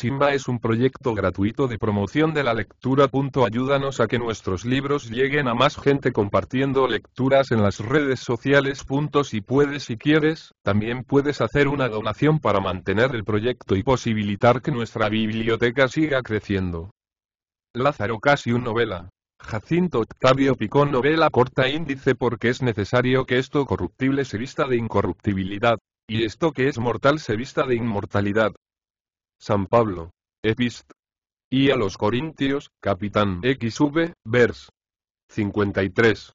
Simba es un proyecto gratuito de promoción de la lectura. Ayúdanos a que nuestros libros lleguen a más gente compartiendo lecturas en las redes sociales. Si puedes y quieres, también puedes hacer una donación para mantener el proyecto y posibilitar que nuestra biblioteca siga creciendo. Lázaro un Novela. Jacinto Octavio Picón Novela corta índice porque es necesario que esto corruptible se vista de incorruptibilidad, y esto que es mortal se vista de inmortalidad, San Pablo, Epist. Y a los Corintios, capitán XV, vers. 53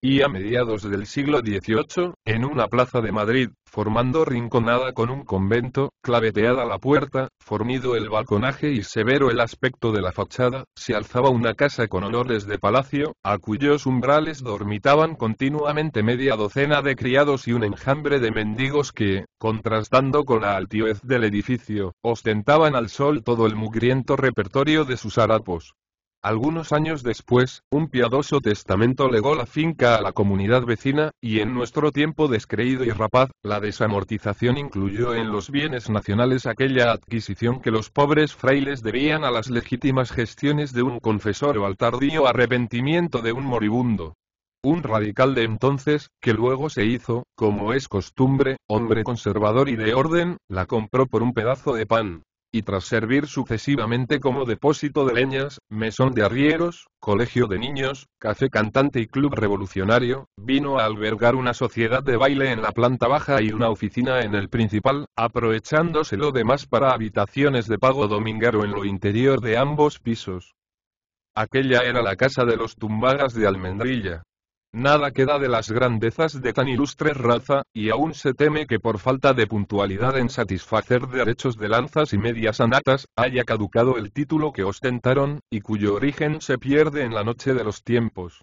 y a mediados del siglo XVIII, en una plaza de Madrid, formando rinconada con un convento, claveteada la puerta, formido el balconaje y severo el aspecto de la fachada, se alzaba una casa con honores de palacio, a cuyos umbrales dormitaban continuamente media docena de criados y un enjambre de mendigos que, contrastando con la altivez del edificio, ostentaban al sol todo el mugriento repertorio de sus harapos. Algunos años después, un piadoso testamento legó la finca a la comunidad vecina, y en nuestro tiempo descreído y rapaz, la desamortización incluyó en los bienes nacionales aquella adquisición que los pobres frailes debían a las legítimas gestiones de un confesor o al tardío arrepentimiento de un moribundo. Un radical de entonces, que luego se hizo, como es costumbre, hombre conservador y de orden, la compró por un pedazo de pan y tras servir sucesivamente como depósito de leñas, mesón de arrieros, colegio de niños, café cantante y club revolucionario, vino a albergar una sociedad de baile en la planta baja y una oficina en el principal, aprovechándose lo demás para habitaciones de pago dominguero en lo interior de ambos pisos. Aquella era la casa de los tumbagas de Almendrilla, Nada queda de las grandezas de tan ilustre raza, y aún se teme que por falta de puntualidad en satisfacer derechos de lanzas y medias anatas, haya caducado el título que ostentaron, y cuyo origen se pierde en la noche de los tiempos.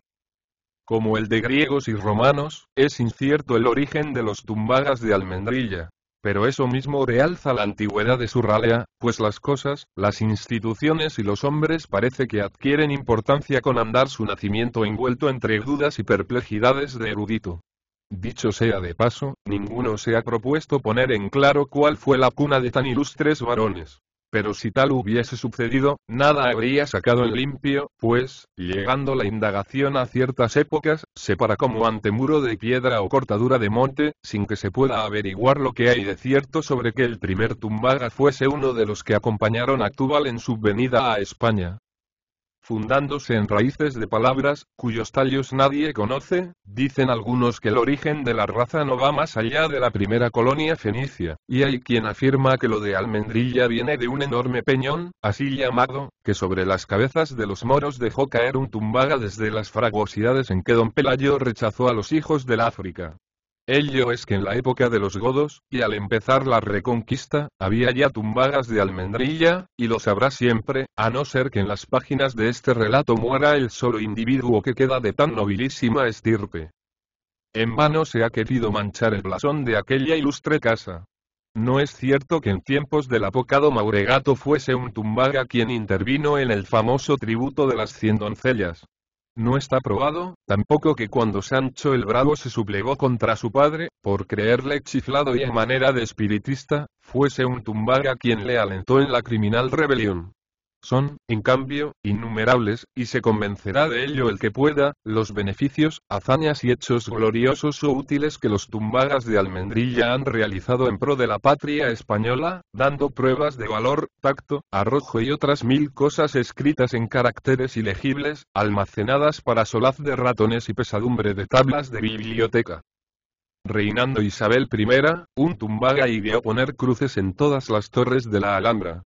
Como el de griegos y romanos, es incierto el origen de los tumbagas de almendrilla pero eso mismo realza la antigüedad de su ralea, pues las cosas, las instituciones y los hombres parece que adquieren importancia con andar su nacimiento envuelto entre dudas y perplejidades de erudito. Dicho sea de paso, ninguno se ha propuesto poner en claro cuál fue la cuna de tan ilustres varones. Pero si tal hubiese sucedido, nada habría sacado en limpio, pues, llegando la indagación a ciertas épocas, se para como ante muro de piedra o cortadura de monte, sin que se pueda averiguar lo que hay de cierto sobre que el primer Tumbaga fuese uno de los que acompañaron a Tubal en su venida a España fundándose en raíces de palabras, cuyos tallos nadie conoce, dicen algunos que el origen de la raza no va más allá de la primera colonia fenicia, y hay quien afirma que lo de almendrilla viene de un enorme peñón, así llamado, que sobre las cabezas de los moros dejó caer un tumbaga desde las fragosidades en que don Pelayo rechazó a los hijos del África. Ello es que en la época de los godos, y al empezar la reconquista, había ya tumbagas de almendrilla, y lo sabrá siempre, a no ser que en las páginas de este relato muera el solo individuo que queda de tan nobilísima estirpe. En vano se ha querido manchar el blasón de aquella ilustre casa. No es cierto que en tiempos del apocado Mauregato fuese un tumbaga quien intervino en el famoso tributo de las cien doncellas. No está probado, tampoco que cuando Sancho el Bravo se suplegó contra su padre, por creerle chiflado y en manera de espiritista, fuese un tumbaga quien le alentó en la criminal rebelión. Son, en cambio, innumerables, y se convencerá de ello el que pueda, los beneficios, hazañas y hechos gloriosos o útiles que los tumbagas de almendrilla han realizado en pro de la patria española, dando pruebas de valor, tacto, arrojo y otras mil cosas escritas en caracteres ilegibles, almacenadas para solaz de ratones y pesadumbre de tablas de biblioteca. Reinando Isabel I, un tumbaga ideó poner cruces en todas las torres de la Alhambra,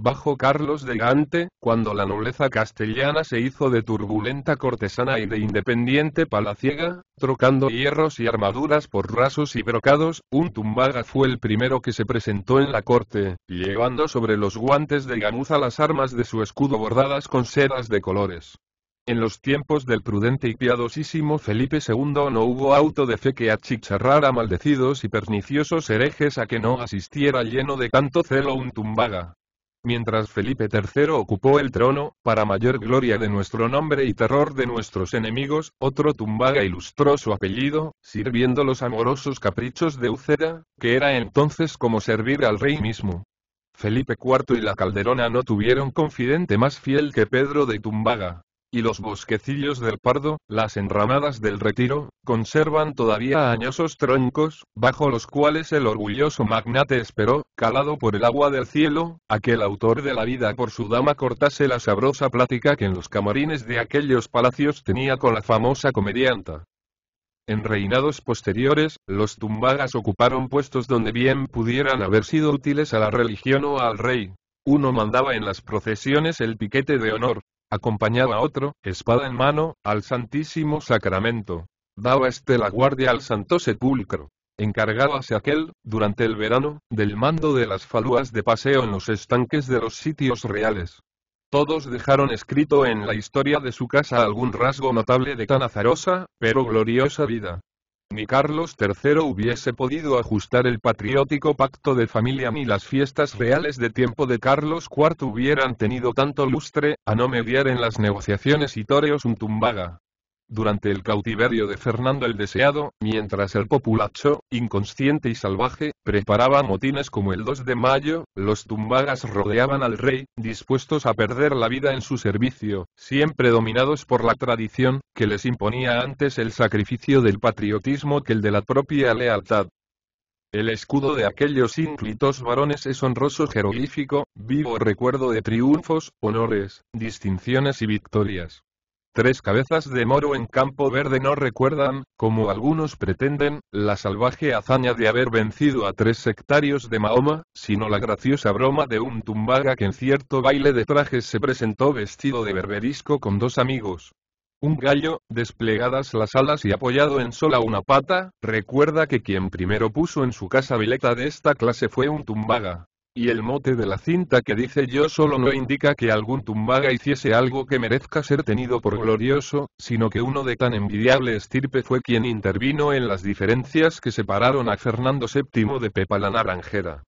bajo Carlos de Gante, cuando la nobleza castellana se hizo de turbulenta cortesana y de independiente palaciega, trocando hierros y armaduras por rasos y brocados, un tumbaga fue el primero que se presentó en la corte, llevando sobre los guantes de gamuza las armas de su escudo bordadas con sedas de colores. En los tiempos del prudente y piadosísimo Felipe II no hubo auto de fe que achicharrara maldecidos y perniciosos herejes a que no asistiera lleno de tanto celo un tumbaga mientras Felipe III ocupó el trono, para mayor gloria de nuestro nombre y terror de nuestros enemigos, otro tumbaga ilustró su apellido, sirviendo los amorosos caprichos de Uceda, que era entonces como servir al rey mismo. Felipe IV y la Calderona no tuvieron confidente más fiel que Pedro de Tumbaga y los bosquecillos del Pardo, las enramadas del Retiro, conservan todavía añosos troncos, bajo los cuales el orgulloso magnate esperó, calado por el agua del cielo, a que el autor de la vida por su dama cortase la sabrosa plática que en los camarines de aquellos palacios tenía con la famosa comedianta. En reinados posteriores, los tumbagas ocuparon puestos donde bien pudieran haber sido útiles a la religión o al rey. Uno mandaba en las procesiones el piquete de honor, acompañaba a otro, espada en mano, al Santísimo Sacramento. Daba este la guardia al Santo Sepulcro. hacia aquel, durante el verano, del mando de las falúas de paseo en los estanques de los sitios reales. Todos dejaron escrito en la historia de su casa algún rasgo notable de tan azarosa, pero gloriosa vida. Ni Carlos III hubiese podido ajustar el patriótico pacto de familia ni las fiestas reales de tiempo de Carlos IV hubieran tenido tanto lustre, a no mediar en las negociaciones y toreos un tumbaga durante el cautiverio de Fernando el Deseado, mientras el populacho, inconsciente y salvaje, preparaba motines como el 2 de mayo, los tumbagas rodeaban al rey, dispuestos a perder la vida en su servicio, siempre dominados por la tradición, que les imponía antes el sacrificio del patriotismo que el de la propia lealtad. El escudo de aquellos ínclitos varones es honroso jeroglífico, vivo recuerdo de triunfos, honores, distinciones y victorias. Tres cabezas de moro en campo verde no recuerdan, como algunos pretenden, la salvaje hazaña de haber vencido a tres sectarios de Mahoma, sino la graciosa broma de un tumbaga que en cierto baile de trajes se presentó vestido de berberisco con dos amigos. Un gallo, desplegadas las alas y apoyado en sola una pata, recuerda que quien primero puso en su casa veleta de esta clase fue un tumbaga y el mote de la cinta que dice yo solo no indica que algún tumbaga hiciese algo que merezca ser tenido por glorioso, sino que uno de tan envidiable estirpe fue quien intervino en las diferencias que separaron a Fernando VII de Pepa la Naranjera.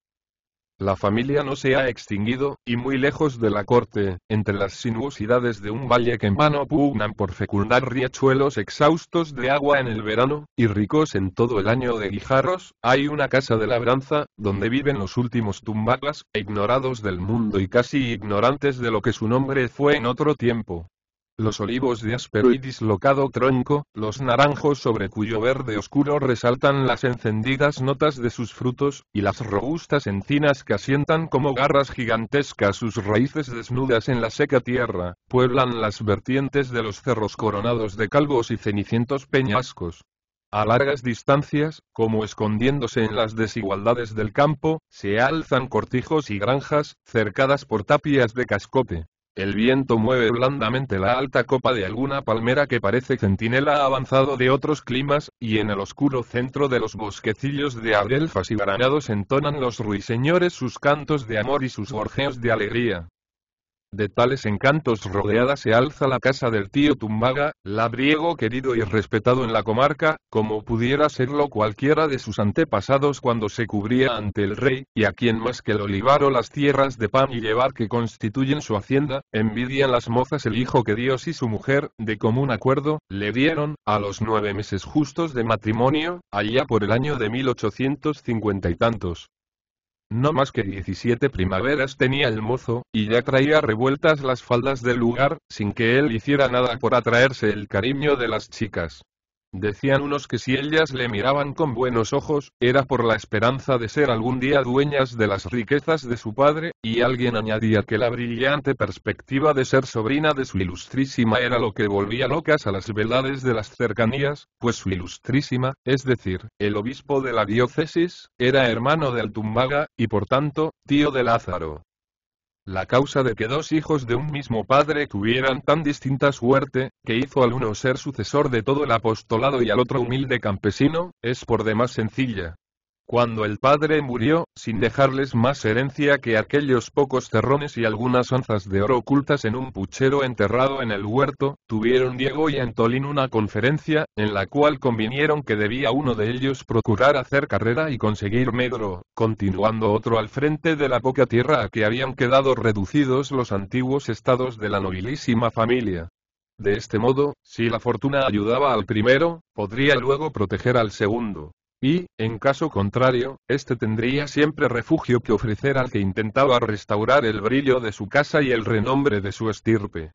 La familia no se ha extinguido, y muy lejos de la corte, entre las sinuosidades de un valle que en vano pugnan por fecundar riachuelos exhaustos de agua en el verano, y ricos en todo el año de guijarros, hay una casa de labranza, donde viven los últimos tumbagas, ignorados del mundo y casi ignorantes de lo que su nombre fue en otro tiempo los olivos de áspero y dislocado tronco, los naranjos sobre cuyo verde oscuro resaltan las encendidas notas de sus frutos, y las robustas encinas que asientan como garras gigantescas sus raíces desnudas en la seca tierra, pueblan las vertientes de los cerros coronados de calvos y cenicientos peñascos. A largas distancias, como escondiéndose en las desigualdades del campo, se alzan cortijos y granjas, cercadas por tapias de cascote. El viento mueve blandamente la alta copa de alguna palmera que parece centinela avanzado de otros climas, y en el oscuro centro de los bosquecillos de adelfas y baranados entonan los ruiseñores sus cantos de amor y sus gorjeos de alegría. De tales encantos rodeada se alza la casa del tío Tumbaga, labriego querido y respetado en la comarca, como pudiera serlo cualquiera de sus antepasados cuando se cubría ante el rey, y a quien más que el olivar o las tierras de pan y llevar que constituyen su hacienda, envidian las mozas el hijo que Dios y su mujer, de común acuerdo, le dieron, a los nueve meses justos de matrimonio, allá por el año de 1850 y tantos. No más que 17 primaveras tenía el mozo, y ya traía revueltas las faldas del lugar, sin que él hiciera nada por atraerse el cariño de las chicas. Decían unos que si ellas le miraban con buenos ojos, era por la esperanza de ser algún día dueñas de las riquezas de su padre, y alguien añadía que la brillante perspectiva de ser sobrina de su ilustrísima era lo que volvía locas a las verdades de las cercanías, pues su ilustrísima, es decir, el obispo de la diócesis, era hermano del Tumbaga, y por tanto, tío de Lázaro la causa de que dos hijos de un mismo padre tuvieran tan distinta suerte, que hizo al uno ser sucesor de todo el apostolado y al otro humilde campesino, es por demás sencilla, cuando el padre murió, sin dejarles más herencia que aquellos pocos terrones y algunas onzas de oro ocultas en un puchero enterrado en el huerto, tuvieron Diego y Antolín una conferencia, en la cual convinieron que debía uno de ellos procurar hacer carrera y conseguir medro, continuando otro al frente de la poca tierra a que habían quedado reducidos los antiguos estados de la nobilísima familia. De este modo, si la fortuna ayudaba al primero, podría luego proteger al segundo y, en caso contrario, éste tendría siempre refugio que ofrecer al que intentaba restaurar el brillo de su casa y el renombre de su estirpe.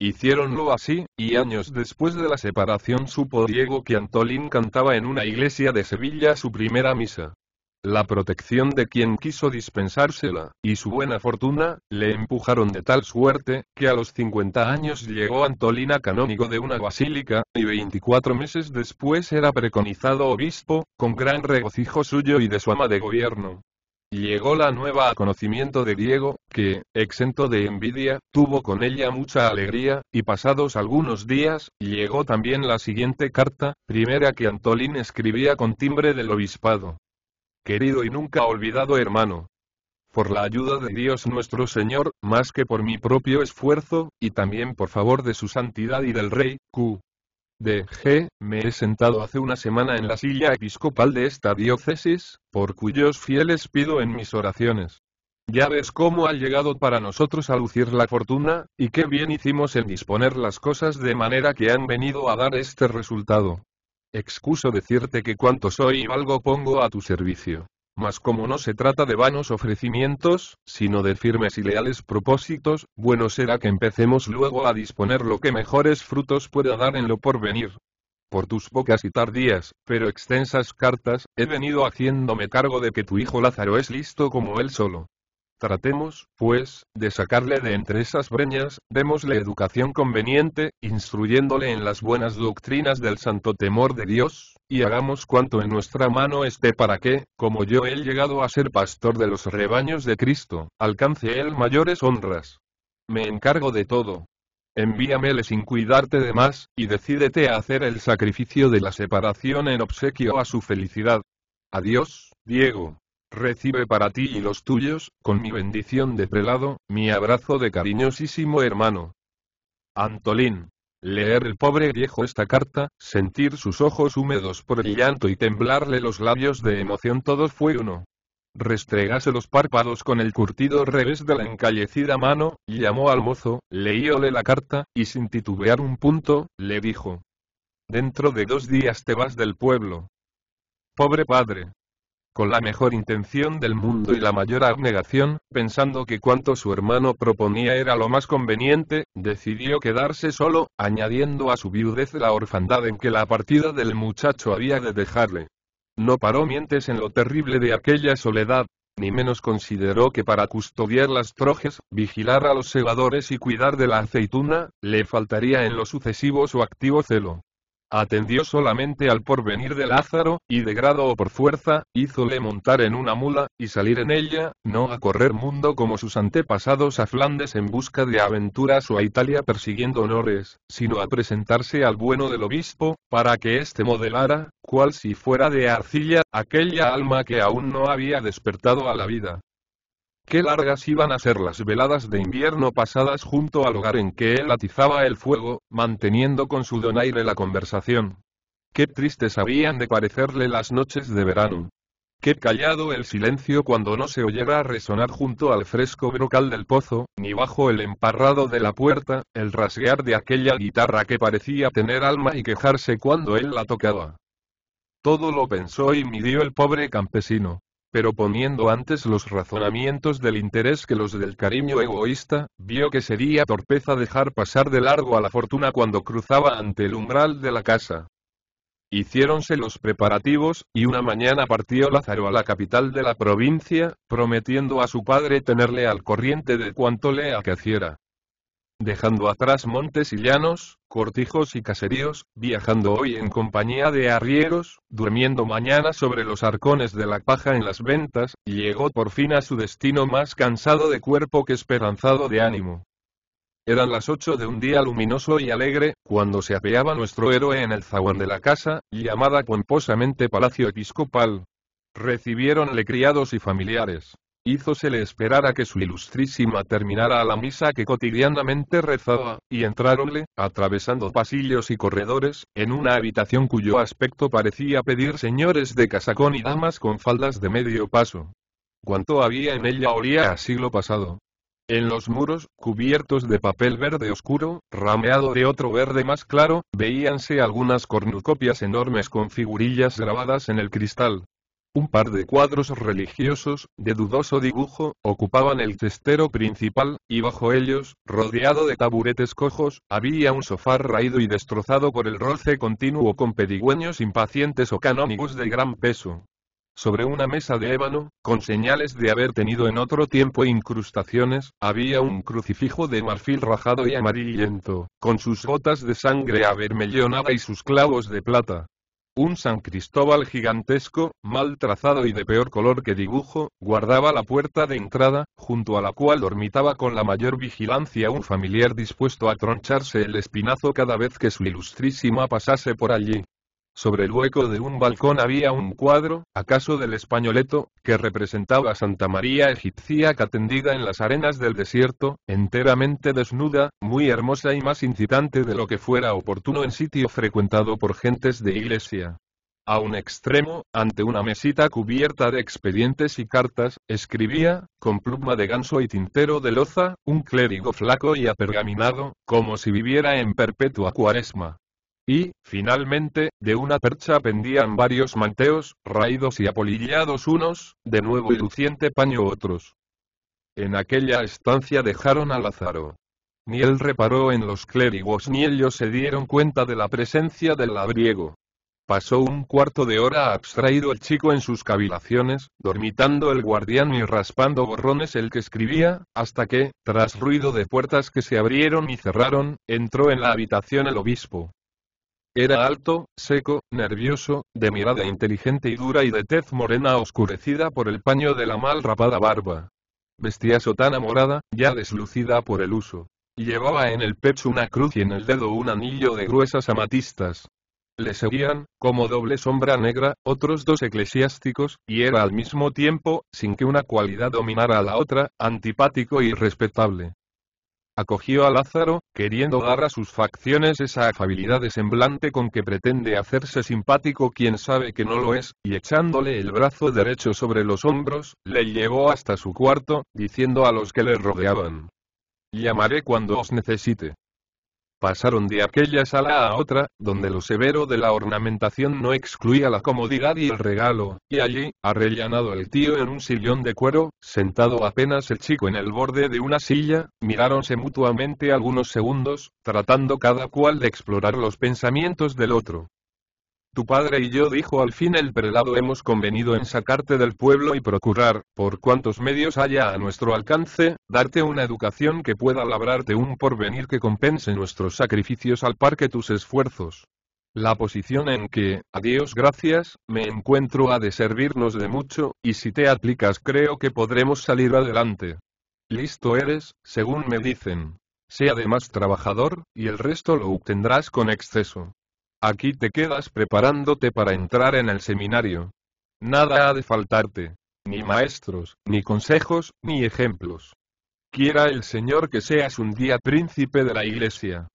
Hicieronlo así, y años después de la separación supo Diego que Antolín cantaba en una iglesia de Sevilla su primera misa. La protección de quien quiso dispensársela, y su buena fortuna, le empujaron de tal suerte, que a los 50 años llegó Antolina canónigo de una basílica, y 24 meses después era preconizado obispo, con gran regocijo suyo y de su ama de gobierno. Llegó la nueva a conocimiento de Diego, que, exento de envidia, tuvo con ella mucha alegría, y pasados algunos días, llegó también la siguiente carta, primera que Antolín escribía con timbre del obispado querido y nunca olvidado hermano. Por la ayuda de Dios nuestro Señor, más que por mi propio esfuerzo, y también por favor de su santidad y del Rey, Q. De G, me he sentado hace una semana en la silla episcopal de esta diócesis, por cuyos fieles pido en mis oraciones. Ya ves cómo ha llegado para nosotros a lucir la fortuna, y qué bien hicimos en disponer las cosas de manera que han venido a dar este resultado. Excuso decirte que cuanto soy y algo pongo a tu servicio. Mas como no se trata de vanos ofrecimientos, sino de firmes y leales propósitos, bueno será que empecemos luego a disponer lo que mejores frutos pueda dar en lo porvenir. Por tus pocas y tardías, pero extensas cartas, he venido haciéndome cargo de que tu hijo Lázaro es listo como él solo, Tratemos, pues, de sacarle de entre esas breñas, démosle educación conveniente, instruyéndole en las buenas doctrinas del santo temor de Dios, y hagamos cuanto en nuestra mano esté para que, como yo he llegado a ser pastor de los rebaños de Cristo, alcance él mayores honras. Me encargo de todo. Envíamele sin cuidarte de más, y decídete a hacer el sacrificio de la separación en obsequio a su felicidad. Adiós, Diego. Recibe para ti y los tuyos, con mi bendición de prelado, mi abrazo de cariñosísimo hermano. Antolín. Leer el pobre viejo esta carta, sentir sus ojos húmedos por el llanto y temblarle los labios de emoción todos fue uno. Restregase los párpados con el curtido revés de la encallecida mano, llamó al mozo, leíole la carta, y sin titubear un punto, le dijo. Dentro de dos días te vas del pueblo. Pobre padre, con la mejor intención del mundo y la mayor abnegación, pensando que cuanto su hermano proponía era lo más conveniente, decidió quedarse solo, añadiendo a su viudez la orfandad en que la partida del muchacho había de dejarle. No paró mientes en lo terrible de aquella soledad, ni menos consideró que para custodiar las trojes, vigilar a los segadores y cuidar de la aceituna, le faltaría en lo sucesivo su activo celo. Atendió solamente al porvenir de Lázaro, y de grado o por fuerza, hízole montar en una mula, y salir en ella, no a correr mundo como sus antepasados a Flandes en busca de aventuras o a Italia persiguiendo honores, sino a presentarse al bueno del obispo, para que éste modelara, cual si fuera de arcilla, aquella alma que aún no había despertado a la vida. Qué largas iban a ser las veladas de invierno pasadas junto al hogar en que él atizaba el fuego, manteniendo con su donaire la conversación. Qué tristes habían de parecerle las noches de verano. Qué callado el silencio cuando no se oyera resonar junto al fresco brocal del pozo, ni bajo el emparrado de la puerta, el rasguear de aquella guitarra que parecía tener alma y quejarse cuando él la tocaba. Todo lo pensó y midió el pobre campesino pero poniendo antes los razonamientos del interés que los del cariño egoísta, vio que sería torpeza dejar pasar de largo a la fortuna cuando cruzaba ante el umbral de la casa. Hiciéronse los preparativos, y una mañana partió Lázaro a la capital de la provincia, prometiendo a su padre tenerle al corriente de cuanto le aqueciera dejando atrás montes y llanos, cortijos y caseríos, viajando hoy en compañía de arrieros, durmiendo mañana sobre los arcones de la paja en las ventas, llegó por fin a su destino más cansado de cuerpo que esperanzado de ánimo. Eran las ocho de un día luminoso y alegre, cuando se apeaba nuestro héroe en el zaguán de la casa, llamada pomposamente Palacio Episcopal. Recibieronle criados y familiares hízosele esperar a que su ilustrísima terminara la misa que cotidianamente rezaba, y entráronle, atravesando pasillos y corredores, en una habitación cuyo aspecto parecía pedir señores de casacón y damas con faldas de medio paso. Cuanto había en ella olía a siglo pasado, en los muros, cubiertos de papel verde oscuro, rameado de otro verde más claro, veíanse algunas cornucopias enormes con figurillas grabadas en el cristal. Un par de cuadros religiosos, de dudoso dibujo, ocupaban el cestero principal, y bajo ellos, rodeado de taburetes cojos, había un sofá raído y destrozado por el roce continuo con pedigüeños impacientes o canónigos de gran peso. Sobre una mesa de ébano, con señales de haber tenido en otro tiempo incrustaciones, había un crucifijo de marfil rajado y amarillento, con sus gotas de sangre avermellonada y sus clavos de plata. Un San Cristóbal gigantesco, mal trazado y de peor color que dibujo, guardaba la puerta de entrada, junto a la cual dormitaba con la mayor vigilancia un familiar dispuesto a troncharse el espinazo cada vez que su ilustrísima pasase por allí. Sobre el hueco de un balcón había un cuadro, acaso del españoleto, que representaba a Santa María Egipcia tendida en las arenas del desierto, enteramente desnuda, muy hermosa y más incitante de lo que fuera oportuno en sitio frecuentado por gentes de iglesia. A un extremo, ante una mesita cubierta de expedientes y cartas, escribía, con pluma de ganso y tintero de loza, un clérigo flaco y apergaminado, como si viviera en perpetua cuaresma. Y, finalmente, de una percha pendían varios manteos, raídos y apolillados unos, de nuevo y luciente paño otros. En aquella estancia dejaron a Lázaro. Ni él reparó en los clérigos ni ellos se dieron cuenta de la presencia del labriego. Pasó un cuarto de hora abstraído el chico en sus cavilaciones, dormitando el guardián y raspando borrones el que escribía, hasta que, tras ruido de puertas que se abrieron y cerraron, entró en la habitación el obispo. Era alto, seco, nervioso, de mirada inteligente y dura y de tez morena oscurecida por el paño de la mal rapada barba. Vestía sotana morada, ya deslucida por el uso. Llevaba en el pecho una cruz y en el dedo un anillo de gruesas amatistas. Le seguían, como doble sombra negra, otros dos eclesiásticos, y era al mismo tiempo, sin que una cualidad dominara a la otra, antipático y respetable acogió a Lázaro, queriendo dar a sus facciones esa afabilidad de semblante con que pretende hacerse simpático quien sabe que no lo es, y echándole el brazo derecho sobre los hombros, le llevó hasta su cuarto, diciendo a los que le rodeaban. Llamaré cuando os necesite. Pasaron de aquella sala a otra, donde lo severo de la ornamentación no excluía la comodidad y el regalo, y allí, arrellanado el tío en un sillón de cuero, sentado apenas el chico en el borde de una silla, miráronse mutuamente algunos segundos, tratando cada cual de explorar los pensamientos del otro. Tu padre y yo dijo al fin el prelado hemos convenido en sacarte del pueblo y procurar, por cuantos medios haya a nuestro alcance, darte una educación que pueda labrarte un porvenir que compense nuestros sacrificios al par que tus esfuerzos. La posición en que, a Dios gracias, me encuentro ha de servirnos de mucho, y si te aplicas creo que podremos salir adelante. Listo eres, según me dicen. Sé además trabajador, y el resto lo obtendrás con exceso. Aquí te quedas preparándote para entrar en el seminario. Nada ha de faltarte, ni maestros, ni consejos, ni ejemplos. Quiera el Señor que seas un día príncipe de la Iglesia.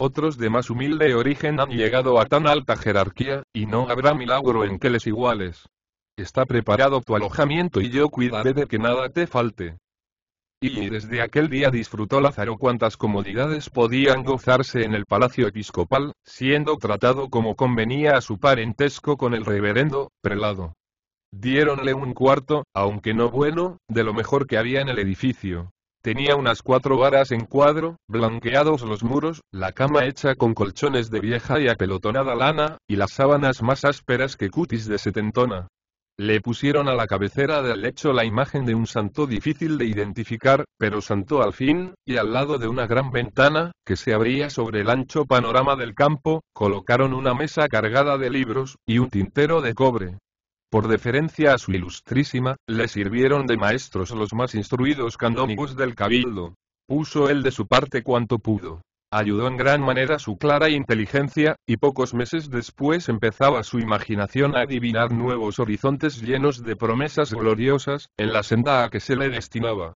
Otros de más humilde origen han llegado a tan alta jerarquía, y no habrá milagro en que les iguales. Está preparado tu alojamiento y yo cuidaré de que nada te falte. Y desde aquel día disfrutó Lázaro cuantas comodidades podían gozarse en el palacio episcopal, siendo tratado como convenía a su parentesco con el reverendo, prelado. Diéronle un cuarto, aunque no bueno, de lo mejor que había en el edificio. Tenía unas cuatro varas en cuadro, blanqueados los muros, la cama hecha con colchones de vieja y apelotonada lana, y las sábanas más ásperas que cutis de setentona. Le pusieron a la cabecera del lecho la imagen de un santo difícil de identificar, pero santo al fin, y al lado de una gran ventana, que se abría sobre el ancho panorama del campo, colocaron una mesa cargada de libros, y un tintero de cobre. Por deferencia a su ilustrísima, le sirvieron de maestros los más instruidos canónigos del cabildo. Puso él de su parte cuanto pudo. Ayudó en gran manera su clara inteligencia, y pocos meses después empezaba su imaginación a adivinar nuevos horizontes llenos de promesas gloriosas, en la senda a que se le destinaba.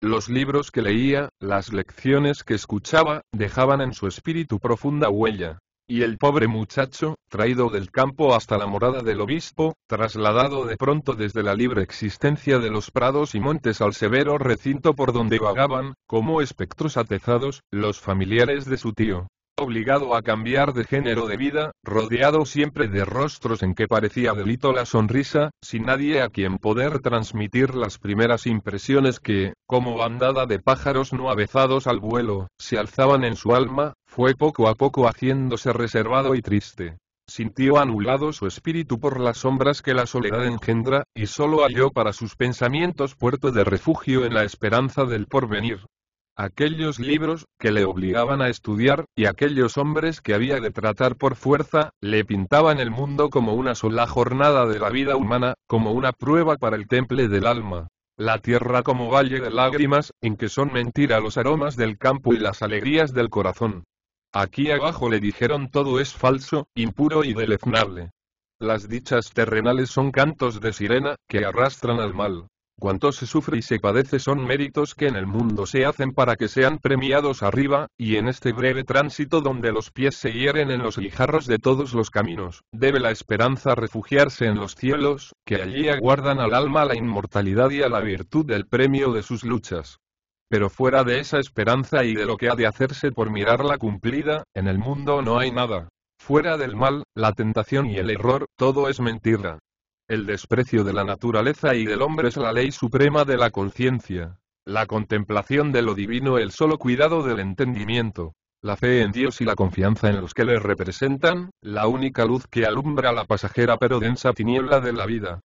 Los libros que leía, las lecciones que escuchaba, dejaban en su espíritu profunda huella. Y el pobre muchacho, traído del campo hasta la morada del obispo, trasladado de pronto desde la libre existencia de los prados y montes al severo recinto por donde vagaban, como espectros atezados, los familiares de su tío, obligado a cambiar de género de vida, rodeado siempre de rostros en que parecía delito la sonrisa, sin nadie a quien poder transmitir las primeras impresiones que, como bandada de pájaros no avezados al vuelo, se alzaban en su alma, fue poco a poco haciéndose reservado y triste. Sintió anulado su espíritu por las sombras que la soledad engendra, y solo halló para sus pensamientos puerto de refugio en la esperanza del porvenir. Aquellos libros, que le obligaban a estudiar, y aquellos hombres que había de tratar por fuerza, le pintaban el mundo como una sola jornada de la vida humana, como una prueba para el temple del alma la tierra como valle de lágrimas, en que son mentira los aromas del campo y las alegrías del corazón. Aquí abajo le dijeron todo es falso, impuro y deleznable. Las dichas terrenales son cantos de sirena, que arrastran al mal. Cuanto se sufre y se padece son méritos que en el mundo se hacen para que sean premiados arriba, y en este breve tránsito donde los pies se hieren en los guijarros de todos los caminos, debe la esperanza refugiarse en los cielos, que allí aguardan al alma la inmortalidad y a la virtud del premio de sus luchas. Pero fuera de esa esperanza y de lo que ha de hacerse por mirarla cumplida, en el mundo no hay nada. Fuera del mal, la tentación y el error, todo es mentira. El desprecio de la naturaleza y del hombre es la ley suprema de la conciencia. La contemplación de lo divino, el solo cuidado del entendimiento. La fe en Dios y la confianza en los que le representan, la única luz que alumbra la pasajera pero densa tiniebla de la vida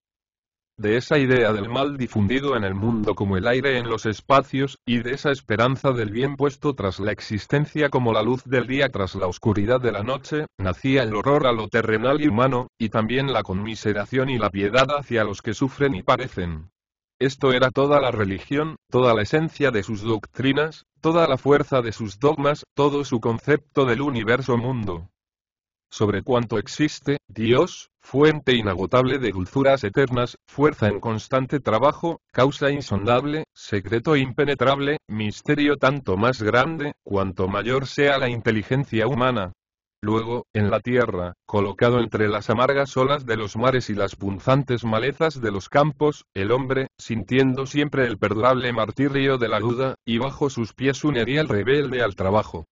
de esa idea del mal difundido en el mundo como el aire en los espacios, y de esa esperanza del bien puesto tras la existencia como la luz del día tras la oscuridad de la noche, nacía el horror a lo terrenal y humano, y también la conmiseración y la piedad hacia los que sufren y parecen. Esto era toda la religión, toda la esencia de sus doctrinas, toda la fuerza de sus dogmas, todo su concepto del universo mundo sobre cuanto existe, Dios, fuente inagotable de dulzuras eternas, fuerza en constante trabajo, causa insondable, secreto impenetrable, misterio tanto más grande, cuanto mayor sea la inteligencia humana. Luego, en la tierra, colocado entre las amargas olas de los mares y las punzantes malezas de los campos, el hombre, sintiendo siempre el perdurable martirio de la duda, y bajo sus pies un el rebelde al trabajo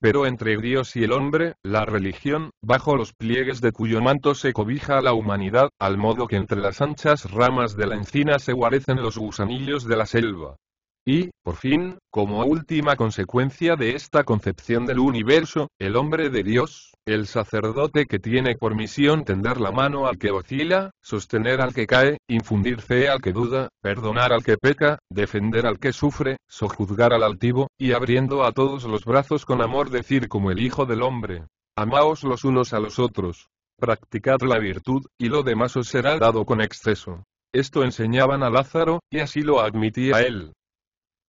pero entre Dios y el hombre, la religión, bajo los pliegues de cuyo manto se cobija la humanidad, al modo que entre las anchas ramas de la encina se guarecen los gusanillos de la selva, y, por fin, como última consecuencia de esta concepción del universo, el hombre de Dios, el sacerdote que tiene por misión tender la mano al que oscila, sostener al que cae, infundir fe al que duda, perdonar al que peca, defender al que sufre, sojuzgar al altivo, y abriendo a todos los brazos con amor decir como el Hijo del Hombre, amaos los unos a los otros, practicad la virtud, y lo demás os será dado con exceso. Esto enseñaban a Lázaro, y así lo admitía él.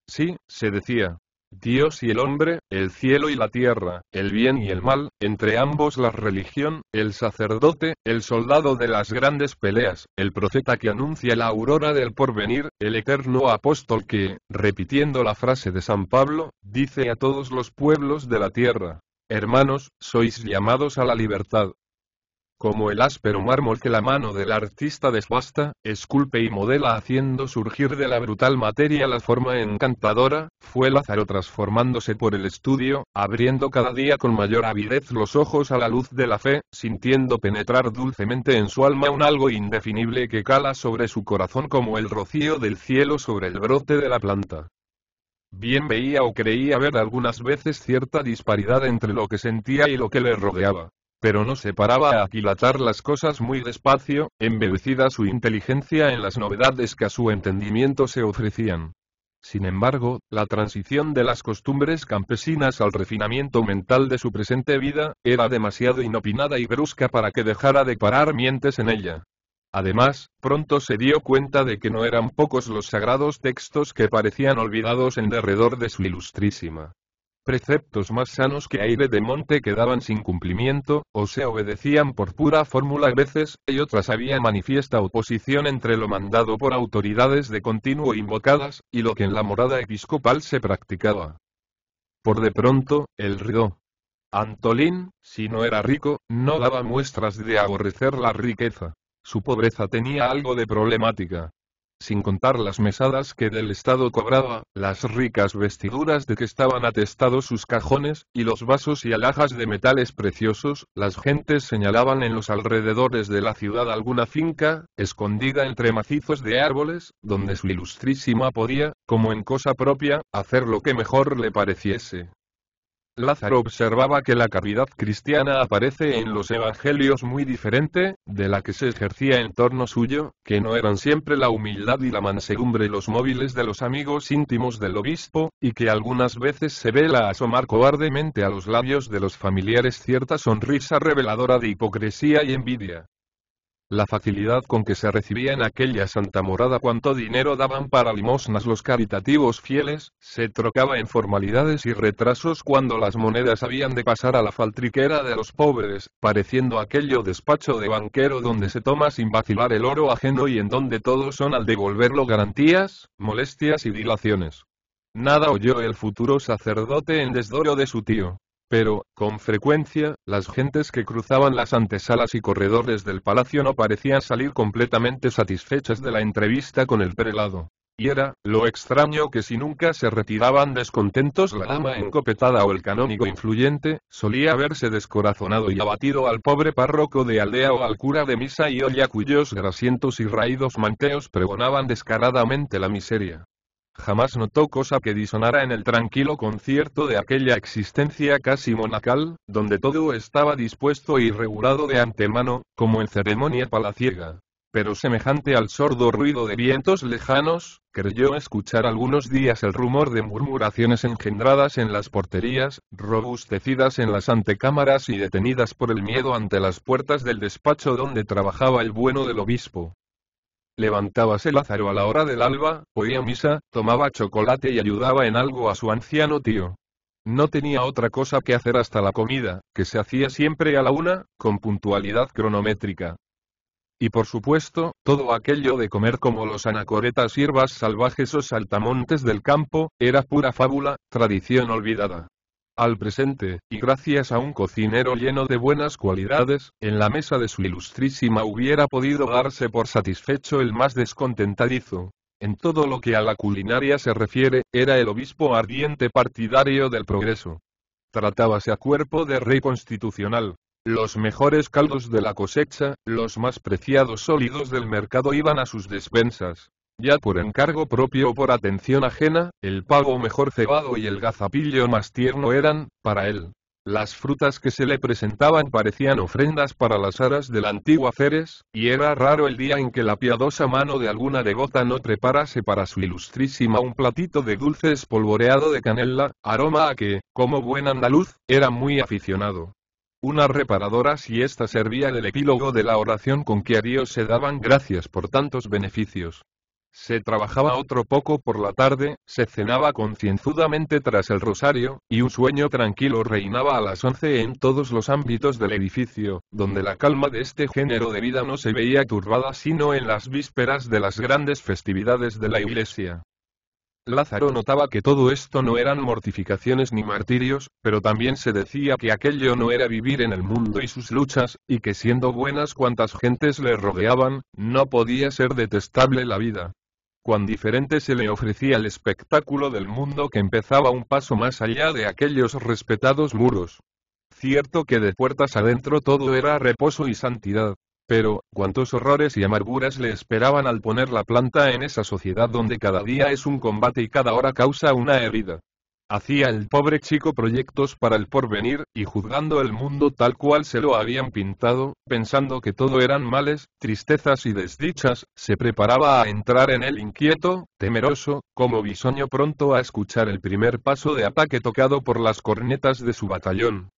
Sí, se decía. Dios y el hombre, el cielo y la tierra, el bien y el mal, entre ambos la religión, el sacerdote, el soldado de las grandes peleas, el profeta que anuncia la aurora del porvenir, el eterno apóstol que, repitiendo la frase de San Pablo, dice a todos los pueblos de la tierra, Hermanos, sois llamados a la libertad, como el áspero mármol que la mano del artista desbasta, esculpe y modela haciendo surgir de la brutal materia la forma encantadora, fue Lázaro transformándose por el estudio, abriendo cada día con mayor avidez los ojos a la luz de la fe, sintiendo penetrar dulcemente en su alma un algo indefinible que cala sobre su corazón como el rocío del cielo sobre el brote de la planta. Bien veía o creía ver algunas veces cierta disparidad entre lo que sentía y lo que le rodeaba pero no se paraba a aquilatar las cosas muy despacio, embebecida su inteligencia en las novedades que a su entendimiento se ofrecían. Sin embargo, la transición de las costumbres campesinas al refinamiento mental de su presente vida, era demasiado inopinada y brusca para que dejara de parar mientes en ella. Además, pronto se dio cuenta de que no eran pocos los sagrados textos que parecían olvidados en derredor de su ilustrísima preceptos más sanos que aire de monte quedaban sin cumplimiento, o se obedecían por pura fórmula a veces, y otras había manifiesta oposición entre lo mandado por autoridades de continuo invocadas, y lo que en la morada episcopal se practicaba. Por de pronto, el río Antolín, si no era rico, no daba muestras de aborrecer la riqueza. Su pobreza tenía algo de problemática, sin contar las mesadas que del Estado cobraba, las ricas vestiduras de que estaban atestados sus cajones, y los vasos y alhajas de metales preciosos, las gentes señalaban en los alrededores de la ciudad alguna finca, escondida entre macizos de árboles, donde su ilustrísima podía, como en cosa propia, hacer lo que mejor le pareciese. Lázaro observaba que la caridad cristiana aparece en los evangelios muy diferente, de la que se ejercía en torno suyo, que no eran siempre la humildad y la mansedumbre los móviles de los amigos íntimos del obispo, y que algunas veces se vela asomar cobardemente a los labios de los familiares cierta sonrisa reveladora de hipocresía y envidia. La facilidad con que se recibía en aquella santa morada cuanto dinero daban para limosnas los caritativos fieles, se trocaba en formalidades y retrasos cuando las monedas habían de pasar a la faltriquera de los pobres, pareciendo aquello despacho de banquero donde se toma sin vacilar el oro ajeno y en donde todos son al devolverlo garantías, molestias y dilaciones. Nada oyó el futuro sacerdote en desdoro de su tío. Pero, con frecuencia, las gentes que cruzaban las antesalas y corredores del palacio no parecían salir completamente satisfechas de la entrevista con el prelado. Y era, lo extraño que si nunca se retiraban descontentos la dama encopetada o el canónigo influyente, solía haberse descorazonado y abatido al pobre párroco de aldea o al cura de misa y olla cuyos grasientos y raídos manteos pregonaban descaradamente la miseria jamás notó cosa que disonara en el tranquilo concierto de aquella existencia casi monacal, donde todo estaba dispuesto y regulado de antemano, como en ceremonia palaciega. Pero semejante al sordo ruido de vientos lejanos, creyó escuchar algunos días el rumor de murmuraciones engendradas en las porterías, robustecidas en las antecámaras y detenidas por el miedo ante las puertas del despacho donde trabajaba el bueno del obispo. Levantábase Lázaro a la hora del alba, oía misa, tomaba chocolate y ayudaba en algo a su anciano tío. No tenía otra cosa que hacer hasta la comida, que se hacía siempre a la una, con puntualidad cronométrica. Y por supuesto, todo aquello de comer como los anacoretas hierbas salvajes o saltamontes del campo, era pura fábula, tradición olvidada al presente, y gracias a un cocinero lleno de buenas cualidades, en la mesa de su ilustrísima hubiera podido darse por satisfecho el más descontentadizo. En todo lo que a la culinaria se refiere, era el obispo ardiente partidario del progreso. Tratábase a cuerpo de rey constitucional. Los mejores caldos de la cosecha, los más preciados sólidos del mercado iban a sus despensas ya por encargo propio o por atención ajena, el pavo mejor cebado y el gazapillo más tierno eran, para él. Las frutas que se le presentaban parecían ofrendas para las aras del antiguo Ceres, y era raro el día en que la piadosa mano de alguna devota no preparase para su ilustrísima un platito de dulce espolvoreado de canela, aroma a que, como buen andaluz, era muy aficionado. Una reparadora si ésta servía del epílogo de la oración con que a Dios se daban gracias por tantos beneficios. Se trabajaba otro poco por la tarde, se cenaba concienzudamente tras el rosario, y un sueño tranquilo reinaba a las once en todos los ámbitos del edificio, donde la calma de este género de vida no se veía turbada sino en las vísperas de las grandes festividades de la iglesia. Lázaro notaba que todo esto no eran mortificaciones ni martirios, pero también se decía que aquello no era vivir en el mundo y sus luchas, y que siendo buenas cuantas gentes le rodeaban, no podía ser detestable la vida cuán diferente se le ofrecía el espectáculo del mundo que empezaba un paso más allá de aquellos respetados muros. Cierto que de puertas adentro todo era reposo y santidad, pero, cuántos horrores y amarguras le esperaban al poner la planta en esa sociedad donde cada día es un combate y cada hora causa una herida. Hacía el pobre chico proyectos para el porvenir, y juzgando el mundo tal cual se lo habían pintado, pensando que todo eran males, tristezas y desdichas, se preparaba a entrar en él inquieto, temeroso, como bisoño pronto a escuchar el primer paso de ataque tocado por las cornetas de su batallón.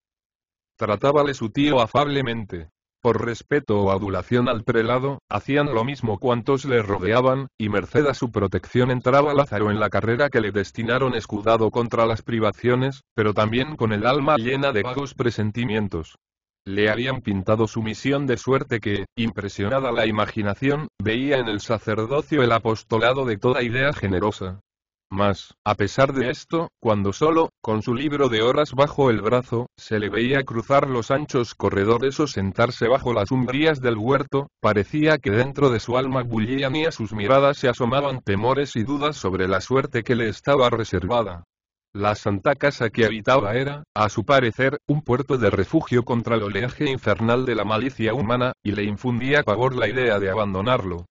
Tratábale su tío afablemente, por respeto o adulación al prelado, hacían lo mismo cuantos le rodeaban, y merced a su protección entraba Lázaro en la carrera que le destinaron escudado contra las privaciones, pero también con el alma llena de vagos presentimientos. Le habían pintado su misión de suerte que, impresionada la imaginación, veía en el sacerdocio el apostolado de toda idea generosa, mas, a pesar de esto, cuando solo, con su libro de horas bajo el brazo, se le veía cruzar los anchos corredores o sentarse bajo las umbrías del huerto, parecía que dentro de su alma bullían y a sus miradas se asomaban temores y dudas sobre la suerte que le estaba reservada. La santa casa que habitaba era, a su parecer, un puerto de refugio contra el oleaje infernal de la malicia humana, y le infundía pavor la idea de abandonarlo.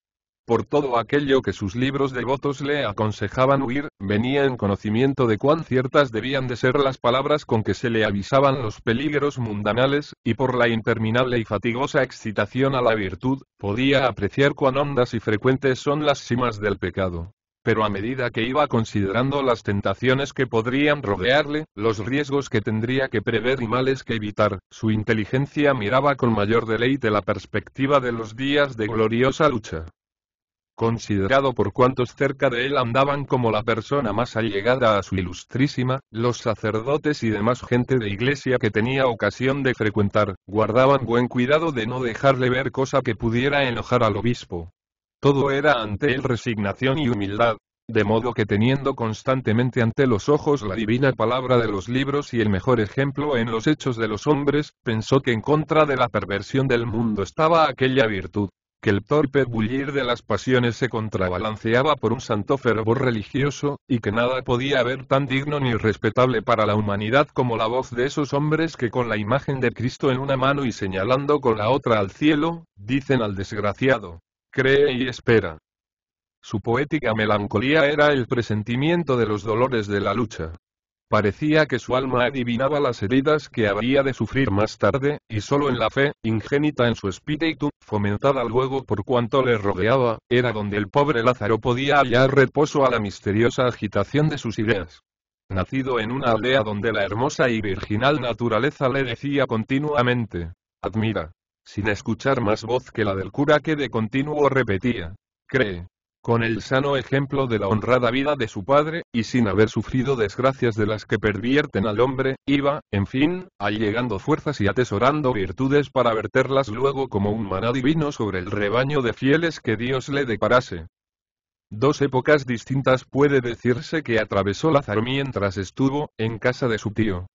Por todo aquello que sus libros devotos le aconsejaban huir, venía en conocimiento de cuán ciertas debían de ser las palabras con que se le avisaban los peligros mundanales, y por la interminable y fatigosa excitación a la virtud, podía apreciar cuán hondas y frecuentes son las simas del pecado pero a medida que iba considerando las tentaciones que podrían rodearle, los riesgos que tendría que prever y males que evitar, su inteligencia miraba con mayor deleite la perspectiva de los días de gloriosa lucha considerado por cuantos cerca de él andaban como la persona más allegada a su ilustrísima, los sacerdotes y demás gente de iglesia que tenía ocasión de frecuentar, guardaban buen cuidado de no dejarle ver cosa que pudiera enojar al obispo. Todo era ante él resignación y humildad, de modo que teniendo constantemente ante los ojos la divina palabra de los libros y el mejor ejemplo en los hechos de los hombres, pensó que en contra de la perversión del mundo estaba aquella virtud que el torpe bullir de las pasiones se contrabalanceaba por un santo fervor religioso, y que nada podía haber tan digno ni respetable para la humanidad como la voz de esos hombres que con la imagen de Cristo en una mano y señalando con la otra al cielo, dicen al desgraciado, cree y espera. Su poética melancolía era el presentimiento de los dolores de la lucha, Parecía que su alma adivinaba las heridas que había de sufrir más tarde, y solo en la fe, ingénita en su espíritu, fomentada luego por cuanto le rodeaba, era donde el pobre Lázaro podía hallar reposo a la misteriosa agitación de sus ideas. Nacido en una aldea donde la hermosa y virginal naturaleza le decía continuamente, admira, sin escuchar más voz que la del cura que de continuo repetía, cree, con el sano ejemplo de la honrada vida de su padre, y sin haber sufrido desgracias de las que pervierten al hombre, iba, en fin, allegando fuerzas y atesorando virtudes para verterlas luego como un maná divino sobre el rebaño de fieles que Dios le deparase. Dos épocas distintas puede decirse que atravesó Lázaro mientras estuvo, en casa de su tío.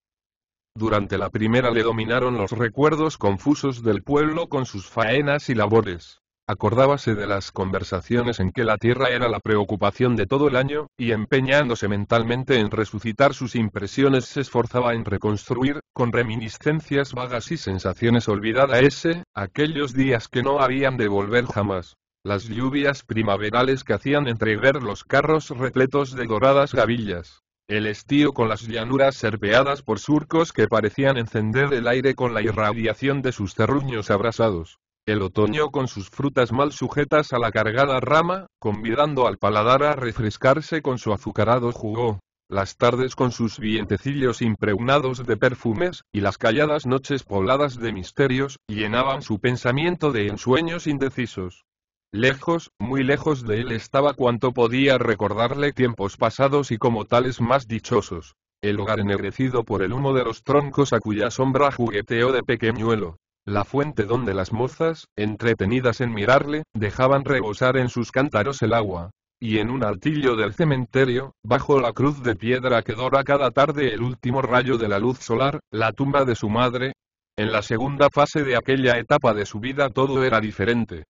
Durante la primera le dominaron los recuerdos confusos del pueblo con sus faenas y labores acordábase de las conversaciones en que la tierra era la preocupación de todo el año, y empeñándose mentalmente en resucitar sus impresiones se esforzaba en reconstruir, con reminiscencias vagas y sensaciones olvidadas ese, aquellos días que no habían de volver jamás. Las lluvias primaverales que hacían entrever los carros repletos de doradas gavillas. El estío con las llanuras serpeadas por surcos que parecían encender el aire con la irradiación de sus terruños abrasados el otoño con sus frutas mal sujetas a la cargada rama, convidando al paladar a refrescarse con su azucarado jugo, las tardes con sus vientecillos impregnados de perfumes, y las calladas noches pobladas de misterios, llenaban su pensamiento de ensueños indecisos. Lejos, muy lejos de él estaba cuanto podía recordarle tiempos pasados y como tales más dichosos. El hogar ennegrecido por el humo de los troncos a cuya sombra jugueteó de pequeñuelo, la fuente donde las mozas, entretenidas en mirarle, dejaban rebosar en sus cántaros el agua. Y en un altillo del cementerio, bajo la cruz de piedra que dora cada tarde el último rayo de la luz solar, la tumba de su madre. En la segunda fase de aquella etapa de su vida todo era diferente.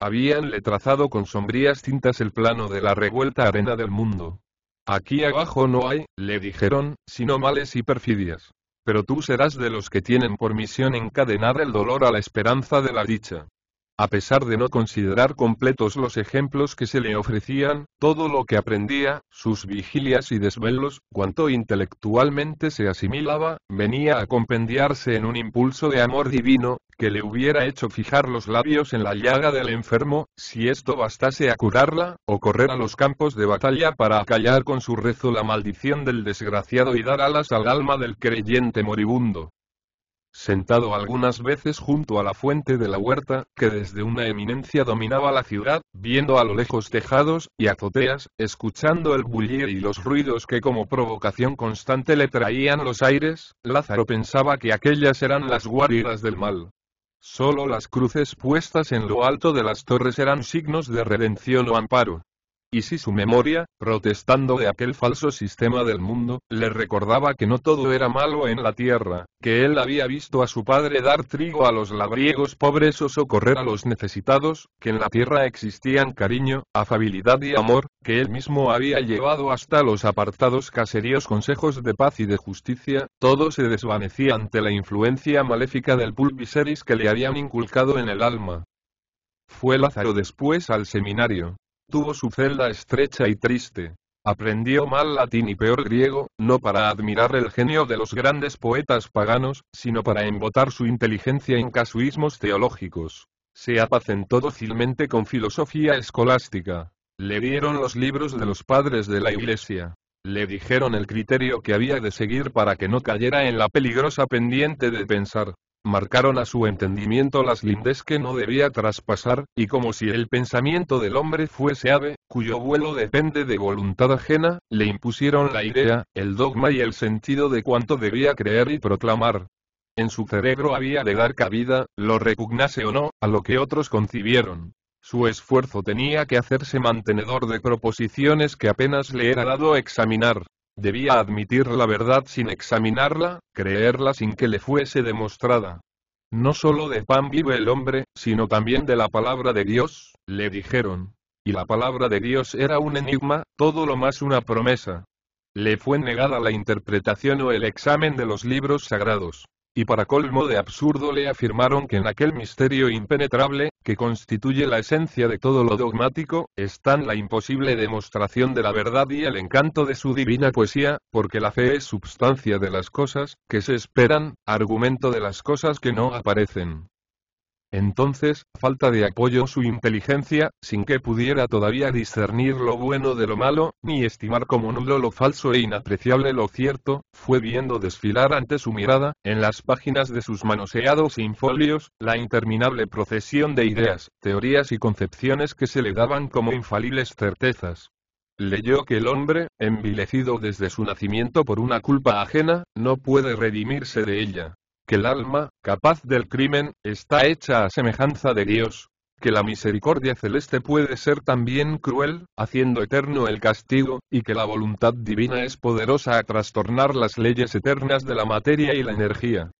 Habíanle trazado con sombrías cintas el plano de la revuelta arena del mundo. Aquí abajo no hay, le dijeron, sino males y perfidias pero tú serás de los que tienen por misión encadenar el dolor a la esperanza de la dicha. A pesar de no considerar completos los ejemplos que se le ofrecían, todo lo que aprendía, sus vigilias y desvelos, cuanto intelectualmente se asimilaba, venía a compendiarse en un impulso de amor divino, que le hubiera hecho fijar los labios en la llaga del enfermo, si esto bastase a curarla, o correr a los campos de batalla para acallar con su rezo la maldición del desgraciado y dar alas al alma del creyente moribundo sentado algunas veces junto a la fuente de la huerta, que desde una eminencia dominaba la ciudad, viendo a lo lejos tejados y azoteas, escuchando el bullir y los ruidos que como provocación constante le traían los aires, Lázaro pensaba que aquellas eran las guaridas del mal. Solo las cruces puestas en lo alto de las torres eran signos de redención o amparo y si su memoria, protestando de aquel falso sistema del mundo, le recordaba que no todo era malo en la tierra, que él había visto a su padre dar trigo a los labriegos pobres o socorrer a los necesitados, que en la tierra existían cariño, afabilidad y amor, que él mismo había llevado hasta los apartados caseríos consejos de paz y de justicia, todo se desvanecía ante la influencia maléfica del pulviseris que le habían inculcado en el alma. Fue Lázaro después al seminario, tuvo su celda estrecha y triste. Aprendió mal latín y peor griego, no para admirar el genio de los grandes poetas paganos, sino para embotar su inteligencia en casuismos teológicos. Se apacentó dócilmente con filosofía escolástica. Le dieron los libros de los padres de la Iglesia. Le dijeron el criterio que había de seguir para que no cayera en la peligrosa pendiente de pensar marcaron a su entendimiento las lindes que no debía traspasar, y como si el pensamiento del hombre fuese ave, cuyo vuelo depende de voluntad ajena, le impusieron la idea, el dogma y el sentido de cuanto debía creer y proclamar. En su cerebro había de dar cabida, lo repugnase o no, a lo que otros concibieron. Su esfuerzo tenía que hacerse mantenedor de proposiciones que apenas le era dado examinar, Debía admitir la verdad sin examinarla, creerla sin que le fuese demostrada. No solo de pan vive el hombre, sino también de la palabra de Dios, le dijeron. Y la palabra de Dios era un enigma, todo lo más una promesa. Le fue negada la interpretación o el examen de los libros sagrados. Y para colmo de absurdo le afirmaron que en aquel misterio impenetrable, que constituye la esencia de todo lo dogmático, están la imposible demostración de la verdad y el encanto de su divina poesía, porque la fe es substancia de las cosas que se esperan, argumento de las cosas que no aparecen. Entonces, falta de apoyo su inteligencia, sin que pudiera todavía discernir lo bueno de lo malo, ni estimar como nulo lo falso e inapreciable lo cierto, fue viendo desfilar ante su mirada, en las páginas de sus manoseados infolios, la interminable procesión de ideas, teorías y concepciones que se le daban como infalibles certezas. Leyó que el hombre, envilecido desde su nacimiento por una culpa ajena, no puede redimirse de ella, que el alma, capaz del crimen, está hecha a semejanza de Dios, que la misericordia celeste puede ser también cruel, haciendo eterno el castigo, y que la voluntad divina es poderosa a trastornar las leyes eternas de la materia y la energía.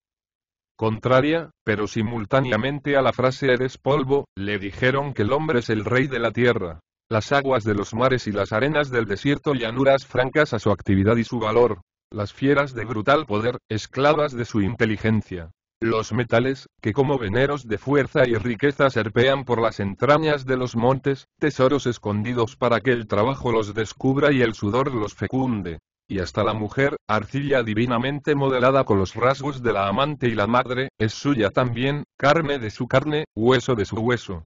Contraria, pero simultáneamente a la frase eres polvo, le dijeron que el hombre es el rey de la tierra. Las aguas de los mares y las arenas del desierto llanuras francas a su actividad y su valor, las fieras de brutal poder, esclavas de su inteligencia. Los metales, que como veneros de fuerza y riqueza serpean por las entrañas de los montes, tesoros escondidos para que el trabajo los descubra y el sudor los fecunde. Y hasta la mujer, arcilla divinamente modelada con los rasgos de la amante y la madre, es suya también, carne de su carne, hueso de su hueso.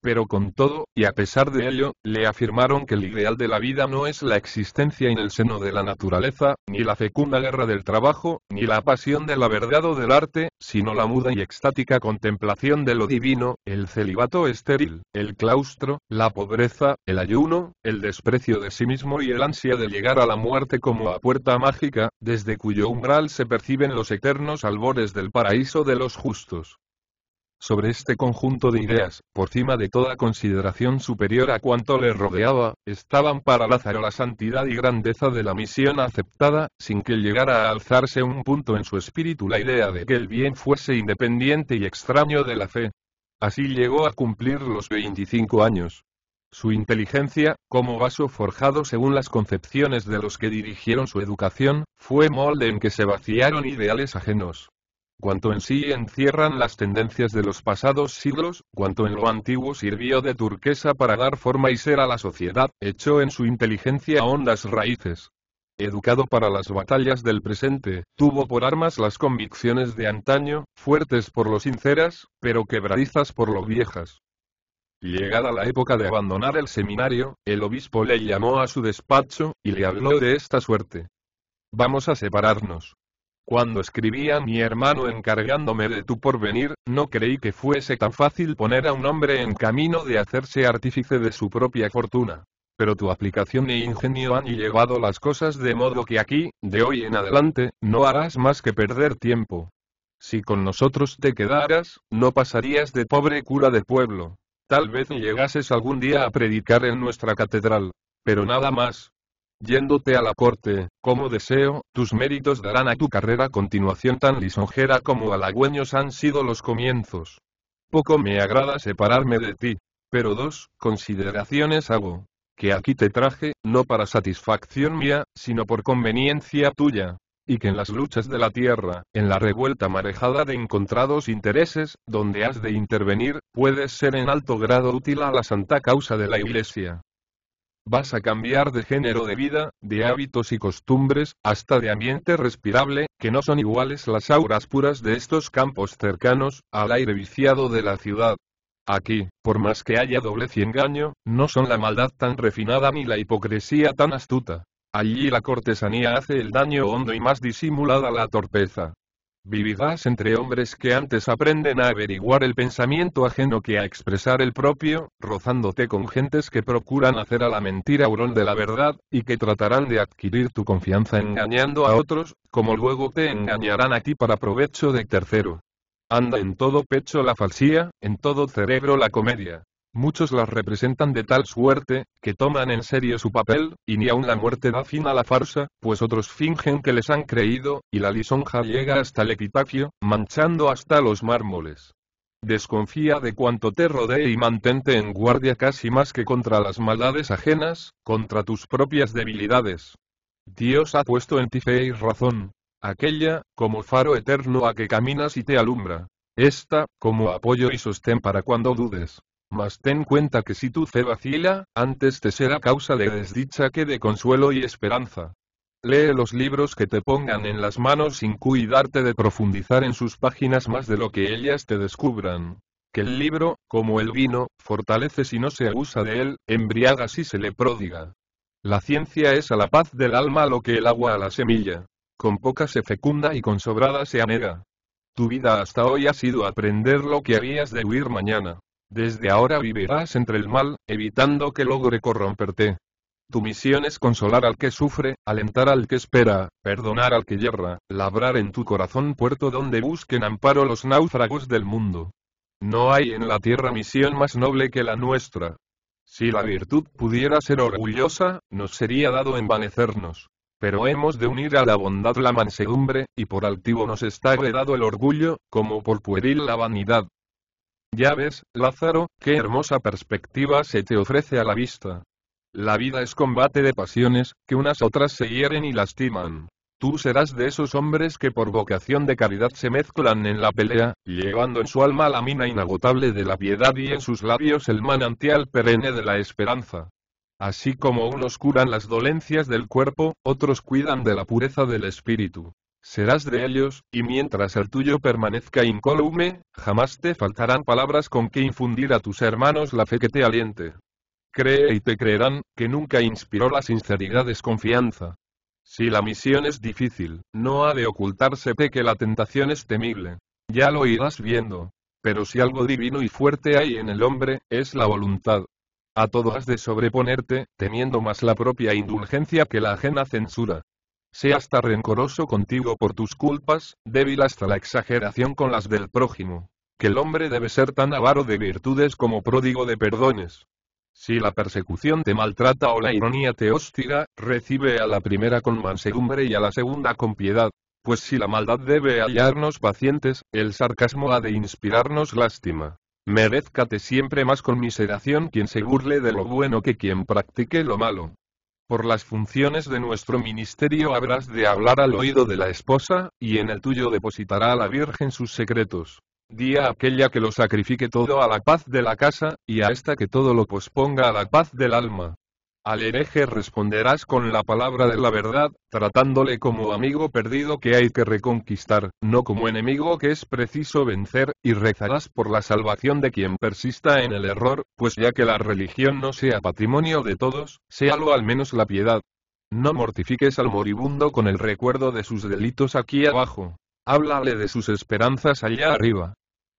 Pero con todo, y a pesar de ello, le afirmaron que el ideal de la vida no es la existencia en el seno de la naturaleza, ni la fecunda guerra del trabajo, ni la pasión de la verdad o del arte, sino la muda y extática contemplación de lo divino, el celibato estéril, el claustro, la pobreza, el ayuno, el desprecio de sí mismo y el ansia de llegar a la muerte como a puerta mágica, desde cuyo umbral se perciben los eternos albores del paraíso de los justos. Sobre este conjunto de ideas, por cima de toda consideración superior a cuanto le rodeaba, estaban para Lázaro la santidad y grandeza de la misión aceptada, sin que llegara a alzarse un punto en su espíritu la idea de que el bien fuese independiente y extraño de la fe. Así llegó a cumplir los 25 años. Su inteligencia, como vaso forjado según las concepciones de los que dirigieron su educación, fue molde en que se vaciaron ideales ajenos cuanto en sí encierran las tendencias de los pasados siglos, cuanto en lo antiguo sirvió de turquesa para dar forma y ser a la sociedad, echó en su inteligencia hondas raíces. Educado para las batallas del presente, tuvo por armas las convicciones de antaño, fuertes por lo sinceras, pero quebradizas por lo viejas. Llegada la época de abandonar el seminario, el obispo le llamó a su despacho, y le habló de esta suerte. Vamos a separarnos. Cuando escribí a mi hermano encargándome de tu porvenir, no creí que fuese tan fácil poner a un hombre en camino de hacerse artífice de su propia fortuna. Pero tu aplicación e ingenio han llevado las cosas de modo que aquí, de hoy en adelante, no harás más que perder tiempo. Si con nosotros te quedaras, no pasarías de pobre cura de pueblo. Tal vez llegases algún día a predicar en nuestra catedral. Pero nada más. Yéndote a la corte, como deseo, tus méritos darán a tu carrera continuación tan lisonjera como halagüeños han sido los comienzos. Poco me agrada separarme de ti. Pero dos consideraciones hago. Que aquí te traje, no para satisfacción mía, sino por conveniencia tuya. Y que en las luchas de la tierra, en la revuelta marejada de encontrados intereses, donde has de intervenir, puedes ser en alto grado útil a la santa causa de la Iglesia. Vas a cambiar de género de vida, de hábitos y costumbres, hasta de ambiente respirable, que no son iguales las auras puras de estos campos cercanos, al aire viciado de la ciudad. Aquí, por más que haya doblez y engaño, no son la maldad tan refinada ni la hipocresía tan astuta. Allí la cortesanía hace el daño hondo y más disimulada la torpeza. Vivirás entre hombres que antes aprenden a averiguar el pensamiento ajeno que a expresar el propio, rozándote con gentes que procuran hacer a la mentira Aurón de la verdad, y que tratarán de adquirir tu confianza engañando a otros, como luego te engañarán a ti para provecho de tercero. Anda en todo pecho la falsía, en todo cerebro la comedia. Muchos las representan de tal suerte, que toman en serio su papel, y ni aun la muerte da fin a la farsa, pues otros fingen que les han creído, y la lisonja llega hasta el epitafio, manchando hasta los mármoles. Desconfía de cuanto te rodee y mantente en guardia casi más que contra las maldades ajenas, contra tus propias debilidades. Dios ha puesto en ti fe y razón. Aquella, como faro eterno a que caminas y te alumbra. Esta, como apoyo y sostén para cuando dudes. Mas ten cuenta que si tu fe vacila, antes te será causa de desdicha que de consuelo y esperanza. Lee los libros que te pongan en las manos sin cuidarte de profundizar en sus páginas más de lo que ellas te descubran. Que el libro, como el vino, fortalece si no se abusa de él, embriaga si se le prodiga. La ciencia es a la paz del alma lo que el agua a la semilla. Con poca se fecunda y con sobrada se anega. Tu vida hasta hoy ha sido aprender lo que habías de huir mañana. Desde ahora vivirás entre el mal, evitando que logre corromperte. Tu misión es consolar al que sufre, alentar al que espera, perdonar al que yerra, labrar en tu corazón puerto donde busquen amparo los náufragos del mundo. No hay en la tierra misión más noble que la nuestra. Si la virtud pudiera ser orgullosa, nos sería dado envanecernos. Pero hemos de unir a la bondad la mansedumbre, y por altivo nos está heredado el orgullo, como por pueril la vanidad. Ya ves, Lázaro, qué hermosa perspectiva se te ofrece a la vista. La vida es combate de pasiones, que unas otras se hieren y lastiman. Tú serás de esos hombres que por vocación de caridad se mezclan en la pelea, llevando en su alma la mina inagotable de la piedad y en sus labios el manantial perenne de la esperanza. Así como unos curan las dolencias del cuerpo, otros cuidan de la pureza del espíritu serás de ellos, y mientras el tuyo permanezca incólume, jamás te faltarán palabras con que infundir a tus hermanos la fe que te aliente. Cree y te creerán, que nunca inspiró la sinceridad desconfianza. Si la misión es difícil, no ha de ocultarse que la tentación es temible. Ya lo irás viendo. Pero si algo divino y fuerte hay en el hombre, es la voluntad. A todo has de sobreponerte, teniendo más la propia indulgencia que la ajena censura. Sea hasta rencoroso contigo por tus culpas, débil hasta la exageración con las del prójimo. Que el hombre debe ser tan avaro de virtudes como pródigo de perdones. Si la persecución te maltrata o la ironía te hostiga, recibe a la primera con mansedumbre y a la segunda con piedad. Pues si la maldad debe hallarnos pacientes, el sarcasmo ha de inspirarnos lástima. Merezcate siempre más con miseración quien se burle de lo bueno que quien practique lo malo. Por las funciones de nuestro ministerio habrás de hablar al oído de la esposa, y en el tuyo depositará a la Virgen sus secretos. Día a aquella que lo sacrifique todo a la paz de la casa, y a esta que todo lo posponga a la paz del alma. Al hereje responderás con la palabra de la verdad, tratándole como amigo perdido que hay que reconquistar, no como enemigo que es preciso vencer, y rezarás por la salvación de quien persista en el error, pues ya que la religión no sea patrimonio de todos, séalo al menos la piedad. No mortifiques al moribundo con el recuerdo de sus delitos aquí abajo. Háblale de sus esperanzas allá arriba.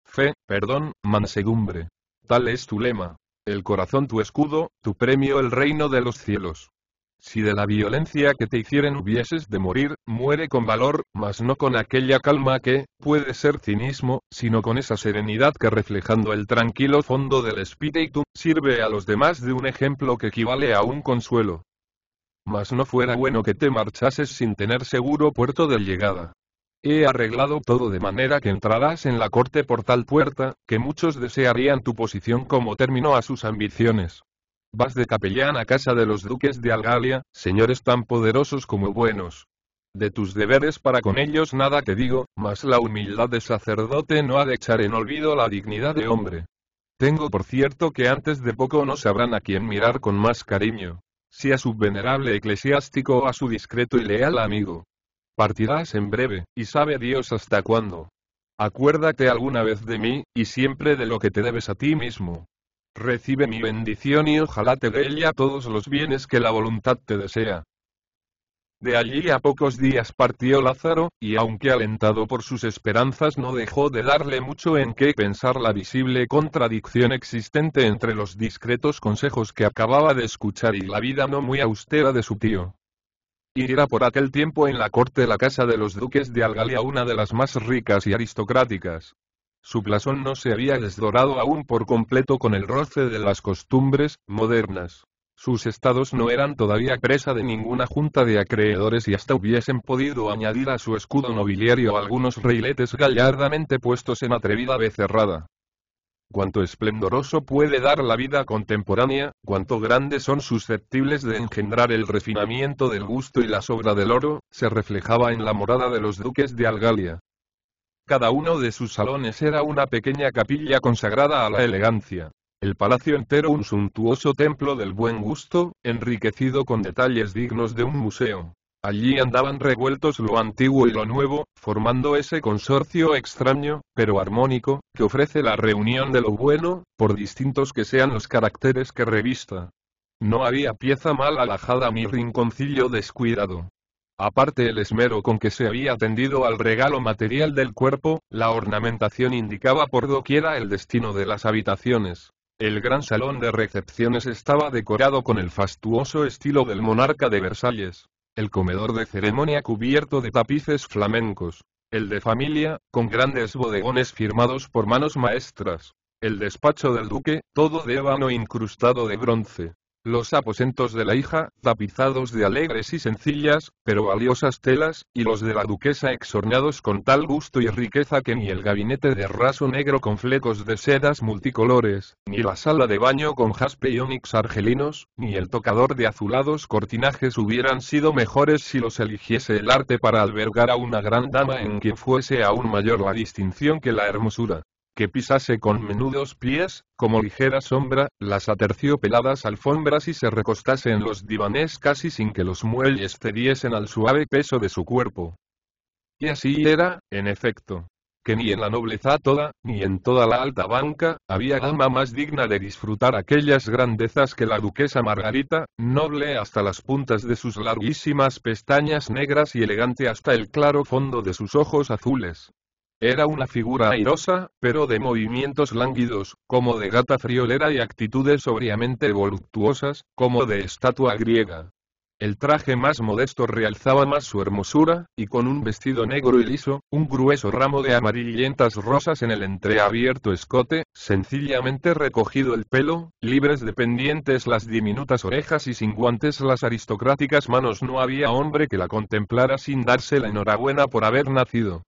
Fe, perdón, mansedumbre. Tal es tu lema el corazón tu escudo, tu premio el reino de los cielos. Si de la violencia que te hicieren hubieses de morir, muere con valor, mas no con aquella calma que, puede ser cinismo, sino con esa serenidad que reflejando el tranquilo fondo del espíritu, sirve a los demás de un ejemplo que equivale a un consuelo. Mas no fuera bueno que te marchases sin tener seguro puerto de llegada. He arreglado todo de manera que entrarás en la corte por tal puerta, que muchos desearían tu posición como término a sus ambiciones. Vas de capellán a casa de los duques de Algalia, señores tan poderosos como buenos. De tus deberes para con ellos nada te digo, mas la humildad de sacerdote no ha de echar en olvido la dignidad de hombre. Tengo por cierto que antes de poco no sabrán a quién mirar con más cariño, si a su venerable eclesiástico o a su discreto y leal amigo. Partirás en breve, y sabe Dios hasta cuándo. Acuérdate alguna vez de mí, y siempre de lo que te debes a ti mismo. Recibe mi bendición y ojalá te dé ella todos los bienes que la voluntad te desea. De allí a pocos días partió Lázaro, y aunque alentado por sus esperanzas no dejó de darle mucho en qué pensar la visible contradicción existente entre los discretos consejos que acababa de escuchar y la vida no muy austera de su tío y era por aquel tiempo en la corte la casa de los duques de Algalia una de las más ricas y aristocráticas. Su blasón no se había desdorado aún por completo con el roce de las costumbres modernas. Sus estados no eran todavía presa de ninguna junta de acreedores y hasta hubiesen podido añadir a su escudo nobiliario algunos reiletes gallardamente puestos en atrevida becerrada cuánto esplendoroso puede dar la vida contemporánea, cuanto grandes son susceptibles de engendrar el refinamiento del gusto y la sobra del oro, se reflejaba en la morada de los duques de Algalia. Cada uno de sus salones era una pequeña capilla consagrada a la elegancia. El palacio entero un suntuoso templo del buen gusto, enriquecido con detalles dignos de un museo. Allí andaban revueltos lo antiguo y lo nuevo, formando ese consorcio extraño, pero armónico, que ofrece la reunión de lo bueno, por distintos que sean los caracteres que revista. No había pieza mal alajada ni rinconcillo descuidado. Aparte el esmero con que se había atendido al regalo material del cuerpo, la ornamentación indicaba por doquiera el destino de las habitaciones. El gran salón de recepciones estaba decorado con el fastuoso estilo del monarca de Versalles el comedor de ceremonia cubierto de tapices flamencos, el de familia, con grandes bodegones firmados por manos maestras, el despacho del duque, todo de ébano incrustado de bronce, los aposentos de la hija, tapizados de alegres y sencillas, pero valiosas telas, y los de la duquesa exornados con tal gusto y riqueza que ni el gabinete de raso negro con flecos de sedas multicolores, ni la sala de baño con jaspe y onix argelinos, ni el tocador de azulados cortinajes hubieran sido mejores si los eligiese el arte para albergar a una gran dama en quien fuese aún mayor la distinción que la hermosura que pisase con menudos pies, como ligera sombra, las aterciopeladas alfombras y se recostase en los divanes casi sin que los muelles cediesen al suave peso de su cuerpo. Y así era, en efecto, que ni en la nobleza toda, ni en toda la alta banca, había dama más digna de disfrutar aquellas grandezas que la duquesa Margarita, noble hasta las puntas de sus larguísimas pestañas negras y elegante hasta el claro fondo de sus ojos azules. Era una figura airosa, pero de movimientos lánguidos, como de gata friolera y actitudes sobriamente voluptuosas, como de estatua griega. El traje más modesto realzaba más su hermosura, y con un vestido negro y liso, un grueso ramo de amarillentas rosas en el entreabierto escote, sencillamente recogido el pelo, libres de pendientes las diminutas orejas y sin guantes las aristocráticas manos no había hombre que la contemplara sin darse la enhorabuena por haber nacido.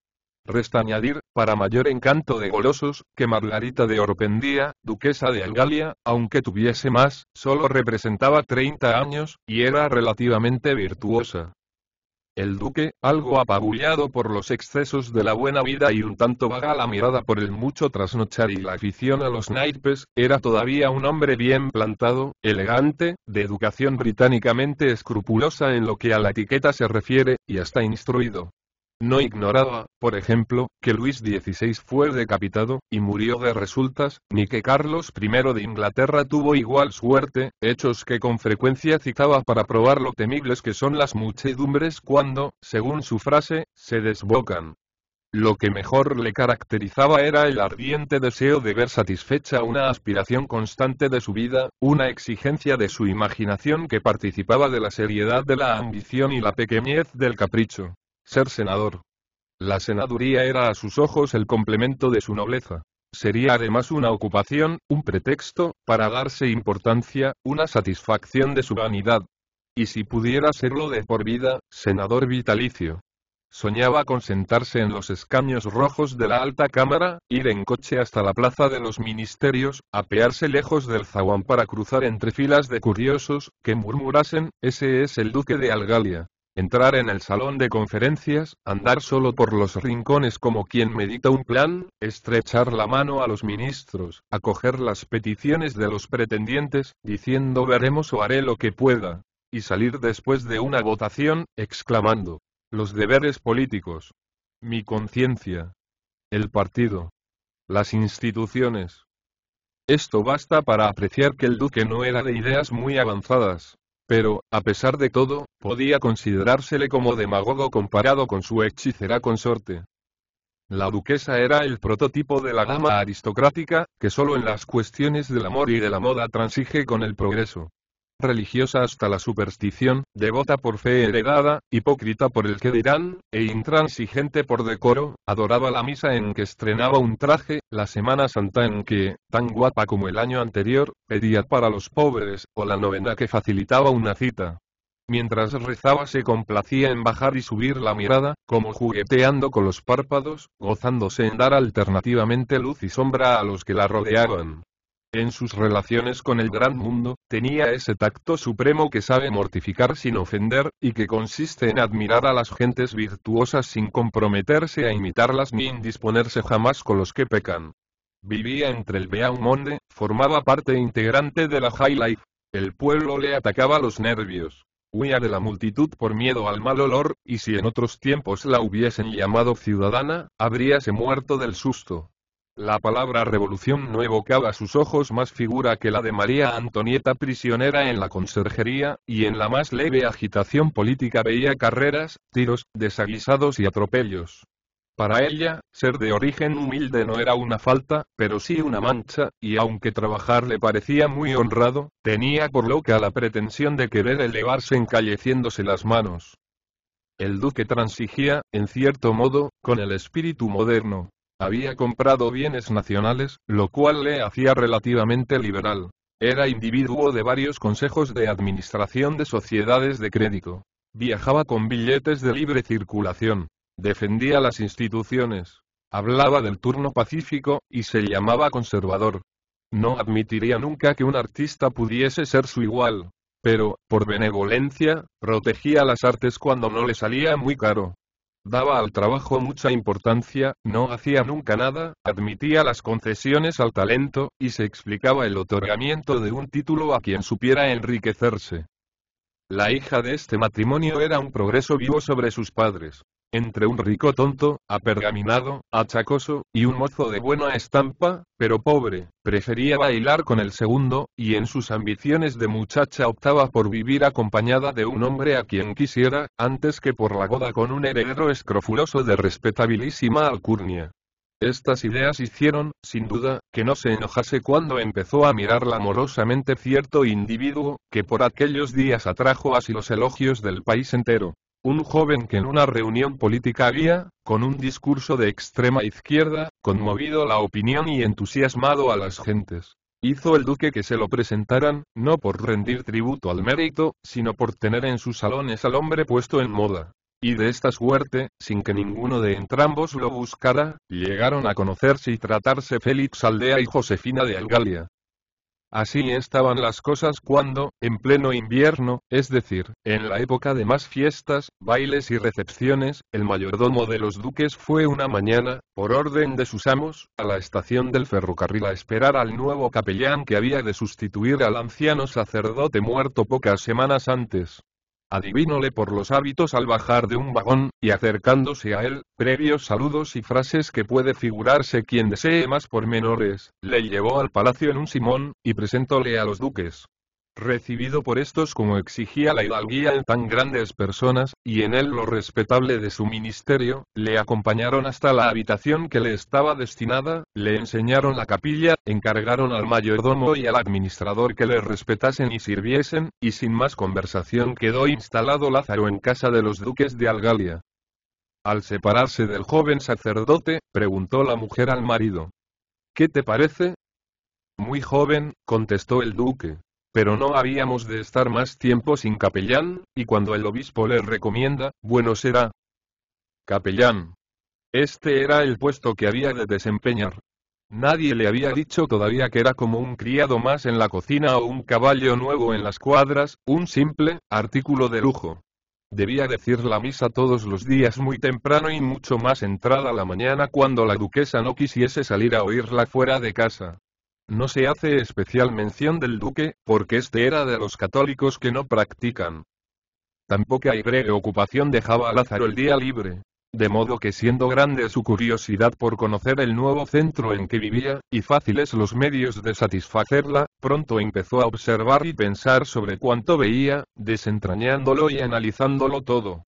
Resta añadir, para mayor encanto de golosos, que Margarita de Orpendía, duquesa de Algalia, aunque tuviese más, solo representaba 30 años, y era relativamente virtuosa. El duque, algo apabullado por los excesos de la buena vida y un tanto vaga la mirada por el mucho trasnochar y la afición a los naipes, era todavía un hombre bien plantado, elegante, de educación británicamente escrupulosa en lo que a la etiqueta se refiere, y hasta instruido. No ignoraba, por ejemplo, que Luis XVI fue decapitado, y murió de resultas, ni que Carlos I de Inglaterra tuvo igual suerte, hechos que con frecuencia citaba para probar lo temibles que son las muchedumbres cuando, según su frase, se desbocan. Lo que mejor le caracterizaba era el ardiente deseo de ver satisfecha una aspiración constante de su vida, una exigencia de su imaginación que participaba de la seriedad de la ambición y la pequeñez del capricho ser senador. La senaduría era a sus ojos el complemento de su nobleza. Sería además una ocupación, un pretexto, para darse importancia, una satisfacción de su vanidad. Y si pudiera serlo de por vida, senador vitalicio. Soñaba con sentarse en los escaños rojos de la alta cámara, ir en coche hasta la plaza de los ministerios, apearse lejos del zaguán para cruzar entre filas de curiosos, que murmurasen, ese es el duque de Algalia entrar en el salón de conferencias, andar solo por los rincones como quien medita un plan, estrechar la mano a los ministros, acoger las peticiones de los pretendientes, diciendo veremos o haré lo que pueda, y salir después de una votación, exclamando, los deberes políticos, mi conciencia, el partido, las instituciones. Esto basta para apreciar que el duque no era de ideas muy avanzadas, pero, a pesar de todo, podía considerársele como demagogo comparado con su hechicera consorte. La duquesa era el prototipo de la dama aristocrática, que solo en las cuestiones del amor y de la moda transige con el progreso religiosa hasta la superstición, devota por fe heredada, hipócrita por el que dirán, e intransigente por decoro, adoraba la misa en que estrenaba un traje, la Semana Santa en que, tan guapa como el año anterior, pedía para los pobres, o la novena que facilitaba una cita. Mientras rezaba se complacía en bajar y subir la mirada, como jugueteando con los párpados, gozándose en dar alternativamente luz y sombra a los que la rodeaban. En sus relaciones con el gran mundo, tenía ese tacto supremo que sabe mortificar sin ofender, y que consiste en admirar a las gentes virtuosas sin comprometerse a imitarlas ni indisponerse jamás con los que pecan. Vivía entre el Beaumonde, formaba parte integrante de la High Life. El pueblo le atacaba los nervios. Huía de la multitud por miedo al mal olor, y si en otros tiempos la hubiesen llamado ciudadana, habríase muerto del susto. La palabra revolución no evocaba a sus ojos más figura que la de María Antonieta prisionera en la conserjería, y en la más leve agitación política veía carreras, tiros, desaguisados y atropellos. Para ella, ser de origen humilde no era una falta, pero sí una mancha, y aunque trabajar le parecía muy honrado, tenía por loca la pretensión de querer elevarse encalleciéndose las manos. El duque transigía, en cierto modo, con el espíritu moderno, había comprado bienes nacionales, lo cual le hacía relativamente liberal. Era individuo de varios consejos de administración de sociedades de crédito. Viajaba con billetes de libre circulación. Defendía las instituciones. Hablaba del turno pacífico, y se llamaba conservador. No admitiría nunca que un artista pudiese ser su igual. Pero, por benevolencia, protegía las artes cuando no le salía muy caro. Daba al trabajo mucha importancia, no hacía nunca nada, admitía las concesiones al talento, y se explicaba el otorgamiento de un título a quien supiera enriquecerse. La hija de este matrimonio era un progreso vivo sobre sus padres entre un rico tonto, apergaminado, achacoso, y un mozo de buena estampa, pero pobre, prefería bailar con el segundo, y en sus ambiciones de muchacha optaba por vivir acompañada de un hombre a quien quisiera, antes que por la boda con un heredero escrofuloso de respetabilísima alcurnia. Estas ideas hicieron, sin duda, que no se enojase cuando empezó a mirarla amorosamente cierto individuo, que por aquellos días atrajo así los elogios del país entero. Un joven que en una reunión política había, con un discurso de extrema izquierda, conmovido la opinión y entusiasmado a las gentes. Hizo el duque que se lo presentaran, no por rendir tributo al mérito, sino por tener en sus salones al hombre puesto en moda. Y de esta suerte, sin que ninguno de entrambos lo buscara, llegaron a conocerse y tratarse Félix Aldea y Josefina de Algalia. Así estaban las cosas cuando, en pleno invierno, es decir, en la época de más fiestas, bailes y recepciones, el mayordomo de los duques fue una mañana, por orden de sus amos, a la estación del ferrocarril a esperar al nuevo capellán que había de sustituir al anciano sacerdote muerto pocas semanas antes. Adivínole por los hábitos al bajar de un vagón, y acercándose a él, previos saludos y frases que puede figurarse quien desee más por menores, le llevó al palacio en un simón, y presentóle a los duques, recibido por estos como exigía la hidalguía en tan grandes personas, y en él lo respetable de su ministerio, le acompañaron hasta la habitación que le estaba destinada, le enseñaron la capilla, encargaron al mayordomo y al administrador que le respetasen y sirviesen, y sin más conversación quedó instalado Lázaro en casa de los duques de Algalia. Al separarse del joven sacerdote, preguntó la mujer al marido. ¿Qué te parece? Muy joven, contestó el duque, pero no habíamos de estar más tiempo sin capellán, y cuando el obispo le recomienda, bueno será. Capellán. Este era el puesto que había de desempeñar. Nadie le había dicho todavía que era como un criado más en la cocina o un caballo nuevo en las cuadras, un simple, artículo de lujo. Debía decir la misa todos los días muy temprano y mucho más entrada la mañana cuando la duquesa no quisiese salir a oírla fuera de casa. No se hace especial mención del duque, porque este era de los católicos que no practican. Tampoco hay ocupación dejaba a Lázaro el día libre. De modo que siendo grande su curiosidad por conocer el nuevo centro en que vivía, y fáciles los medios de satisfacerla, pronto empezó a observar y pensar sobre cuanto veía, desentrañándolo y analizándolo todo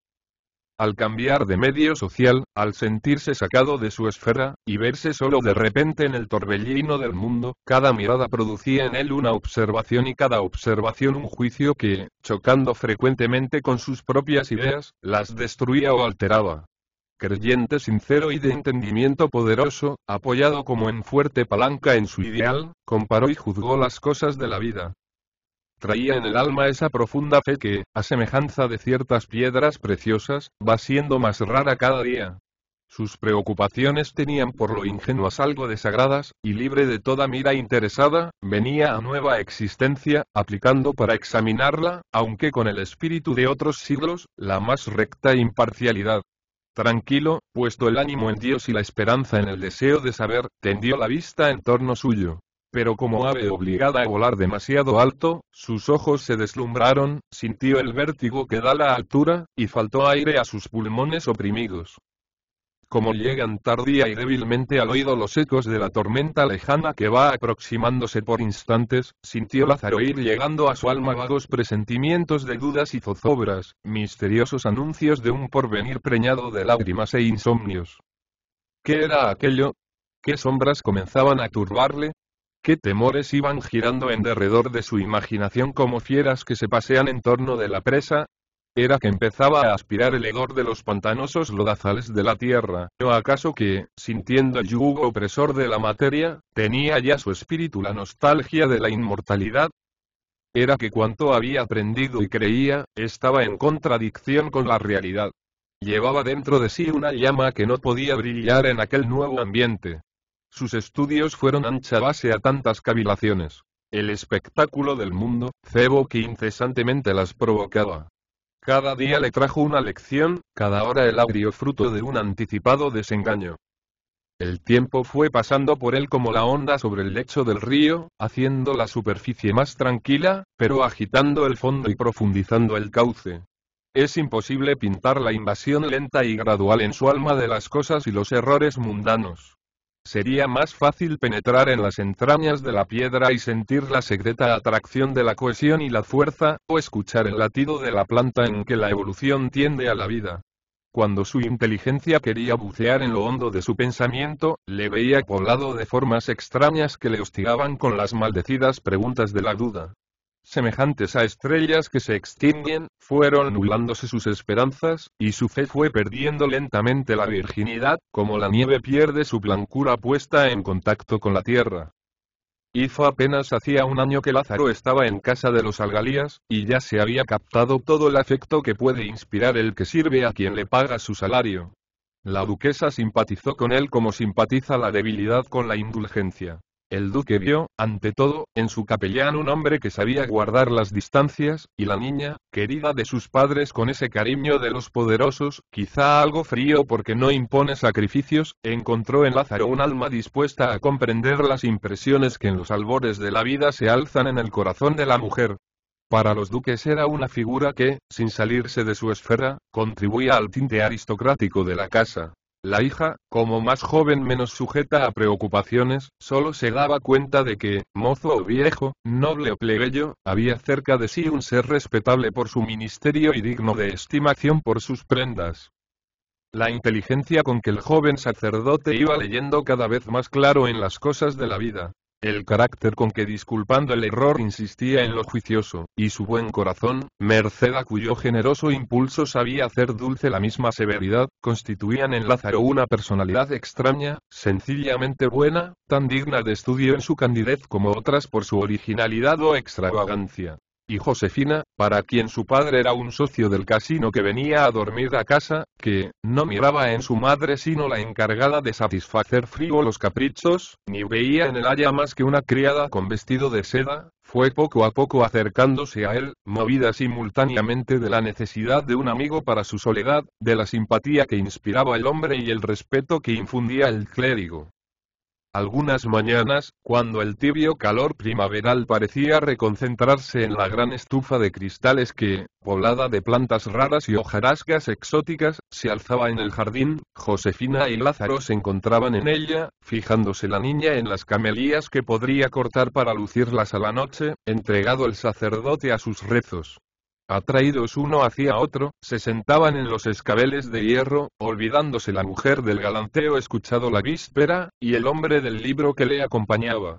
al cambiar de medio social, al sentirse sacado de su esfera, y verse solo de repente en el torbellino del mundo, cada mirada producía en él una observación y cada observación un juicio que, chocando frecuentemente con sus propias ideas, las destruía o alteraba. Creyente sincero y de entendimiento poderoso, apoyado como en fuerte palanca en su ideal, comparó y juzgó las cosas de la vida, Traía en el alma esa profunda fe que, a semejanza de ciertas piedras preciosas, va siendo más rara cada día. Sus preocupaciones tenían por lo ingenuas algo de sagradas, y libre de toda mira interesada, venía a nueva existencia, aplicando para examinarla, aunque con el espíritu de otros siglos, la más recta imparcialidad. Tranquilo, puesto el ánimo en Dios y la esperanza en el deseo de saber, tendió la vista en torno suyo pero como ave obligada a volar demasiado alto, sus ojos se deslumbraron, sintió el vértigo que da la altura, y faltó aire a sus pulmones oprimidos. Como llegan tardía y débilmente al oído los ecos de la tormenta lejana que va aproximándose por instantes, sintió Lázaro ir llegando a su alma vagos presentimientos de dudas y zozobras, misteriosos anuncios de un porvenir preñado de lágrimas e insomnios. ¿Qué era aquello? ¿Qué sombras comenzaban a turbarle? qué temores iban girando en derredor de su imaginación como fieras que se pasean en torno de la presa, era que empezaba a aspirar el hedor de los pantanosos lodazales de la tierra, o acaso que, sintiendo el yugo opresor de la materia, tenía ya su espíritu la nostalgia de la inmortalidad. Era que cuanto había aprendido y creía, estaba en contradicción con la realidad. Llevaba dentro de sí una llama que no podía brillar en aquel nuevo ambiente, sus estudios fueron ancha base a tantas cavilaciones. El espectáculo del mundo, cebo que incesantemente las provocaba. Cada día le trajo una lección, cada hora el agrio fruto de un anticipado desengaño. El tiempo fue pasando por él como la onda sobre el lecho del río, haciendo la superficie más tranquila, pero agitando el fondo y profundizando el cauce. Es imposible pintar la invasión lenta y gradual en su alma de las cosas y los errores mundanos. Sería más fácil penetrar en las entrañas de la piedra y sentir la secreta atracción de la cohesión y la fuerza, o escuchar el latido de la planta en que la evolución tiende a la vida. Cuando su inteligencia quería bucear en lo hondo de su pensamiento, le veía poblado de formas extrañas que le hostigaban con las maldecidas preguntas de la duda semejantes a estrellas que se extinguen, fueron nublándose sus esperanzas, y su fe fue perdiendo lentamente la virginidad, como la nieve pierde su blancura puesta en contacto con la tierra. Hizo apenas hacía un año que Lázaro estaba en casa de los algalías, y ya se había captado todo el afecto que puede inspirar el que sirve a quien le paga su salario. La duquesa simpatizó con él como simpatiza la debilidad con la indulgencia. El duque vio, ante todo, en su capellán un hombre que sabía guardar las distancias, y la niña, querida de sus padres con ese cariño de los poderosos, quizá algo frío porque no impone sacrificios, encontró en Lázaro un alma dispuesta a comprender las impresiones que en los albores de la vida se alzan en el corazón de la mujer. Para los duques era una figura que, sin salirse de su esfera, contribuía al tinte aristocrático de la casa. La hija, como más joven menos sujeta a preocupaciones, solo se daba cuenta de que, mozo o viejo, noble o plebeyo, había cerca de sí un ser respetable por su ministerio y digno de estimación por sus prendas. La inteligencia con que el joven sacerdote iba leyendo cada vez más claro en las cosas de la vida, el carácter con que disculpando el error insistía en lo juicioso, y su buen corazón, merced a cuyo generoso impulso sabía hacer dulce la misma severidad, constituían en Lázaro una personalidad extraña, sencillamente buena, tan digna de estudio en su candidez como otras por su originalidad o extravagancia y Josefina, para quien su padre era un socio del casino que venía a dormir a casa, que, no miraba en su madre sino la encargada de satisfacer frío los caprichos, ni veía en el haya más que una criada con vestido de seda, fue poco a poco acercándose a él, movida simultáneamente de la necesidad de un amigo para su soledad, de la simpatía que inspiraba el hombre y el respeto que infundía el clérigo. Algunas mañanas, cuando el tibio calor primaveral parecía reconcentrarse en la gran estufa de cristales que, poblada de plantas raras y hojarascas exóticas, se alzaba en el jardín, Josefina y Lázaro se encontraban en ella, fijándose la niña en las camelías que podría cortar para lucirlas a la noche, entregado el sacerdote a sus rezos atraídos uno hacia otro, se sentaban en los escabeles de hierro, olvidándose la mujer del galanteo escuchado la víspera, y el hombre del libro que le acompañaba.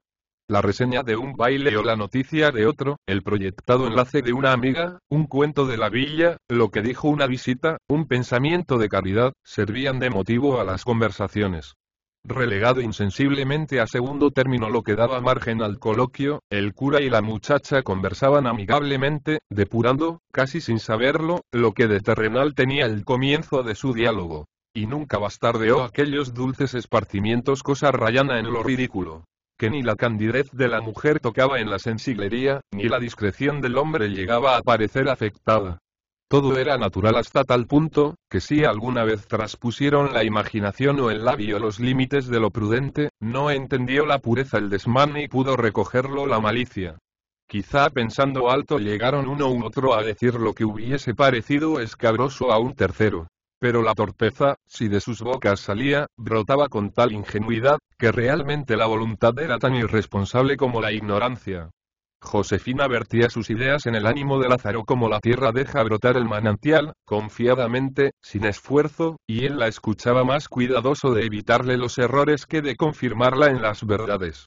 La reseña de un baile o la noticia de otro, el proyectado enlace de una amiga, un cuento de la villa, lo que dijo una visita, un pensamiento de caridad, servían de motivo a las conversaciones relegado insensiblemente a segundo término lo que daba margen al coloquio, el cura y la muchacha conversaban amigablemente, depurando, casi sin saberlo, lo que de terrenal tenía el comienzo de su diálogo. Y nunca bastardeó aquellos dulces esparcimientos cosa rayana en lo ridículo que ni la candidez de la mujer tocaba en la sensiblería, ni la discreción del hombre llegaba a parecer afectada. Todo era natural hasta tal punto, que si alguna vez traspusieron la imaginación o el labio los límites de lo prudente, no entendió la pureza el desmán y pudo recogerlo la malicia. Quizá pensando alto llegaron uno u otro a decir lo que hubiese parecido escabroso a un tercero. Pero la torpeza, si de sus bocas salía, brotaba con tal ingenuidad, que realmente la voluntad era tan irresponsable como la ignorancia. Josefina vertía sus ideas en el ánimo de Lázaro como la tierra deja brotar el manantial, confiadamente, sin esfuerzo, y él la escuchaba más cuidadoso de evitarle los errores que de confirmarla en las verdades.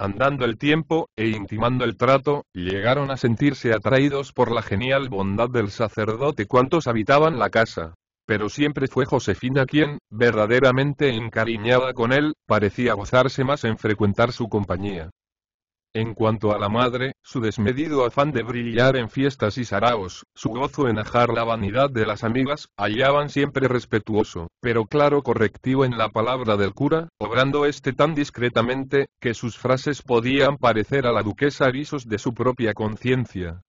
Andando el tiempo, e intimando el trato, llegaron a sentirse atraídos por la genial bondad del sacerdote cuantos habitaban la casa. Pero siempre fue Josefina quien, verdaderamente encariñada con él, parecía gozarse más en frecuentar su compañía. En cuanto a la madre, su desmedido afán de brillar en fiestas y saraos, su gozo en ajar la vanidad de las amigas, hallaban siempre respetuoso, pero claro correctivo en la palabra del cura, obrando este tan discretamente, que sus frases podían parecer a la duquesa avisos de su propia conciencia.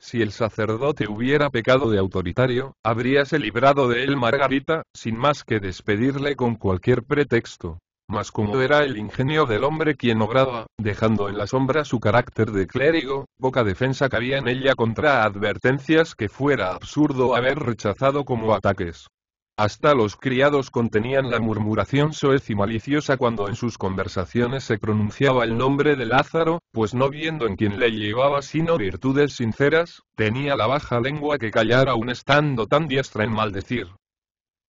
Si el sacerdote hubiera pecado de autoritario, habríase librado de él Margarita, sin más que despedirle con cualquier pretexto mas como era el ingenio del hombre quien obraba, dejando en la sombra su carácter de clérigo, poca defensa cabía en ella contra advertencias que fuera absurdo haber rechazado como ataques. Hasta los criados contenían la murmuración soez y maliciosa cuando en sus conversaciones se pronunciaba el nombre de Lázaro, pues no viendo en quien le llevaba sino virtudes sinceras, tenía la baja lengua que callar aún estando tan diestra en maldecir.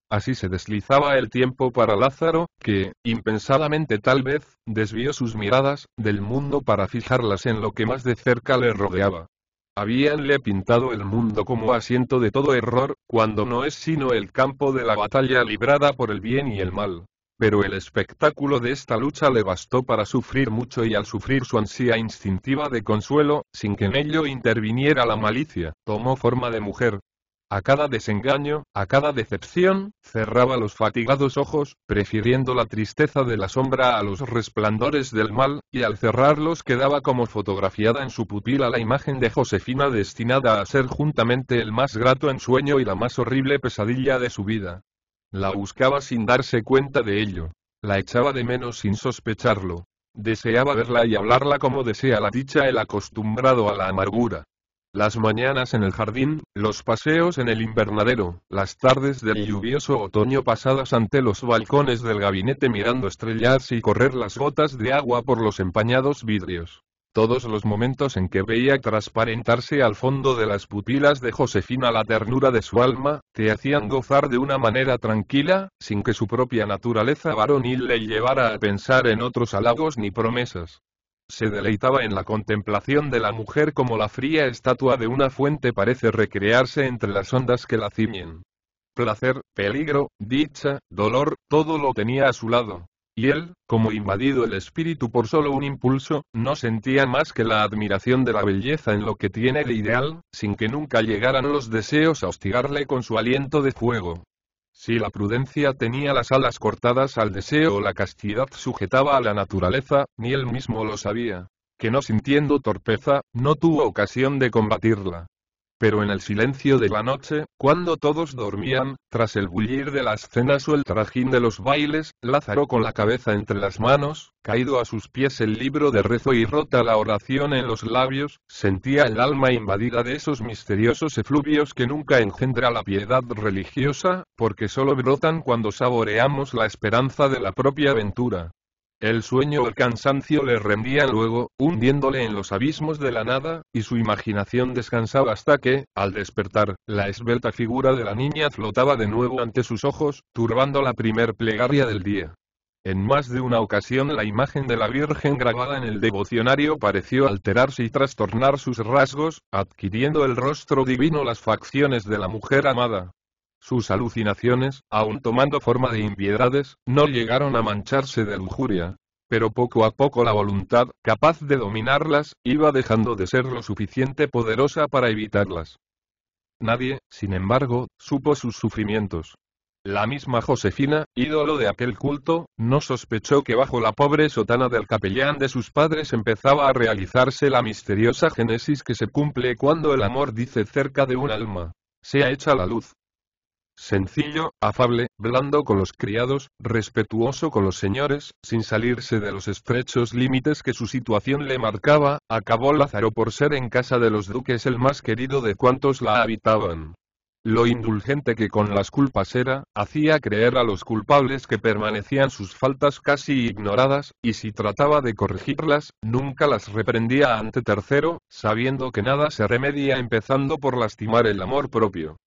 Así se deslizaba el tiempo para Lázaro, que, impensadamente tal vez, desvió sus miradas del mundo para fijarlas en lo que más de cerca le rodeaba. Habíanle pintado el mundo como asiento de todo error, cuando no es sino el campo de la batalla librada por el bien y el mal. Pero el espectáculo de esta lucha le bastó para sufrir mucho y al sufrir su ansia instintiva de consuelo, sin que en ello interviniera la malicia, tomó forma de mujer, a cada desengaño, a cada decepción, cerraba los fatigados ojos, prefiriendo la tristeza de la sombra a los resplandores del mal, y al cerrarlos quedaba como fotografiada en su pupila la imagen de Josefina destinada a ser juntamente el más grato ensueño y la más horrible pesadilla de su vida. La buscaba sin darse cuenta de ello. La echaba de menos sin sospecharlo. Deseaba verla y hablarla como desea la dicha el acostumbrado a la amargura las mañanas en el jardín, los paseos en el invernadero, las tardes del lluvioso otoño pasadas ante los balcones del gabinete mirando estrellarse y correr las gotas de agua por los empañados vidrios. Todos los momentos en que veía transparentarse al fondo de las pupilas de Josefina la ternura de su alma, te hacían gozar de una manera tranquila, sin que su propia naturaleza varonil le llevara a pensar en otros halagos ni promesas se deleitaba en la contemplación de la mujer como la fría estatua de una fuente parece recrearse entre las ondas que la cimien. Placer, peligro, dicha, dolor, todo lo tenía a su lado. Y él, como invadido el espíritu por solo un impulso, no sentía más que la admiración de la belleza en lo que tiene de ideal, sin que nunca llegaran los deseos a hostigarle con su aliento de fuego. Si la prudencia tenía las alas cortadas al deseo o la castidad sujetaba a la naturaleza, ni él mismo lo sabía, que no sintiendo torpeza, no tuvo ocasión de combatirla. Pero en el silencio de la noche, cuando todos dormían, tras el bullir de las cenas o el trajín de los bailes, Lázaro con la cabeza entre las manos, caído a sus pies el libro de rezo y rota la oración en los labios, sentía el alma invadida de esos misteriosos efluvios que nunca engendra la piedad religiosa, porque solo brotan cuando saboreamos la esperanza de la propia aventura. El sueño o el cansancio le rendía luego, hundiéndole en los abismos de la nada, y su imaginación descansaba hasta que, al despertar, la esbelta figura de la niña flotaba de nuevo ante sus ojos, turbando la primer plegaria del día. En más de una ocasión la imagen de la Virgen grabada en el devocionario pareció alterarse y trastornar sus rasgos, adquiriendo el rostro divino las facciones de la mujer amada, sus alucinaciones, aun tomando forma de impiedades, no llegaron a mancharse de lujuria. Pero poco a poco la voluntad, capaz de dominarlas, iba dejando de ser lo suficiente poderosa para evitarlas. Nadie, sin embargo, supo sus sufrimientos. La misma Josefina, ídolo de aquel culto, no sospechó que bajo la pobre sotana del capellán de sus padres empezaba a realizarse la misteriosa génesis que se cumple cuando el amor dice cerca de un alma. Sea hecha la luz, Sencillo, afable, blando con los criados, respetuoso con los señores, sin salirse de los estrechos límites que su situación le marcaba, acabó Lázaro por ser en casa de los duques el más querido de cuantos la habitaban. Lo indulgente que con las culpas era, hacía creer a los culpables que permanecían sus faltas casi ignoradas, y si trataba de corregirlas, nunca las reprendía ante tercero, sabiendo que nada se remedia empezando por lastimar el amor propio.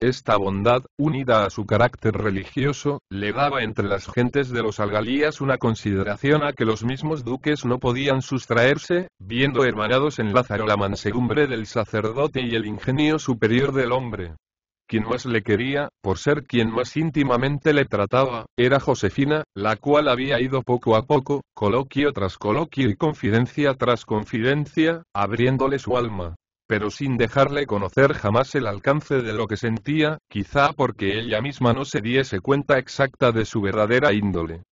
Esta bondad, unida a su carácter religioso, le daba entre las gentes de los algalías una consideración a que los mismos duques no podían sustraerse, viendo hermanados en Lázaro la mansedumbre del sacerdote y el ingenio superior del hombre. Quien más le quería, por ser quien más íntimamente le trataba, era Josefina, la cual había ido poco a poco, coloquio tras coloquio y confidencia tras confidencia, abriéndole su alma pero sin dejarle conocer jamás el alcance de lo que sentía, quizá porque ella misma no se diese cuenta exacta de su verdadera índole.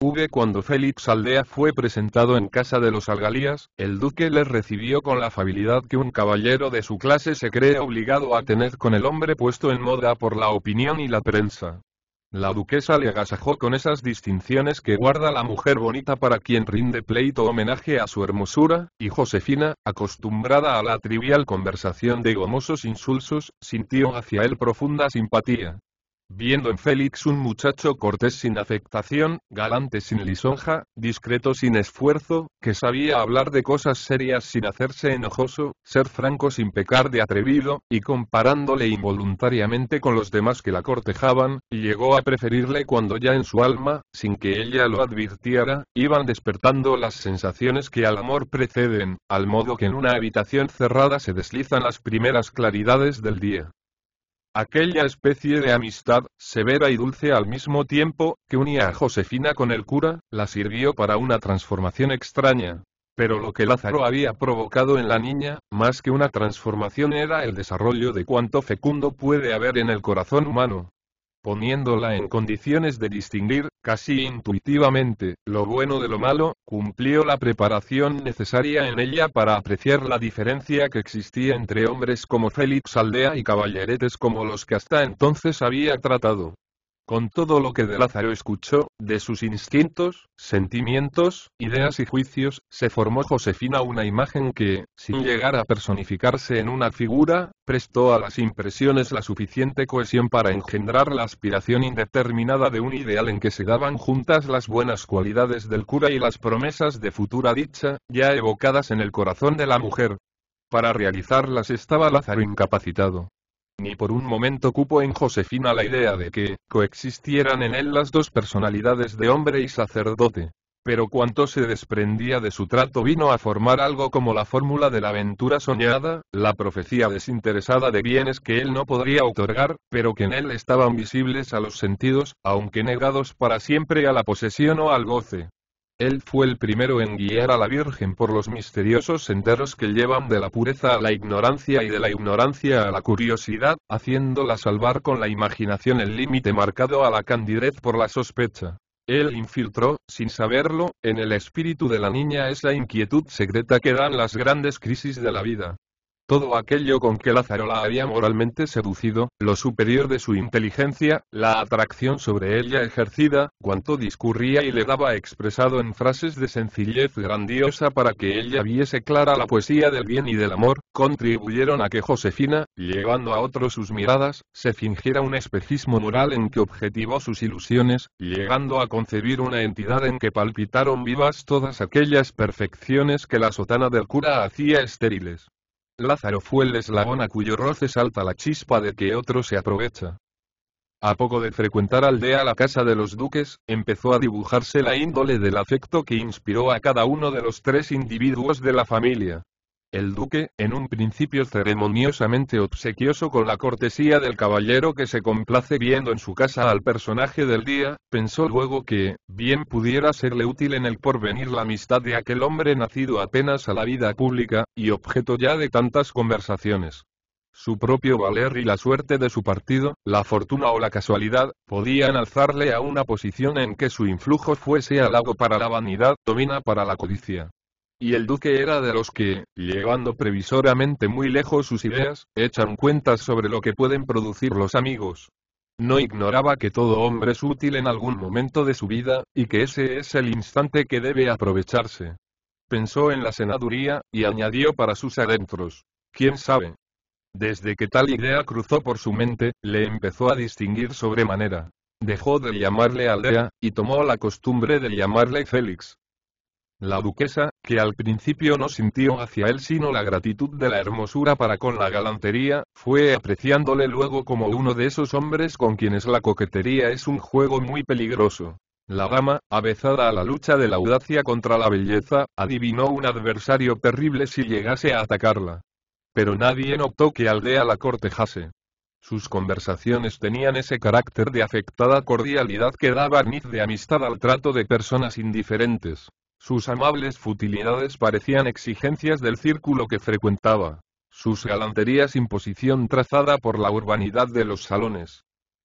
Hube Cuando Félix Aldea fue presentado en casa de los Algalías, el duque les recibió con la afabilidad que un caballero de su clase se cree obligado a tener con el hombre puesto en moda por la opinión y la prensa. La duquesa le agasajó con esas distinciones que guarda la mujer bonita para quien rinde pleito homenaje a su hermosura, y Josefina, acostumbrada a la trivial conversación de gomosos insulsos, sintió hacia él profunda simpatía, viendo en Félix un muchacho cortés sin afectación, galante sin lisonja, discreto sin esfuerzo, que sabía hablar de cosas serias sin hacerse enojoso, ser franco sin pecar de atrevido, y comparándole involuntariamente con los demás que la cortejaban, llegó a preferirle cuando ya en su alma, sin que ella lo advirtiera, iban despertando las sensaciones que al amor preceden, al modo que en una habitación cerrada se deslizan las primeras claridades del día. Aquella especie de amistad, severa y dulce al mismo tiempo, que unía a Josefina con el cura, la sirvió para una transformación extraña. Pero lo que Lázaro había provocado en la niña, más que una transformación era el desarrollo de cuanto fecundo puede haber en el corazón humano, poniéndola en condiciones de distinguir, casi intuitivamente, lo bueno de lo malo, cumplió la preparación necesaria en ella para apreciar la diferencia que existía entre hombres como Félix Aldea y caballeretes como los que hasta entonces había tratado con todo lo que de Lázaro escuchó, de sus instintos, sentimientos, ideas y juicios, se formó Josefina una imagen que, sin llegar a personificarse en una figura, prestó a las impresiones la suficiente cohesión para engendrar la aspiración indeterminada de un ideal en que se daban juntas las buenas cualidades del cura y las promesas de futura dicha, ya evocadas en el corazón de la mujer. Para realizarlas estaba Lázaro incapacitado. Ni por un momento cupo en Josefina la idea de que coexistieran en él las dos personalidades de hombre y sacerdote. Pero cuanto se desprendía de su trato vino a formar algo como la fórmula de la aventura soñada, la profecía desinteresada de bienes que él no podría otorgar, pero que en él estaban visibles a los sentidos, aunque negados para siempre a la posesión o al goce. Él fue el primero en guiar a la Virgen por los misteriosos senderos que llevan de la pureza a la ignorancia y de la ignorancia a la curiosidad, haciéndola salvar con la imaginación el límite marcado a la candidez por la sospecha. Él infiltró, sin saberlo, en el espíritu de la niña esa inquietud secreta que dan las grandes crisis de la vida todo aquello con que Lázaro la había moralmente seducido, lo superior de su inteligencia, la atracción sobre ella ejercida, cuanto discurría y le daba expresado en frases de sencillez grandiosa para que ella viese clara la poesía del bien y del amor, contribuyeron a que Josefina, llevando a otro sus miradas, se fingiera un espejismo moral en que objetivó sus ilusiones, llegando a concebir una entidad en que palpitaron vivas todas aquellas perfecciones que la sotana del cura hacía estériles. Lázaro fue el eslabón a cuyo roce salta la chispa de que otro se aprovecha. A poco de frecuentar aldea la casa de los duques, empezó a dibujarse la índole del afecto que inspiró a cada uno de los tres individuos de la familia. El duque, en un principio ceremoniosamente obsequioso con la cortesía del caballero que se complace viendo en su casa al personaje del día, pensó luego que, bien pudiera serle útil en el porvenir la amistad de aquel hombre nacido apenas a la vida pública, y objeto ya de tantas conversaciones. Su propio valer y la suerte de su partido, la fortuna o la casualidad, podían alzarle a una posición en que su influjo fuese halago para la vanidad, domina para la codicia y el duque era de los que, llevando previsoramente muy lejos sus ideas, echan cuentas sobre lo que pueden producir los amigos. No ignoraba que todo hombre es útil en algún momento de su vida, y que ese es el instante que debe aprovecharse. Pensó en la senaduría, y añadió para sus adentros. ¿Quién sabe? Desde que tal idea cruzó por su mente, le empezó a distinguir sobremanera. Dejó de llamarle aldea, y tomó la costumbre de llamarle Félix. La duquesa, que al principio no sintió hacia él sino la gratitud de la hermosura para con la galantería, fue apreciándole luego como uno de esos hombres con quienes la coquetería es un juego muy peligroso. La dama, avezada a la lucha de la audacia contra la belleza, adivinó un adversario terrible si llegase a atacarla. Pero nadie optó que Aldea la cortejase. Sus conversaciones tenían ese carácter de afectada cordialidad que daba barniz de amistad al trato de personas indiferentes. Sus amables futilidades parecían exigencias del círculo que frecuentaba. Sus galanterías imposición trazada por la urbanidad de los salones.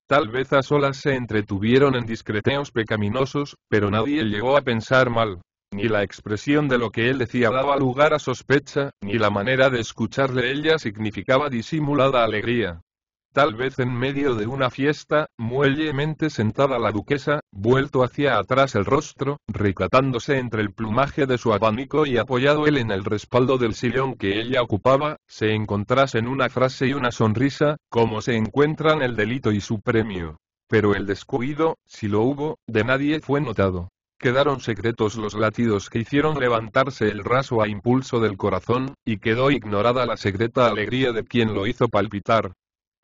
Tal vez a solas se entretuvieron en discreteos pecaminosos, pero nadie llegó a pensar mal. Ni la expresión de lo que él decía daba lugar a sospecha, ni la manera de escucharle ella significaba disimulada alegría. Tal vez en medio de una fiesta, muellemente sentada la duquesa, vuelto hacia atrás el rostro, recatándose entre el plumaje de su abanico y apoyado él en el respaldo del sillón que ella ocupaba, se encontrasen una frase y una sonrisa, como se encuentran el delito y su premio. Pero el descuido, si lo hubo, de nadie fue notado. Quedaron secretos los latidos que hicieron levantarse el raso a impulso del corazón, y quedó ignorada la secreta alegría de quien lo hizo palpitar,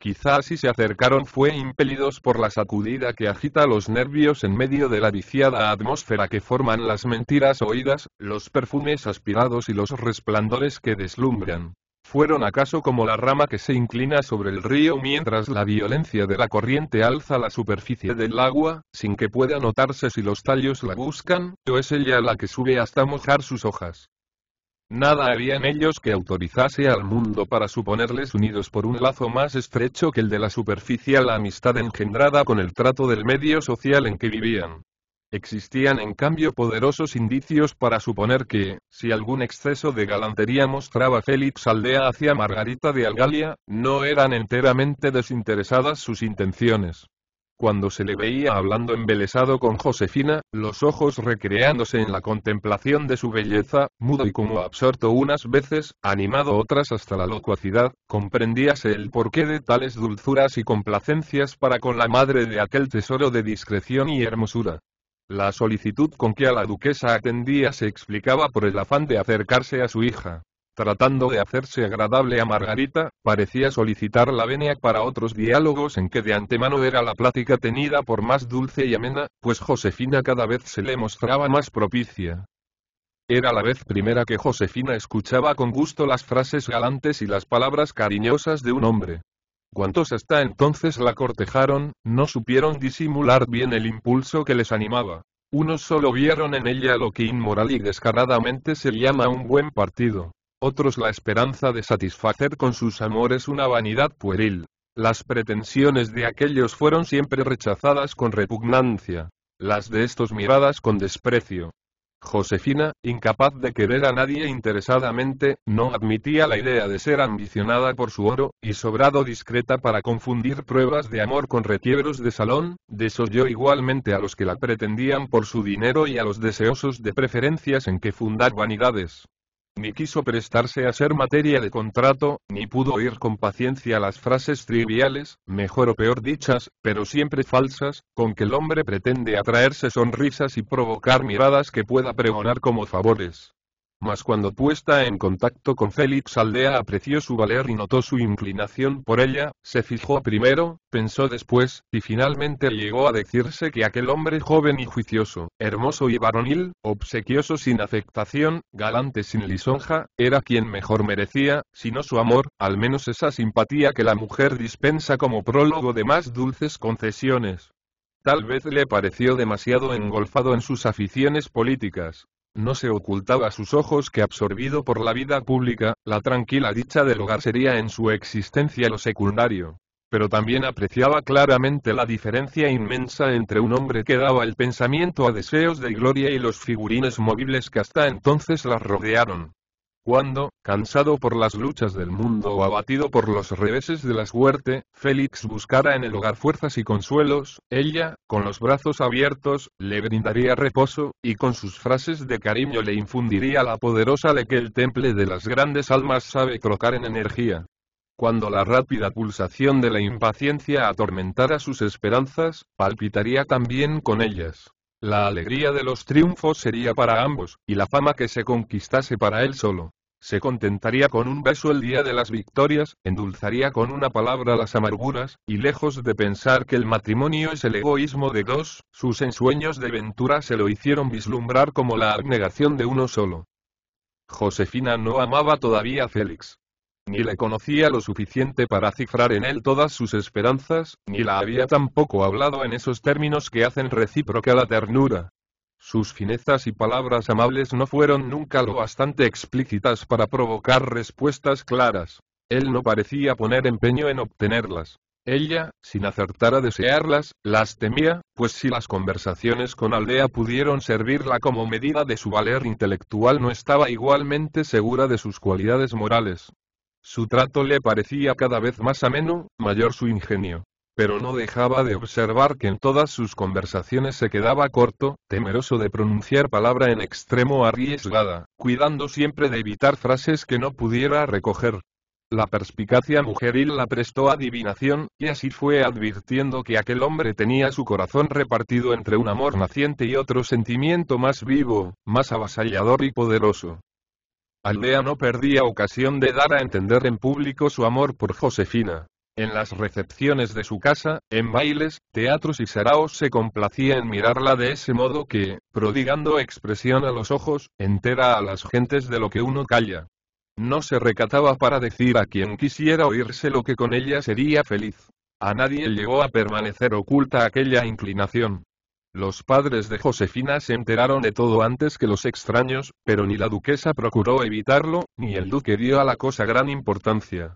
Quizás si se acercaron fue impelidos por la sacudida que agita los nervios en medio de la viciada atmósfera que forman las mentiras oídas, los perfumes aspirados y los resplandores que deslumbran. ¿Fueron acaso como la rama que se inclina sobre el río mientras la violencia de la corriente alza la superficie del agua, sin que pueda notarse si los tallos la buscan, o es ella la que sube hasta mojar sus hojas? Nada habían ellos que autorizase al mundo para suponerles unidos por un lazo más estrecho que el de la superficial amistad engendrada con el trato del medio social en que vivían. Existían en cambio poderosos indicios para suponer que, si algún exceso de galantería mostraba Félix Aldea hacia Margarita de Algalia, no eran enteramente desinteresadas sus intenciones cuando se le veía hablando embelesado con Josefina, los ojos recreándose en la contemplación de su belleza, mudo y como absorto unas veces, animado otras hasta la locuacidad, comprendíase el porqué de tales dulzuras y complacencias para con la madre de aquel tesoro de discreción y hermosura. La solicitud con que a la duquesa atendía se explicaba por el afán de acercarse a su hija, tratando de hacerse agradable a Margarita, parecía solicitar la venia para otros diálogos en que de antemano era la plática tenida por más dulce y amena, pues Josefina cada vez se le mostraba más propicia. Era la vez primera que Josefina escuchaba con gusto las frases galantes y las palabras cariñosas de un hombre. Cuantos hasta entonces la cortejaron, no supieron disimular bien el impulso que les animaba. Unos solo vieron en ella lo que inmoral y descaradamente se llama un buen partido otros la esperanza de satisfacer con sus amores una vanidad pueril. Las pretensiones de aquellos fueron siempre rechazadas con repugnancia, las de estos miradas con desprecio. Josefina, incapaz de querer a nadie interesadamente, no admitía la idea de ser ambicionada por su oro, y sobrado discreta para confundir pruebas de amor con retiebros de salón, desoyó igualmente a los que la pretendían por su dinero y a los deseosos de preferencias en que fundar vanidades ni quiso prestarse a ser materia de contrato, ni pudo oír con paciencia las frases triviales, mejor o peor dichas, pero siempre falsas, con que el hombre pretende atraerse sonrisas y provocar miradas que pueda pregonar como favores mas cuando puesta en contacto con Félix Aldea apreció su valer y notó su inclinación por ella, se fijó primero, pensó después, y finalmente llegó a decirse que aquel hombre joven y juicioso, hermoso y varonil, obsequioso sin afectación, galante sin lisonja, era quien mejor merecía, si no su amor, al menos esa simpatía que la mujer dispensa como prólogo de más dulces concesiones. Tal vez le pareció demasiado engolfado en sus aficiones políticas, no se ocultaba a sus ojos que absorbido por la vida pública, la tranquila dicha del hogar sería en su existencia lo secundario. Pero también apreciaba claramente la diferencia inmensa entre un hombre que daba el pensamiento a deseos de gloria y los figurines movibles que hasta entonces las rodearon. Cuando, cansado por las luchas del mundo o abatido por los reveses de la suerte, Félix buscara en el hogar fuerzas y consuelos, ella, con los brazos abiertos, le brindaría reposo, y con sus frases de cariño le infundiría la poderosa de que el temple de las grandes almas sabe trocar en energía. Cuando la rápida pulsación de la impaciencia atormentara sus esperanzas, palpitaría también con ellas. La alegría de los triunfos sería para ambos, y la fama que se conquistase para él solo. Se contentaría con un beso el día de las victorias, endulzaría con una palabra las amarguras, y lejos de pensar que el matrimonio es el egoísmo de dos, sus ensueños de ventura se lo hicieron vislumbrar como la abnegación de uno solo. Josefina no amaba todavía a Félix ni le conocía lo suficiente para cifrar en él todas sus esperanzas, ni la había tampoco hablado en esos términos que hacen recíproca la ternura. Sus finezas y palabras amables no fueron nunca lo bastante explícitas para provocar respuestas claras. Él no parecía poner empeño en obtenerlas. Ella, sin acertar a desearlas, las temía, pues si las conversaciones con Aldea pudieron servirla como medida de su valer intelectual no estaba igualmente segura de sus cualidades morales. Su trato le parecía cada vez más ameno, mayor su ingenio. Pero no dejaba de observar que en todas sus conversaciones se quedaba corto, temeroso de pronunciar palabra en extremo arriesgada, cuidando siempre de evitar frases que no pudiera recoger. La perspicacia mujeril la prestó adivinación, y así fue advirtiendo que aquel hombre tenía su corazón repartido entre un amor naciente y otro sentimiento más vivo, más avasallador y poderoso. Aldea no perdía ocasión de dar a entender en público su amor por Josefina. En las recepciones de su casa, en bailes, teatros y saraos se complacía en mirarla de ese modo que, prodigando expresión a los ojos, entera a las gentes de lo que uno calla. No se recataba para decir a quien quisiera oírse lo que con ella sería feliz. A nadie llegó a permanecer oculta aquella inclinación. Los padres de Josefina se enteraron de todo antes que los extraños, pero ni la duquesa procuró evitarlo, ni el duque dio a la cosa gran importancia.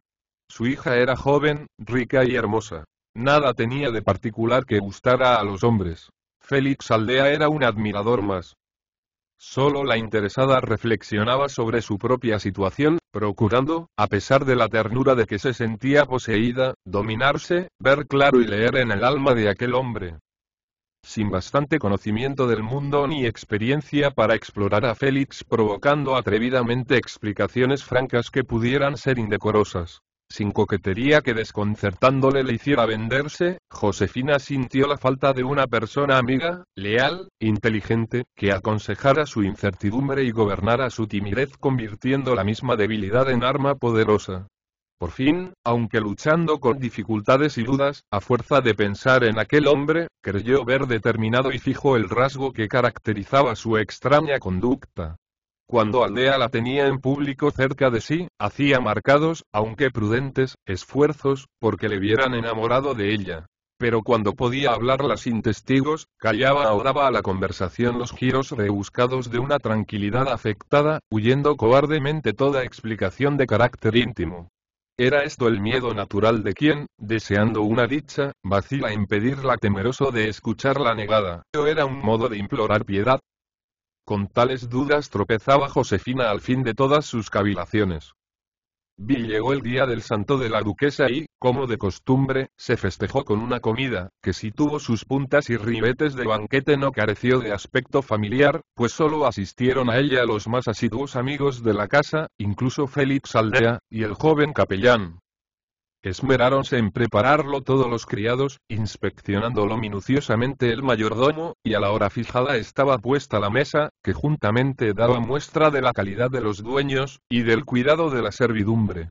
Su hija era joven, rica y hermosa. Nada tenía de particular que gustara a los hombres. Félix Aldea era un admirador más. Solo la interesada reflexionaba sobre su propia situación, procurando, a pesar de la ternura de que se sentía poseída, dominarse, ver claro y leer en el alma de aquel hombre sin bastante conocimiento del mundo ni experiencia para explorar a Félix provocando atrevidamente explicaciones francas que pudieran ser indecorosas. Sin coquetería que desconcertándole le hiciera venderse, Josefina sintió la falta de una persona amiga, leal, inteligente, que aconsejara su incertidumbre y gobernara su timidez convirtiendo la misma debilidad en arma poderosa. Por fin, aunque luchando con dificultades y dudas, a fuerza de pensar en aquel hombre, creyó ver determinado y fijo el rasgo que caracterizaba su extraña conducta. Cuando Aldea la tenía en público cerca de sí, hacía marcados, aunque prudentes, esfuerzos, porque le vieran enamorado de ella. Pero cuando podía hablarla sin testigos, callaba o daba a la conversación los giros rebuscados de una tranquilidad afectada, huyendo cobardemente toda explicación de carácter íntimo. Era esto el miedo natural de quien, deseando una dicha, vacila impedirla temeroso de escuchar la negada, o era un modo de implorar piedad. Con tales dudas tropezaba Josefina al fin de todas sus cavilaciones llegó el día del santo de la duquesa y, como de costumbre, se festejó con una comida, que si tuvo sus puntas y ribetes de banquete no careció de aspecto familiar, pues solo asistieron a ella los más asiduos amigos de la casa, incluso Félix Aldea, y el joven capellán, Esmeráronse en prepararlo todos los criados, inspeccionándolo minuciosamente el mayordomo, y a la hora fijada estaba puesta la mesa, que juntamente daba muestra de la calidad de los dueños, y del cuidado de la servidumbre.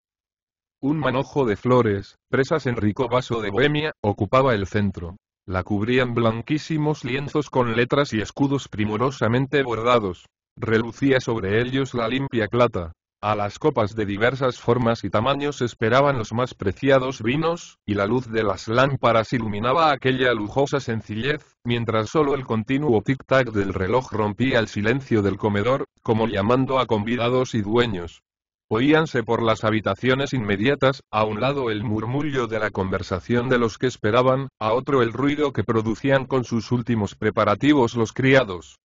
Un manojo de flores, presas en rico vaso de bohemia, ocupaba el centro. La cubrían blanquísimos lienzos con letras y escudos primorosamente bordados. Relucía sobre ellos la limpia plata, a las copas de diversas formas y tamaños esperaban los más preciados vinos, y la luz de las lámparas iluminaba aquella lujosa sencillez, mientras solo el continuo tic-tac del reloj rompía el silencio del comedor, como llamando a convidados y dueños. Oíanse por las habitaciones inmediatas, a un lado el murmullo de la conversación de los que esperaban, a otro el ruido que producían con sus últimos preparativos los criados.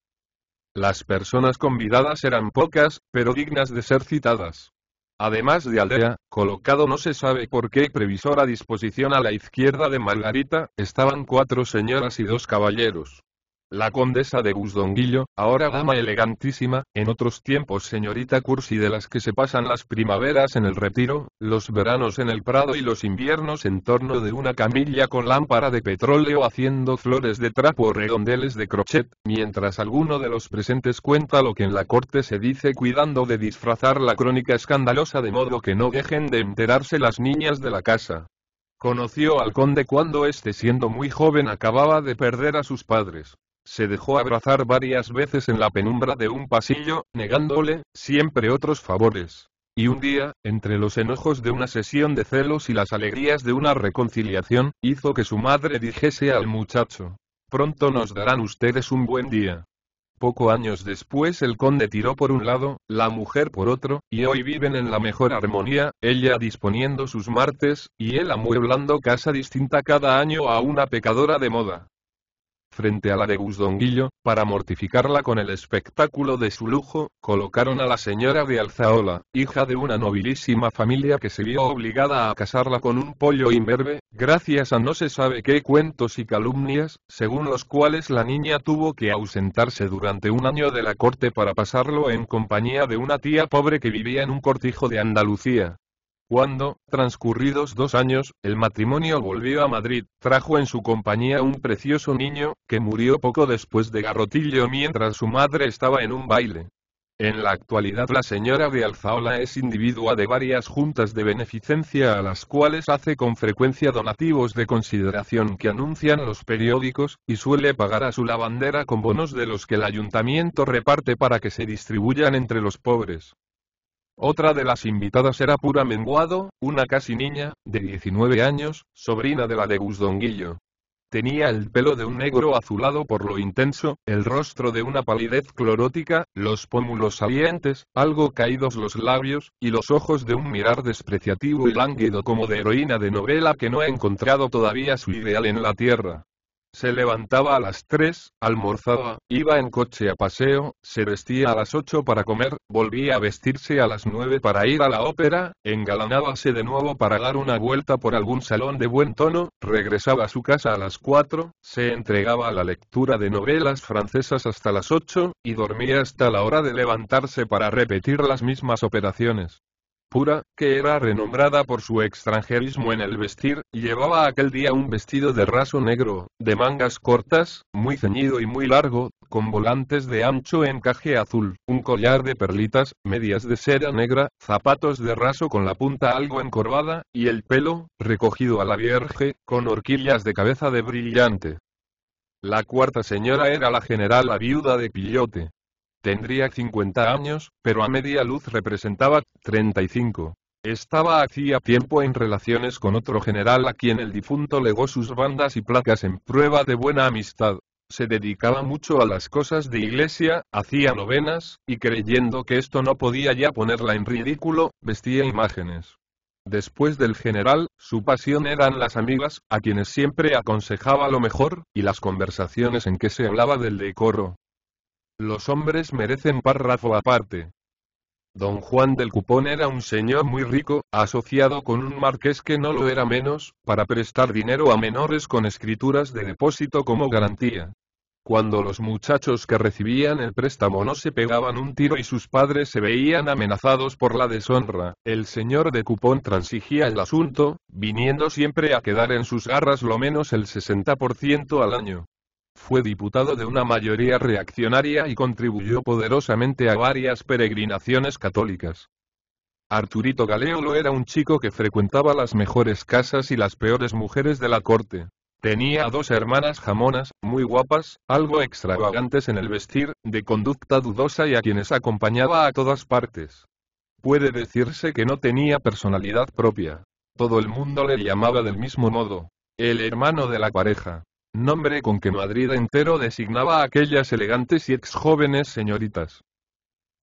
Las personas convidadas eran pocas, pero dignas de ser citadas. Además de Aldea, colocado no se sabe por qué previsor a disposición a la izquierda de Margarita, estaban cuatro señoras y dos caballeros la condesa de Guzdonguillo, ahora dama elegantísima, en otros tiempos señorita cursi de las que se pasan las primaveras en el retiro, los veranos en el prado y los inviernos en torno de una camilla con lámpara de petróleo haciendo flores de trapo o redondeles de crochet, mientras alguno de los presentes cuenta lo que en la corte se dice cuidando de disfrazar la crónica escandalosa de modo que no dejen de enterarse las niñas de la casa. Conoció al conde cuando éste siendo muy joven acababa de perder a sus padres. Se dejó abrazar varias veces en la penumbra de un pasillo, negándole, siempre otros favores. Y un día, entre los enojos de una sesión de celos y las alegrías de una reconciliación, hizo que su madre dijese al muchacho, Pronto nos darán ustedes un buen día. Poco años después el conde tiró por un lado, la mujer por otro, y hoy viven en la mejor armonía, ella disponiendo sus martes, y él amueblando casa distinta cada año a una pecadora de moda frente a la de Gusdonguillo, para mortificarla con el espectáculo de su lujo, colocaron a la señora de Alzaola, hija de una nobilísima familia que se vio obligada a casarla con un pollo imberbe, gracias a no se sabe qué cuentos y calumnias, según los cuales la niña tuvo que ausentarse durante un año de la corte para pasarlo en compañía de una tía pobre que vivía en un cortijo de Andalucía, cuando, transcurridos dos años, el matrimonio volvió a Madrid, trajo en su compañía un precioso niño, que murió poco después de Garrotillo mientras su madre estaba en un baile. En la actualidad la señora de Alzaola es individua de varias juntas de beneficencia a las cuales hace con frecuencia donativos de consideración que anuncian los periódicos, y suele pagar a su lavandera con bonos de los que el ayuntamiento reparte para que se distribuyan entre los pobres. Otra de las invitadas era Pura Menguado, una casi niña, de 19 años, sobrina de la de Guzdonguillo. Tenía el pelo de un negro azulado por lo intenso, el rostro de una palidez clorótica, los pómulos salientes, algo caídos los labios, y los ojos de un mirar despreciativo y lánguido como de heroína de novela que no ha encontrado todavía su ideal en la tierra. Se levantaba a las 3, almorzaba, iba en coche a paseo, se vestía a las 8 para comer, volvía a vestirse a las 9 para ir a la ópera, engalanábase de nuevo para dar una vuelta por algún salón de buen tono, regresaba a su casa a las 4, se entregaba a la lectura de novelas francesas hasta las 8, y dormía hasta la hora de levantarse para repetir las mismas operaciones pura, que era renombrada por su extranjerismo en el vestir, llevaba aquel día un vestido de raso negro, de mangas cortas, muy ceñido y muy largo, con volantes de ancho encaje azul, un collar de perlitas, medias de seda negra, zapatos de raso con la punta algo encorvada, y el pelo, recogido a la vierge, con horquillas de cabeza de brillante. La cuarta señora era la general viuda de Pillote, Tendría 50 años, pero a media luz representaba 35. Estaba hacía tiempo en relaciones con otro general a quien el difunto legó sus bandas y placas en prueba de buena amistad. Se dedicaba mucho a las cosas de iglesia, hacía novenas, y creyendo que esto no podía ya ponerla en ridículo, vestía imágenes. Después del general, su pasión eran las amigas, a quienes siempre aconsejaba lo mejor, y las conversaciones en que se hablaba del decoro, los hombres merecen párrafo aparte. Don Juan del Cupón era un señor muy rico, asociado con un marqués que no lo era menos, para prestar dinero a menores con escrituras de depósito como garantía. Cuando los muchachos que recibían el préstamo no se pegaban un tiro y sus padres se veían amenazados por la deshonra, el señor de Cupón transigía el asunto, viniendo siempre a quedar en sus garras lo menos el 60% al año. Fue diputado de una mayoría reaccionaria y contribuyó poderosamente a varias peregrinaciones católicas. Arturito Galeolo era un chico que frecuentaba las mejores casas y las peores mujeres de la corte. Tenía dos hermanas jamonas, muy guapas, algo extravagantes en el vestir, de conducta dudosa y a quienes acompañaba a todas partes. Puede decirse que no tenía personalidad propia. Todo el mundo le llamaba del mismo modo. El hermano de la pareja nombre con que Madrid entero designaba a aquellas elegantes y ex jóvenes señoritas.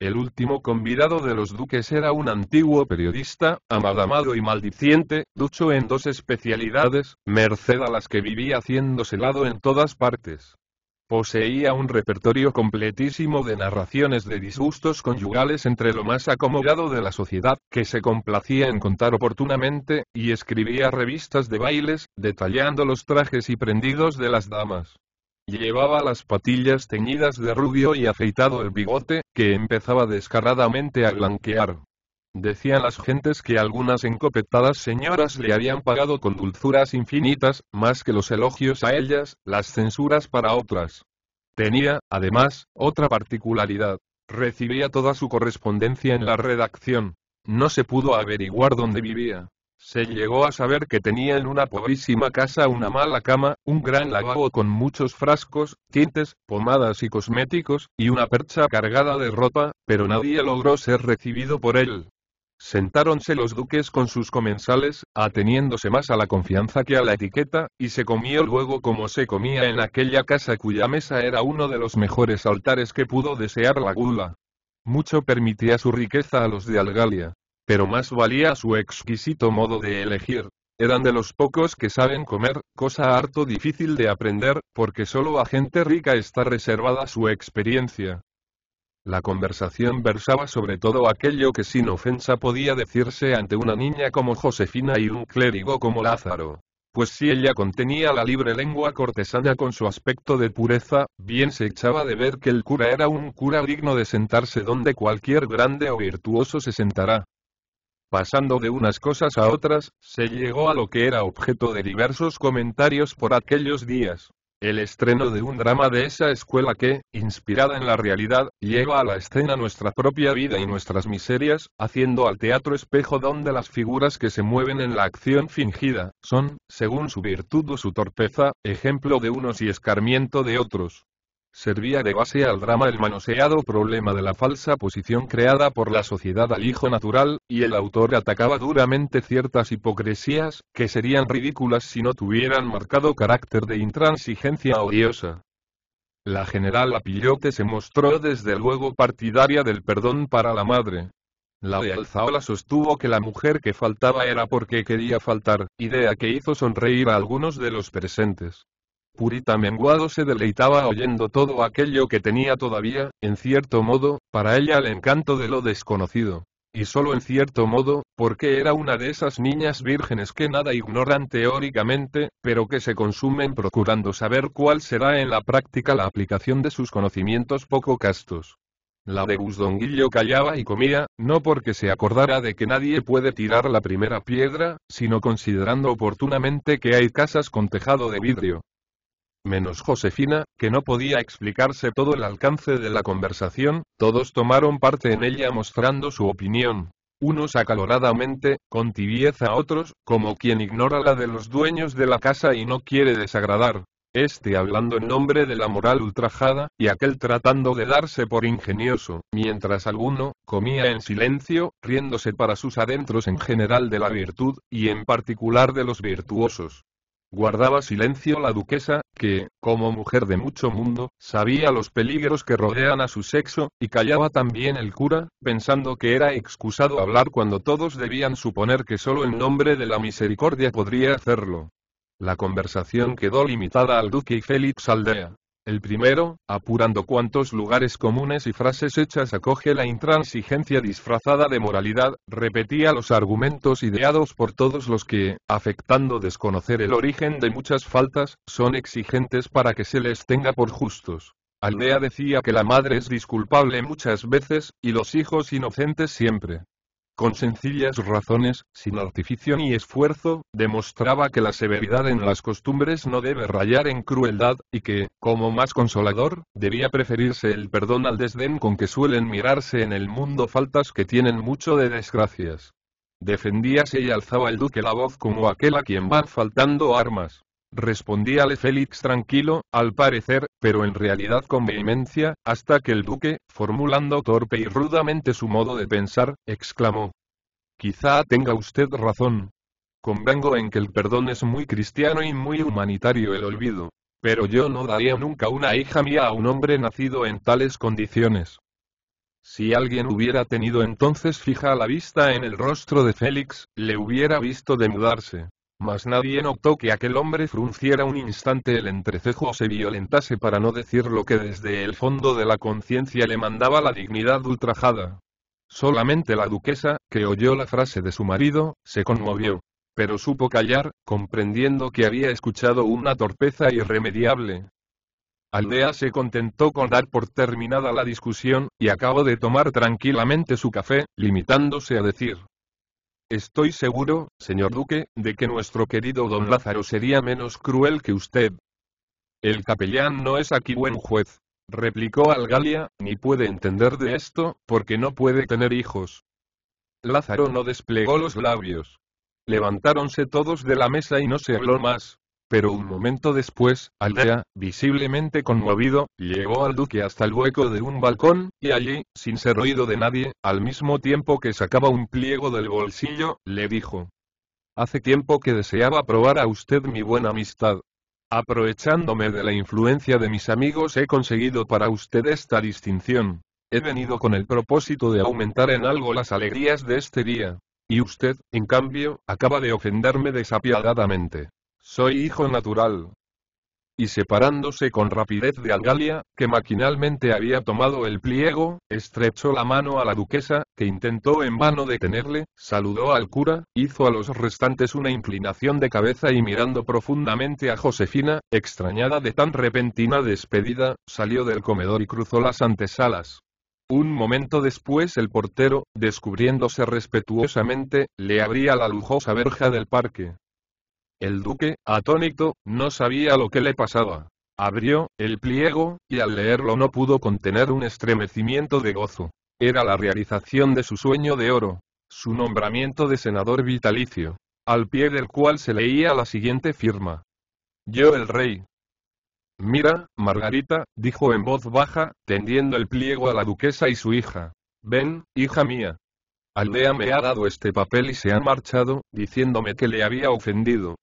El último convidado de los duques era un antiguo periodista, amadamado y maldiciente, ducho en dos especialidades, merced a las que vivía haciéndose lado en todas partes. Poseía un repertorio completísimo de narraciones de disgustos conyugales entre lo más acomodado de la sociedad, que se complacía en contar oportunamente, y escribía revistas de bailes, detallando los trajes y prendidos de las damas. Llevaba las patillas teñidas de rubio y afeitado el bigote, que empezaba descaradamente a blanquear. Decían las gentes que algunas encopetadas señoras le habían pagado con dulzuras infinitas, más que los elogios a ellas, las censuras para otras. Tenía, además, otra particularidad. Recibía toda su correspondencia en la redacción. No se pudo averiguar dónde vivía. Se llegó a saber que tenía en una pobrísima casa una mala cama, un gran lavabo con muchos frascos, tintes, pomadas y cosméticos, y una percha cargada de ropa, pero nadie logró ser recibido por él. Sentáronse los duques con sus comensales, ateniéndose más a la confianza que a la etiqueta, y se comió luego como se comía en aquella casa cuya mesa era uno de los mejores altares que pudo desear la gula. Mucho permitía su riqueza a los de Algalia, pero más valía su exquisito modo de elegir. Eran de los pocos que saben comer, cosa harto difícil de aprender, porque solo a gente rica está reservada su experiencia. La conversación versaba sobre todo aquello que sin ofensa podía decirse ante una niña como Josefina y un clérigo como Lázaro. Pues si ella contenía la libre lengua cortesana con su aspecto de pureza, bien se echaba de ver que el cura era un cura digno de sentarse donde cualquier grande o virtuoso se sentará. Pasando de unas cosas a otras, se llegó a lo que era objeto de diversos comentarios por aquellos días. El estreno de un drama de esa escuela que, inspirada en la realidad, lleva a la escena nuestra propia vida y nuestras miserias, haciendo al teatro espejo donde las figuras que se mueven en la acción fingida, son, según su virtud o su torpeza, ejemplo de unos y escarmiento de otros servía de base al drama el manoseado problema de la falsa posición creada por la sociedad al hijo natural, y el autor atacaba duramente ciertas hipocresías, que serían ridículas si no tuvieran marcado carácter de intransigencia odiosa. La general Apillote se mostró desde luego partidaria del perdón para la madre. La de Alzaola sostuvo que la mujer que faltaba era porque quería faltar, idea que hizo sonreír a algunos de los presentes. Purita Menguado se deleitaba oyendo todo aquello que tenía todavía, en cierto modo, para ella el encanto de lo desconocido. Y solo en cierto modo, porque era una de esas niñas vírgenes que nada ignoran teóricamente, pero que se consumen procurando saber cuál será en la práctica la aplicación de sus conocimientos poco castos. La de Gusdonguillo callaba y comía, no porque se acordara de que nadie puede tirar la primera piedra, sino considerando oportunamente que hay casas con tejado de vidrio, menos Josefina, que no podía explicarse todo el alcance de la conversación, todos tomaron parte en ella mostrando su opinión. Unos acaloradamente, con tibieza a otros, como quien ignora la de los dueños de la casa y no quiere desagradar. Este hablando en nombre de la moral ultrajada, y aquel tratando de darse por ingenioso, mientras alguno, comía en silencio, riéndose para sus adentros en general de la virtud, y en particular de los virtuosos. Guardaba silencio la duquesa, que, como mujer de mucho mundo, sabía los peligros que rodean a su sexo, y callaba también el cura, pensando que era excusado hablar cuando todos debían suponer que solo en nombre de la misericordia podría hacerlo. La conversación quedó limitada al duque y Félix Aldea. El primero, apurando cuantos lugares comunes y frases hechas acoge la intransigencia disfrazada de moralidad, repetía los argumentos ideados por todos los que, afectando desconocer el origen de muchas faltas, son exigentes para que se les tenga por justos. Aldea decía que la madre es disculpable muchas veces, y los hijos inocentes siempre. Con sencillas razones, sin artificio ni esfuerzo, demostraba que la severidad en las costumbres no debe rayar en crueldad, y que, como más consolador, debía preferirse el perdón al desdén con que suelen mirarse en el mundo faltas que tienen mucho de desgracias. Defendíase y alzaba el duque la voz como aquel a quien van faltando armas respondíale Félix tranquilo, al parecer, pero en realidad con vehemencia, hasta que el duque, formulando torpe y rudamente su modo de pensar, exclamó. Quizá tenga usted razón. Convengo en que el perdón es muy cristiano y muy humanitario el olvido. Pero yo no daría nunca una hija mía a un hombre nacido en tales condiciones. Si alguien hubiera tenido entonces fija la vista en el rostro de Félix, le hubiera visto demudarse. Mas nadie notó que aquel hombre frunciera un instante el entrecejo o se violentase para no decir lo que desde el fondo de la conciencia le mandaba la dignidad ultrajada. Solamente la duquesa, que oyó la frase de su marido, se conmovió. Pero supo callar, comprendiendo que había escuchado una torpeza irremediable. Aldea se contentó con dar por terminada la discusión, y acabó de tomar tranquilamente su café, limitándose a decir, Estoy seguro, señor duque, de que nuestro querido don Lázaro sería menos cruel que usted. El capellán no es aquí buen juez, replicó Algalia, ni puede entender de esto, porque no puede tener hijos. Lázaro no desplegó los labios. Levantáronse todos de la mesa y no se habló más. Pero un momento después, Aldea, visiblemente conmovido, llegó al duque hasta el hueco de un balcón, y allí, sin ser oído de nadie, al mismo tiempo que sacaba un pliego del bolsillo, le dijo. Hace tiempo que deseaba probar a usted mi buena amistad. Aprovechándome de la influencia de mis amigos he conseguido para usted esta distinción. He venido con el propósito de aumentar en algo las alegrías de este día. Y usted, en cambio, acaba de ofenderme desapiadadamente. Soy hijo natural. Y separándose con rapidez de Algalia, que maquinalmente había tomado el pliego, estrechó la mano a la duquesa, que intentó en vano detenerle, saludó al cura, hizo a los restantes una inclinación de cabeza y mirando profundamente a Josefina, extrañada de tan repentina despedida, salió del comedor y cruzó las antesalas. Un momento después el portero, descubriéndose respetuosamente, le abría la lujosa verja del parque. El duque, atónito, no sabía lo que le pasaba. Abrió el pliego, y al leerlo no pudo contener un estremecimiento de gozo. Era la realización de su sueño de oro, su nombramiento de senador vitalicio, al pie del cual se leía la siguiente firma. Yo el rey. Mira, Margarita, dijo en voz baja, tendiendo el pliego a la duquesa y su hija. Ven, hija mía. Aldea me ha dado este papel y se ha marchado, diciéndome que le había ofendido.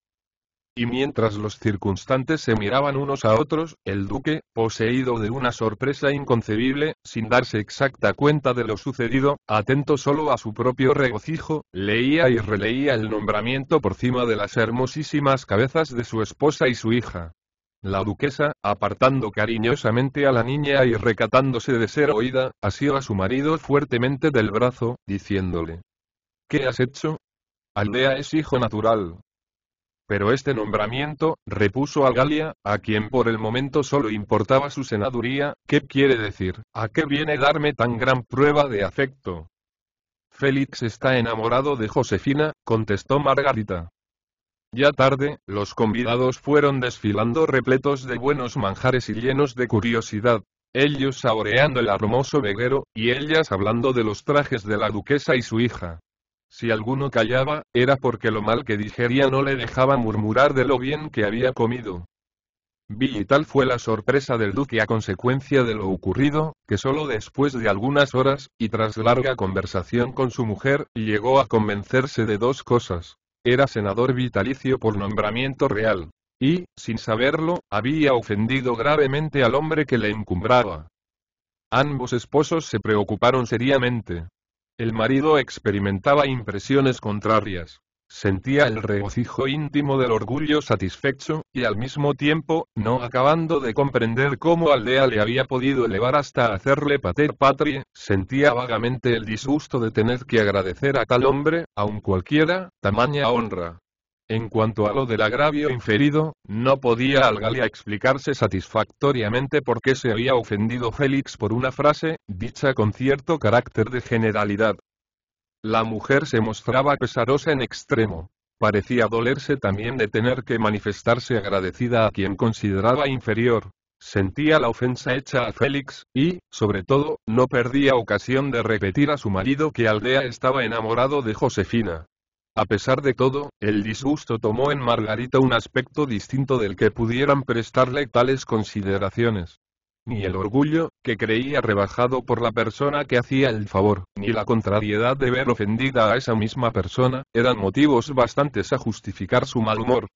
Y mientras los circunstantes se miraban unos a otros, el duque, poseído de una sorpresa inconcebible, sin darse exacta cuenta de lo sucedido, atento solo a su propio regocijo, leía y releía el nombramiento por cima de las hermosísimas cabezas de su esposa y su hija. La duquesa, apartando cariñosamente a la niña y recatándose de ser oída, asió a su marido fuertemente del brazo, diciéndole, ¿Qué has hecho? Aldea es hijo natural, pero este nombramiento, repuso a Galia, a quien por el momento solo importaba su senaduría, ¿qué quiere decir? ¿A qué viene darme tan gran prueba de afecto? Félix está enamorado de Josefina, contestó Margarita. Ya tarde, los convidados fueron desfilando repletos de buenos manjares y llenos de curiosidad, ellos saboreando el hermoso veguero, y ellas hablando de los trajes de la duquesa y su hija. Si alguno callaba, era porque lo mal que digería no le dejaba murmurar de lo bien que había comido. Vi y tal fue la sorpresa del duque a consecuencia de lo ocurrido, que solo después de algunas horas, y tras larga conversación con su mujer, llegó a convencerse de dos cosas. Era senador vitalicio por nombramiento real. Y, sin saberlo, había ofendido gravemente al hombre que le encumbraba. Ambos esposos se preocuparon seriamente. El marido experimentaba impresiones contrarias. Sentía el regocijo íntimo del orgullo satisfecho, y al mismo tiempo, no acabando de comprender cómo Aldea le había podido elevar hasta hacerle pater patrie, sentía vagamente el disgusto de tener que agradecer a tal hombre, aun cualquiera, tamaña honra. En cuanto a lo del agravio inferido, no podía Algalia explicarse satisfactoriamente por qué se había ofendido Félix por una frase, dicha con cierto carácter de generalidad. La mujer se mostraba pesarosa en extremo. Parecía dolerse también de tener que manifestarse agradecida a quien consideraba inferior. Sentía la ofensa hecha a Félix, y, sobre todo, no perdía ocasión de repetir a su marido que Aldea estaba enamorado de Josefina. A pesar de todo, el disgusto tomó en Margarita un aspecto distinto del que pudieran prestarle tales consideraciones. Ni el orgullo, que creía rebajado por la persona que hacía el favor, ni la contrariedad de ver ofendida a esa misma persona, eran motivos bastantes a justificar su mal humor,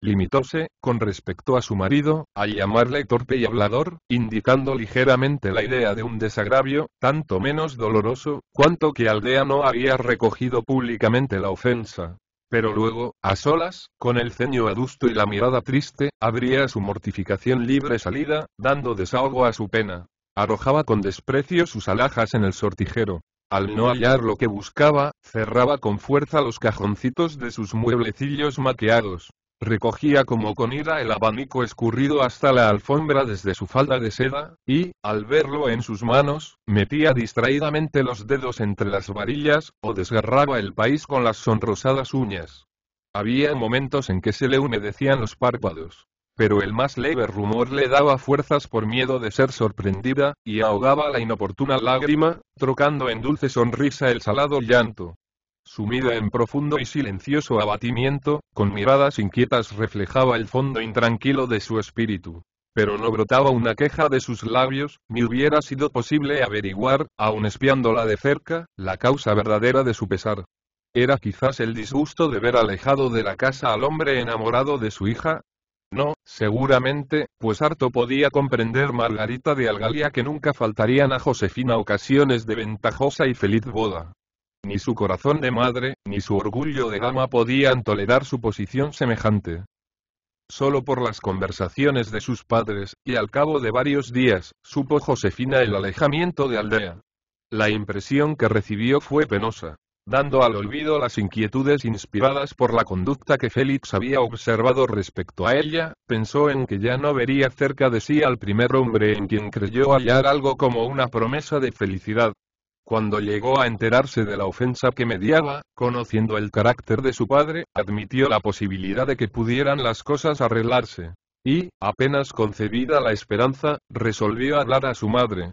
Limitóse, con respecto a su marido, a llamarle torpe y hablador, indicando ligeramente la idea de un desagravio, tanto menos doloroso, cuanto que Aldea no había recogido públicamente la ofensa. Pero luego, a solas, con el ceño adusto y la mirada triste, abría su mortificación libre salida, dando desahogo a su pena. Arrojaba con desprecio sus alhajas en el sortijero. Al no hallar lo que buscaba, cerraba con fuerza los cajoncitos de sus mueblecillos maqueados. Recogía como con ira el abanico escurrido hasta la alfombra desde su falda de seda, y, al verlo en sus manos, metía distraídamente los dedos entre las varillas, o desgarraba el país con las sonrosadas uñas. Había momentos en que se le humedecían los párpados. Pero el más leve rumor le daba fuerzas por miedo de ser sorprendida, y ahogaba la inoportuna lágrima, trocando en dulce sonrisa el salado llanto sumida en profundo y silencioso abatimiento, con miradas inquietas reflejaba el fondo intranquilo de su espíritu. Pero no brotaba una queja de sus labios, ni hubiera sido posible averiguar, aun espiándola de cerca, la causa verdadera de su pesar. Era quizás el disgusto de ver alejado de la casa al hombre enamorado de su hija, no, seguramente, pues harto podía comprender Margarita de Algalia que nunca faltarían a Josefina ocasiones de ventajosa y feliz boda. Ni su corazón de madre, ni su orgullo de dama podían tolerar su posición semejante. Solo por las conversaciones de sus padres, y al cabo de varios días, supo Josefina el alejamiento de Aldea. La impresión que recibió fue penosa, dando al olvido las inquietudes inspiradas por la conducta que Félix había observado respecto a ella, pensó en que ya no vería cerca de sí al primer hombre en quien creyó hallar algo como una promesa de felicidad, cuando llegó a enterarse de la ofensa que mediaba, conociendo el carácter de su padre, admitió la posibilidad de que pudieran las cosas arreglarse. Y, apenas concebida la esperanza, resolvió hablar a su madre.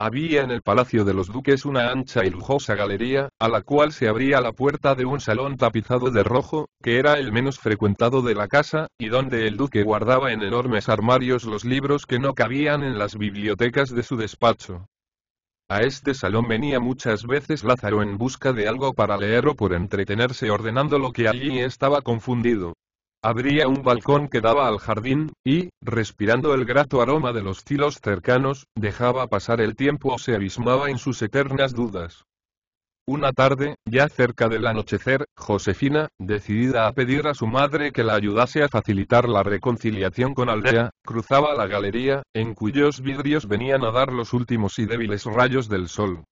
Había en el Palacio de los Duques una ancha y lujosa galería, a la cual se abría la puerta de un salón tapizado de rojo, que era el menos frecuentado de la casa, y donde el duque guardaba en enormes armarios los libros que no cabían en las bibliotecas de su despacho. A este salón venía muchas veces Lázaro en busca de algo para leer o por entretenerse ordenando lo que allí estaba confundido. Abría un balcón que daba al jardín, y, respirando el grato aroma de los tilos cercanos, dejaba pasar el tiempo o se abismaba en sus eternas dudas. Una tarde, ya cerca del anochecer, Josefina, decidida a pedir a su madre que la ayudase a facilitar la reconciliación con Aldea, cruzaba la galería, en cuyos vidrios venían a dar los últimos y débiles rayos del sol.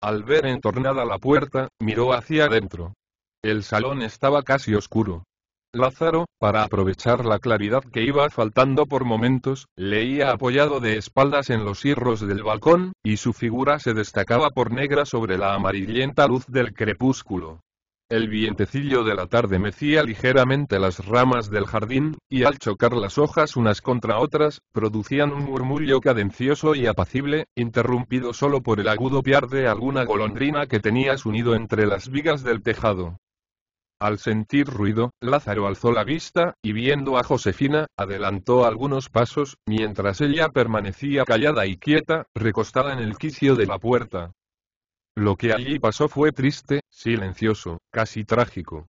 Al ver entornada la puerta, miró hacia adentro. El salón estaba casi oscuro. Lázaro, para aprovechar la claridad que iba faltando por momentos, leía apoyado de espaldas en los hierros del balcón, y su figura se destacaba por negra sobre la amarillenta luz del crepúsculo. El vientecillo de la tarde mecía ligeramente las ramas del jardín, y al chocar las hojas unas contra otras, producían un murmullo cadencioso y apacible, interrumpido solo por el agudo piar de alguna golondrina que tenía su nido entre las vigas del tejado. Al sentir ruido, Lázaro alzó la vista, y viendo a Josefina, adelantó algunos pasos, mientras ella permanecía callada y quieta, recostada en el quicio de la puerta. Lo que allí pasó fue triste, silencioso, casi trágico.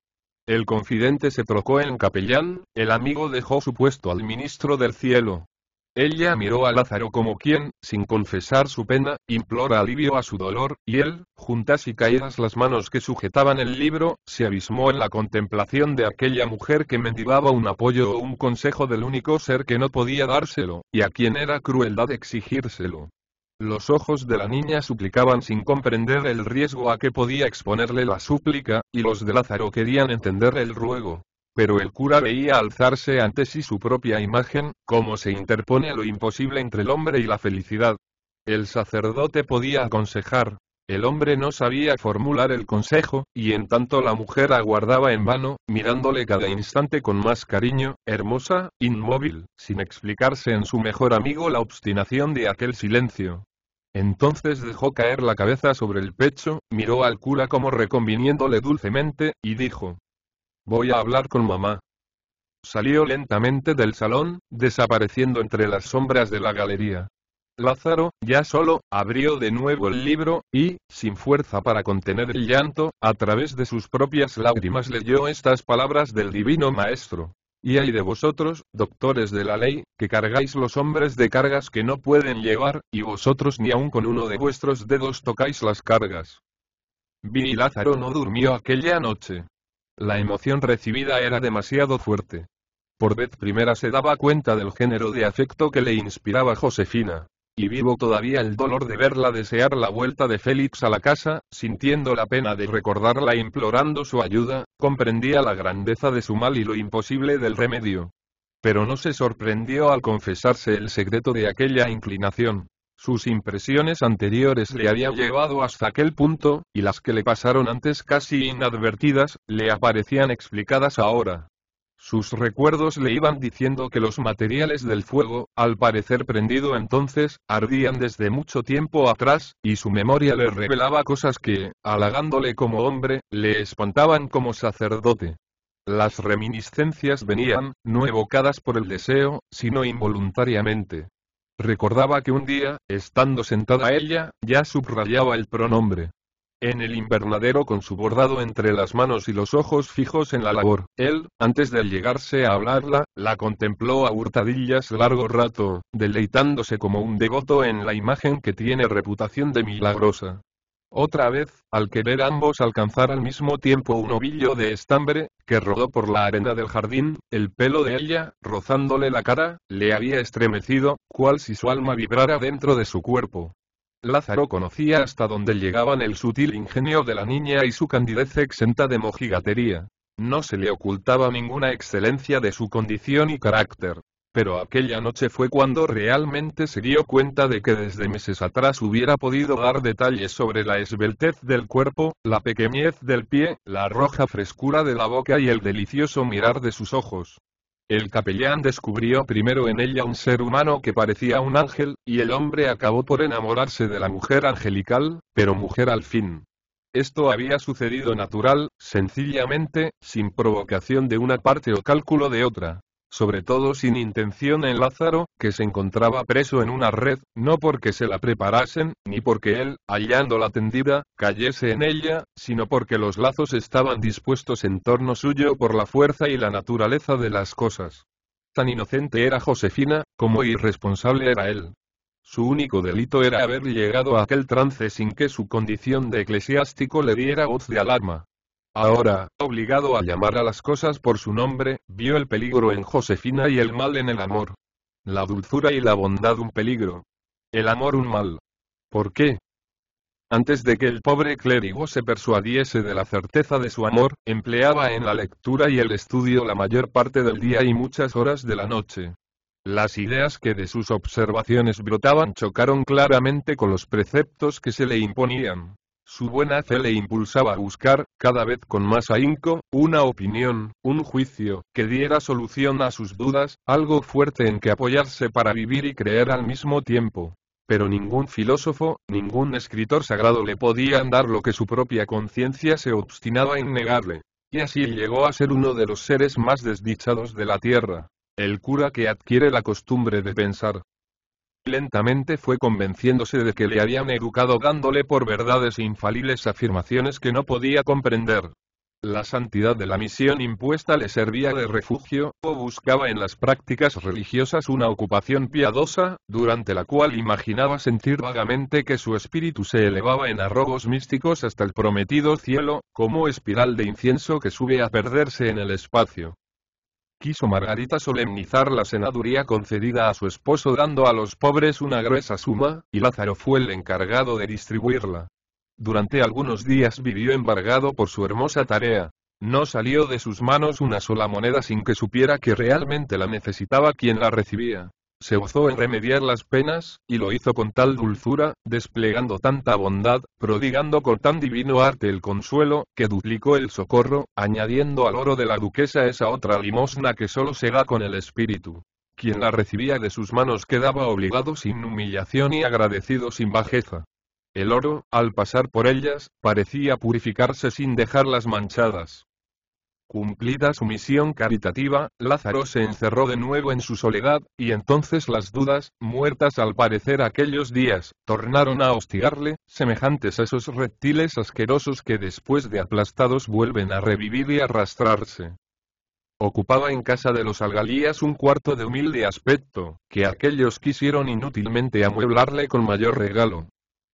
El confidente se trocó en capellán, el amigo dejó su puesto al ministro del cielo, ella miró a Lázaro como quien, sin confesar su pena, implora alivio a su dolor, y él, juntas y caídas las manos que sujetaban el libro, se abismó en la contemplación de aquella mujer que mendigaba un apoyo o un consejo del único ser que no podía dárselo, y a quien era crueldad exigírselo. Los ojos de la niña suplicaban sin comprender el riesgo a que podía exponerle la súplica, y los de Lázaro querían entender el ruego pero el cura veía alzarse ante sí su propia imagen, como se interpone lo imposible entre el hombre y la felicidad. El sacerdote podía aconsejar, el hombre no sabía formular el consejo, y en tanto la mujer aguardaba en vano, mirándole cada instante con más cariño, hermosa, inmóvil, sin explicarse en su mejor amigo la obstinación de aquel silencio. Entonces dejó caer la cabeza sobre el pecho, miró al cura como reconviniéndole dulcemente, y dijo, Voy a hablar con mamá. Salió lentamente del salón, desapareciendo entre las sombras de la galería. Lázaro, ya solo, abrió de nuevo el libro, y, sin fuerza para contener el llanto, a través de sus propias lágrimas leyó estas palabras del Divino Maestro. Y hay de vosotros, doctores de la ley, que cargáis los hombres de cargas que no pueden llevar, y vosotros ni aun con uno de vuestros dedos tocáis las cargas. Vi Lázaro no durmió aquella noche. La emoción recibida era demasiado fuerte. Por vez primera se daba cuenta del género de afecto que le inspiraba Josefina. Y vivo todavía el dolor de verla desear la vuelta de Félix a la casa, sintiendo la pena de recordarla implorando su ayuda, comprendía la grandeza de su mal y lo imposible del remedio. Pero no se sorprendió al confesarse el secreto de aquella inclinación sus impresiones anteriores le habían llevado hasta aquel punto, y las que le pasaron antes casi inadvertidas, le aparecían explicadas ahora. Sus recuerdos le iban diciendo que los materiales del fuego, al parecer prendido entonces, ardían desde mucho tiempo atrás, y su memoria le revelaba cosas que, halagándole como hombre, le espantaban como sacerdote. Las reminiscencias venían, no evocadas por el deseo, sino involuntariamente, Recordaba que un día, estando sentada ella, ya subrayaba el pronombre. En el invernadero con su bordado entre las manos y los ojos fijos en la labor, él, antes de llegarse a hablarla, la contempló a hurtadillas largo rato, deleitándose como un devoto en la imagen que tiene reputación de milagrosa. Otra vez, al querer ambos alcanzar al mismo tiempo un ovillo de estambre, que rodó por la arena del jardín, el pelo de ella, rozándole la cara, le había estremecido, cual si su alma vibrara dentro de su cuerpo. Lázaro conocía hasta dónde llegaban el sutil ingenio de la niña y su candidez exenta de mojigatería. No se le ocultaba ninguna excelencia de su condición y carácter. Pero aquella noche fue cuando realmente se dio cuenta de que desde meses atrás hubiera podido dar detalles sobre la esbeltez del cuerpo, la pequeñez del pie, la roja frescura de la boca y el delicioso mirar de sus ojos. El capellán descubrió primero en ella un ser humano que parecía un ángel, y el hombre acabó por enamorarse de la mujer angelical, pero mujer al fin. Esto había sucedido natural, sencillamente, sin provocación de una parte o cálculo de otra sobre todo sin intención en Lázaro, que se encontraba preso en una red, no porque se la preparasen, ni porque él, hallándola tendida, cayese en ella, sino porque los lazos estaban dispuestos en torno suyo por la fuerza y la naturaleza de las cosas. Tan inocente era Josefina, como irresponsable era él. Su único delito era haber llegado a aquel trance sin que su condición de eclesiástico le diera voz de alarma. Ahora, obligado a llamar a las cosas por su nombre, vio el peligro en Josefina y el mal en el amor. La dulzura y la bondad un peligro. El amor un mal. ¿Por qué? Antes de que el pobre clérigo se persuadiese de la certeza de su amor, empleaba en la lectura y el estudio la mayor parte del día y muchas horas de la noche. Las ideas que de sus observaciones brotaban chocaron claramente con los preceptos que se le imponían. Su buena fe le impulsaba a buscar, cada vez con más ahínco, una opinión, un juicio, que diera solución a sus dudas, algo fuerte en que apoyarse para vivir y creer al mismo tiempo. Pero ningún filósofo, ningún escritor sagrado le podían dar lo que su propia conciencia se obstinaba en negarle. Y así llegó a ser uno de los seres más desdichados de la tierra. El cura que adquiere la costumbre de pensar, Lentamente fue convenciéndose de que le habían educado dándole por verdades e infalibles afirmaciones que no podía comprender. La santidad de la misión impuesta le servía de refugio, o buscaba en las prácticas religiosas una ocupación piadosa, durante la cual imaginaba sentir vagamente que su espíritu se elevaba en arrobos místicos hasta el prometido cielo, como espiral de incienso que sube a perderse en el espacio. Quiso Margarita solemnizar la senaduría concedida a su esposo dando a los pobres una gruesa suma, y Lázaro fue el encargado de distribuirla. Durante algunos días vivió embargado por su hermosa tarea. No salió de sus manos una sola moneda sin que supiera que realmente la necesitaba quien la recibía se gozó en remediar las penas, y lo hizo con tal dulzura, desplegando tanta bondad, prodigando con tan divino arte el consuelo, que duplicó el socorro, añadiendo al oro de la duquesa esa otra limosna que solo se da con el espíritu. Quien la recibía de sus manos quedaba obligado sin humillación y agradecido sin bajeza. El oro, al pasar por ellas, parecía purificarse sin dejarlas manchadas. Cumplida su misión caritativa, Lázaro se encerró de nuevo en su soledad, y entonces las dudas, muertas al parecer aquellos días, tornaron a hostigarle, semejantes a esos reptiles asquerosos que después de aplastados vuelven a revivir y arrastrarse. Ocupaba en casa de los algalías un cuarto de humilde aspecto, que aquellos quisieron inútilmente amueblarle con mayor regalo,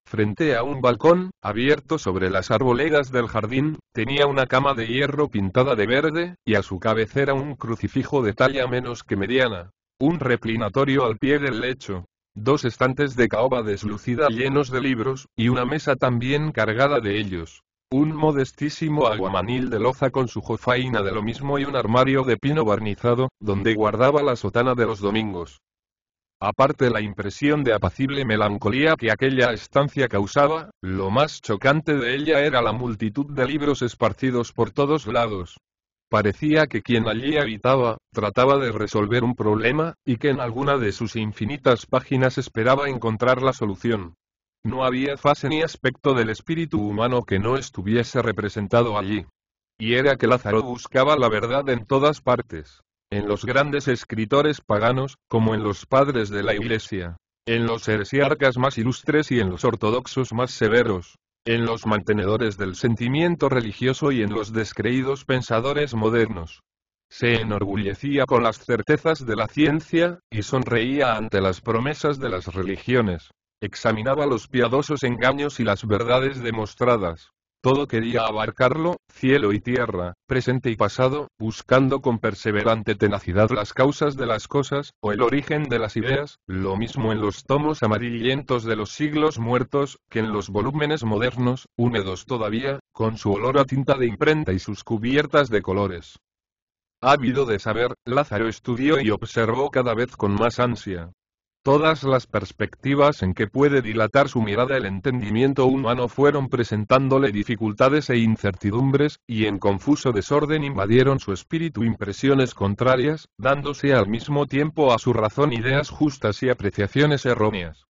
Frente a un balcón, abierto sobre las arboledas del jardín, tenía una cama de hierro pintada de verde, y a su cabecera un crucifijo de talla menos que mediana. Un reclinatorio al pie del lecho. Dos estantes de caoba deslucida llenos de libros, y una mesa también cargada de ellos. Un modestísimo aguamanil de loza con su jofaina de lo mismo y un armario de pino barnizado, donde guardaba la sotana de los domingos. Aparte la impresión de apacible melancolía que aquella estancia causaba, lo más chocante de ella era la multitud de libros esparcidos por todos lados. Parecía que quien allí habitaba, trataba de resolver un problema, y que en alguna de sus infinitas páginas esperaba encontrar la solución. No había fase ni aspecto del espíritu humano que no estuviese representado allí. Y era que Lázaro buscaba la verdad en todas partes en los grandes escritores paganos, como en los padres de la Iglesia, en los heresiarcas más ilustres y en los ortodoxos más severos, en los mantenedores del sentimiento religioso y en los descreídos pensadores modernos. Se enorgullecía con las certezas de la ciencia, y sonreía ante las promesas de las religiones. Examinaba los piadosos engaños y las verdades demostradas todo quería abarcarlo, cielo y tierra, presente y pasado, buscando con perseverante tenacidad las causas de las cosas, o el origen de las ideas, lo mismo en los tomos amarillentos de los siglos muertos, que en los volúmenes modernos, húmedos todavía, con su olor a tinta de imprenta y sus cubiertas de colores. Ávido de saber, Lázaro estudió y observó cada vez con más ansia, Todas las perspectivas en que puede dilatar su mirada el entendimiento humano fueron presentándole dificultades e incertidumbres, y en confuso desorden invadieron su espíritu impresiones contrarias, dándose al mismo tiempo a su razón ideas justas y apreciaciones erróneas.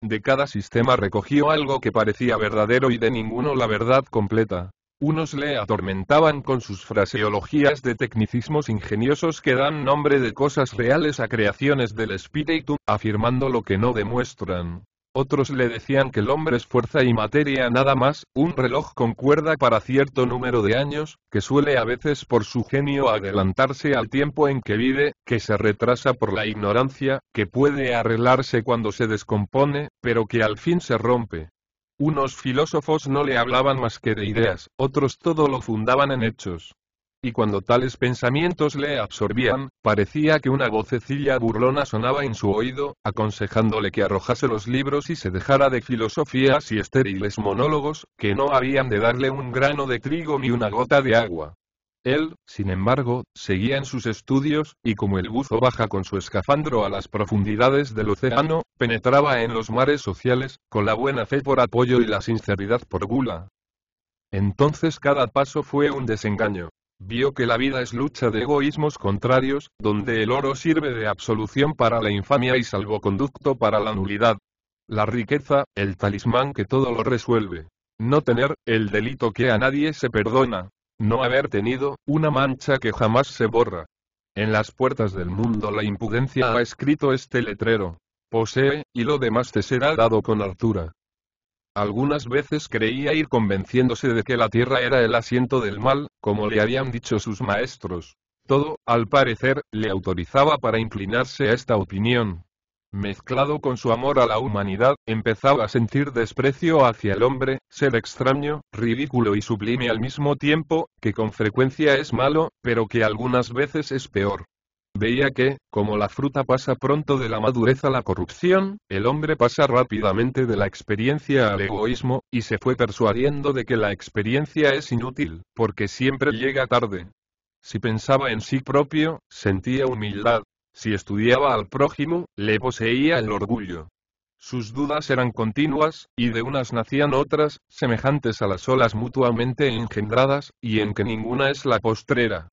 De cada sistema recogió algo que parecía verdadero y de ninguno la verdad completa, unos le atormentaban con sus fraseologías de tecnicismos ingeniosos que dan nombre de cosas reales a creaciones del espíritu, afirmando lo que no demuestran. Otros le decían que el hombre es fuerza y materia nada más, un reloj con cuerda para cierto número de años, que suele a veces por su genio adelantarse al tiempo en que vive, que se retrasa por la ignorancia, que puede arreglarse cuando se descompone, pero que al fin se rompe. Unos filósofos no le hablaban más que de ideas, otros todo lo fundaban en hechos. Y cuando tales pensamientos le absorbían, parecía que una vocecilla burlona sonaba en su oído, aconsejándole que arrojase los libros y se dejara de filosofías y estériles monólogos, que no habían de darle un grano de trigo ni una gota de agua. Él, sin embargo, seguía en sus estudios, y como el buzo baja con su escafandro a las profundidades del océano, penetraba en los mares sociales, con la buena fe por apoyo y la sinceridad por gula. Entonces cada paso fue un desengaño. Vio que la vida es lucha de egoísmos contrarios, donde el oro sirve de absolución para la infamia y salvoconducto para la nulidad. La riqueza, el talismán que todo lo resuelve. No tener, el delito que a nadie se perdona. No haber tenido, una mancha que jamás se borra. En las puertas del mundo la impudencia ha escrito este letrero. Posee, y lo demás te será dado con altura. Algunas veces creía ir convenciéndose de que la tierra era el asiento del mal, como le habían dicho sus maestros. Todo, al parecer, le autorizaba para inclinarse a esta opinión, mezclado con su amor a la humanidad, empezaba a sentir desprecio hacia el hombre, ser extraño, ridículo y sublime al mismo tiempo, que con frecuencia es malo, pero que algunas veces es peor. Veía que, como la fruta pasa pronto de la madurez a la corrupción, el hombre pasa rápidamente de la experiencia al egoísmo, y se fue persuadiendo de que la experiencia es inútil, porque siempre llega tarde. Si pensaba en sí propio, sentía humildad, si estudiaba al prójimo, le poseía el orgullo. Sus dudas eran continuas, y de unas nacían otras, semejantes a las olas mutuamente engendradas, y en que ninguna es la postrera.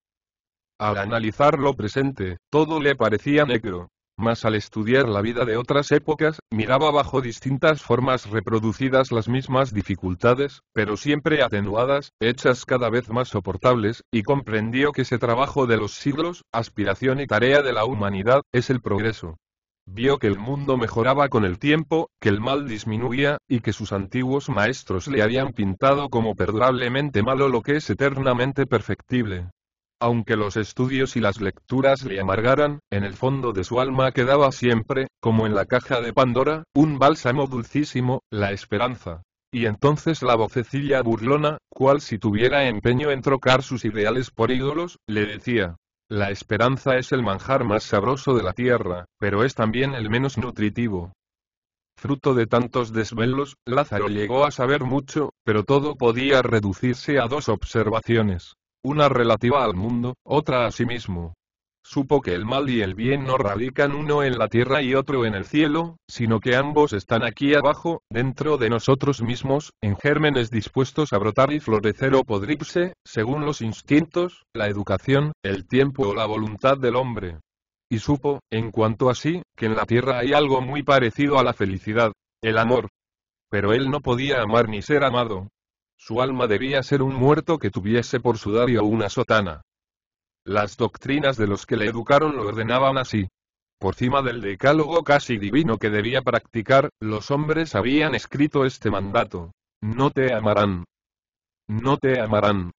Al analizar lo presente, todo le parecía negro, mas al estudiar la vida de otras épocas, miraba bajo distintas formas reproducidas las mismas dificultades, pero siempre atenuadas, hechas cada vez más soportables, y comprendió que ese trabajo de los siglos, aspiración y tarea de la humanidad, es el progreso. Vio que el mundo mejoraba con el tiempo, que el mal disminuía, y que sus antiguos maestros le habían pintado como perdurablemente malo lo que es eternamente perfectible. Aunque los estudios y las lecturas le amargaran, en el fondo de su alma quedaba siempre, como en la caja de Pandora, un bálsamo dulcísimo, la esperanza. Y entonces la vocecilla burlona, cual si tuviera empeño en trocar sus ideales por ídolos, le decía, la esperanza es el manjar más sabroso de la tierra, pero es también el menos nutritivo. Fruto de tantos desvelos, Lázaro llegó a saber mucho, pero todo podía reducirse a dos observaciones una relativa al mundo, otra a sí mismo. Supo que el mal y el bien no radican uno en la tierra y otro en el cielo, sino que ambos están aquí abajo, dentro de nosotros mismos, en gérmenes dispuestos a brotar y florecer o podrirse, según los instintos, la educación, el tiempo o la voluntad del hombre. Y supo, en cuanto a sí, que en la tierra hay algo muy parecido a la felicidad, el amor. Pero él no podía amar ni ser amado, su alma debía ser un muerto que tuviese por sudario una sotana. Las doctrinas de los que le educaron lo ordenaban así. Por cima del decálogo casi divino que debía practicar, los hombres habían escrito este mandato. No te amarán. No te amarán.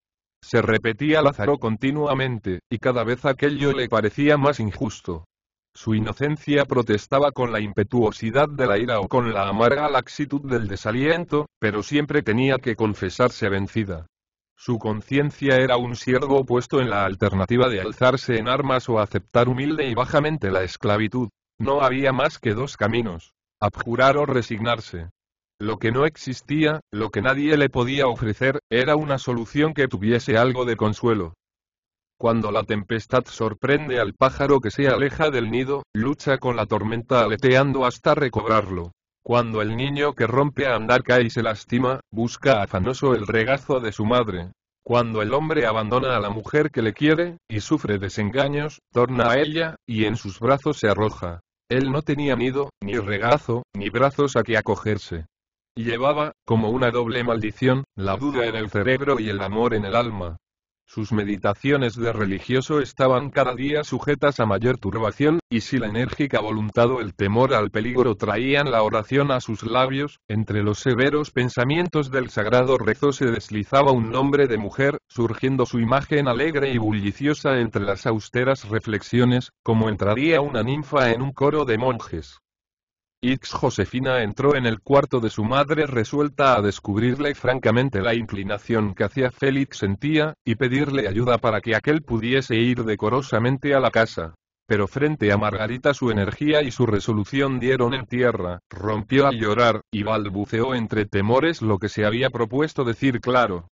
Se repetía Lázaro continuamente, y cada vez aquello le parecía más injusto. Su inocencia protestaba con la impetuosidad de la ira o con la amarga laxitud del desaliento, pero siempre tenía que confesarse vencida. Su conciencia era un siervo puesto en la alternativa de alzarse en armas o aceptar humilde y bajamente la esclavitud. No había más que dos caminos, abjurar o resignarse. Lo que no existía, lo que nadie le podía ofrecer, era una solución que tuviese algo de consuelo. Cuando la tempestad sorprende al pájaro que se aleja del nido, lucha con la tormenta aleteando hasta recobrarlo. Cuando el niño que rompe a andar cae y se lastima, busca afanoso el regazo de su madre. Cuando el hombre abandona a la mujer que le quiere, y sufre desengaños, torna a ella, y en sus brazos se arroja. Él no tenía nido, ni regazo, ni brazos a que acogerse. Llevaba, como una doble maldición, la duda en el cerebro y el amor en el alma. Sus meditaciones de religioso estaban cada día sujetas a mayor turbación, y si la enérgica voluntad o el temor al peligro traían la oración a sus labios, entre los severos pensamientos del sagrado rezo se deslizaba un nombre de mujer, surgiendo su imagen alegre y bulliciosa entre las austeras reflexiones, como entraría una ninfa en un coro de monjes. X Josefina entró en el cuarto de su madre resuelta a descubrirle francamente la inclinación que hacía Félix sentía, y pedirle ayuda para que aquel pudiese ir decorosamente a la casa. Pero frente a Margarita su energía y su resolución dieron en tierra, rompió a llorar, y balbuceó entre temores lo que se había propuesto decir claro,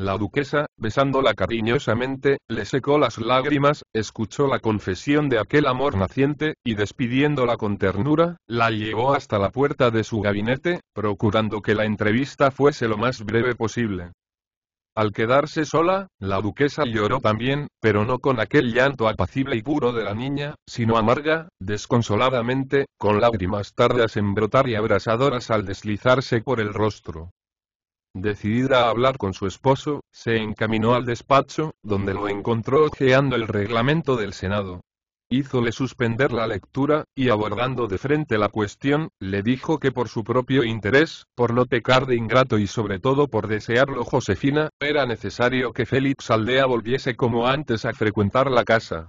la duquesa, besándola cariñosamente, le secó las lágrimas, escuchó la confesión de aquel amor naciente, y despidiéndola con ternura, la llevó hasta la puerta de su gabinete, procurando que la entrevista fuese lo más breve posible. Al quedarse sola, la duquesa lloró también, pero no con aquel llanto apacible y puro de la niña, sino amarga, desconsoladamente, con lágrimas tardas en brotar y abrasadoras al deslizarse por el rostro. Decidida a hablar con su esposo, se encaminó al despacho, donde lo encontró ojeando el reglamento del Senado. Hízole suspender la lectura, y abordando de frente la cuestión, le dijo que por su propio interés, por no pecar de ingrato y sobre todo por desearlo Josefina, era necesario que Félix Aldea volviese como antes a frecuentar la casa.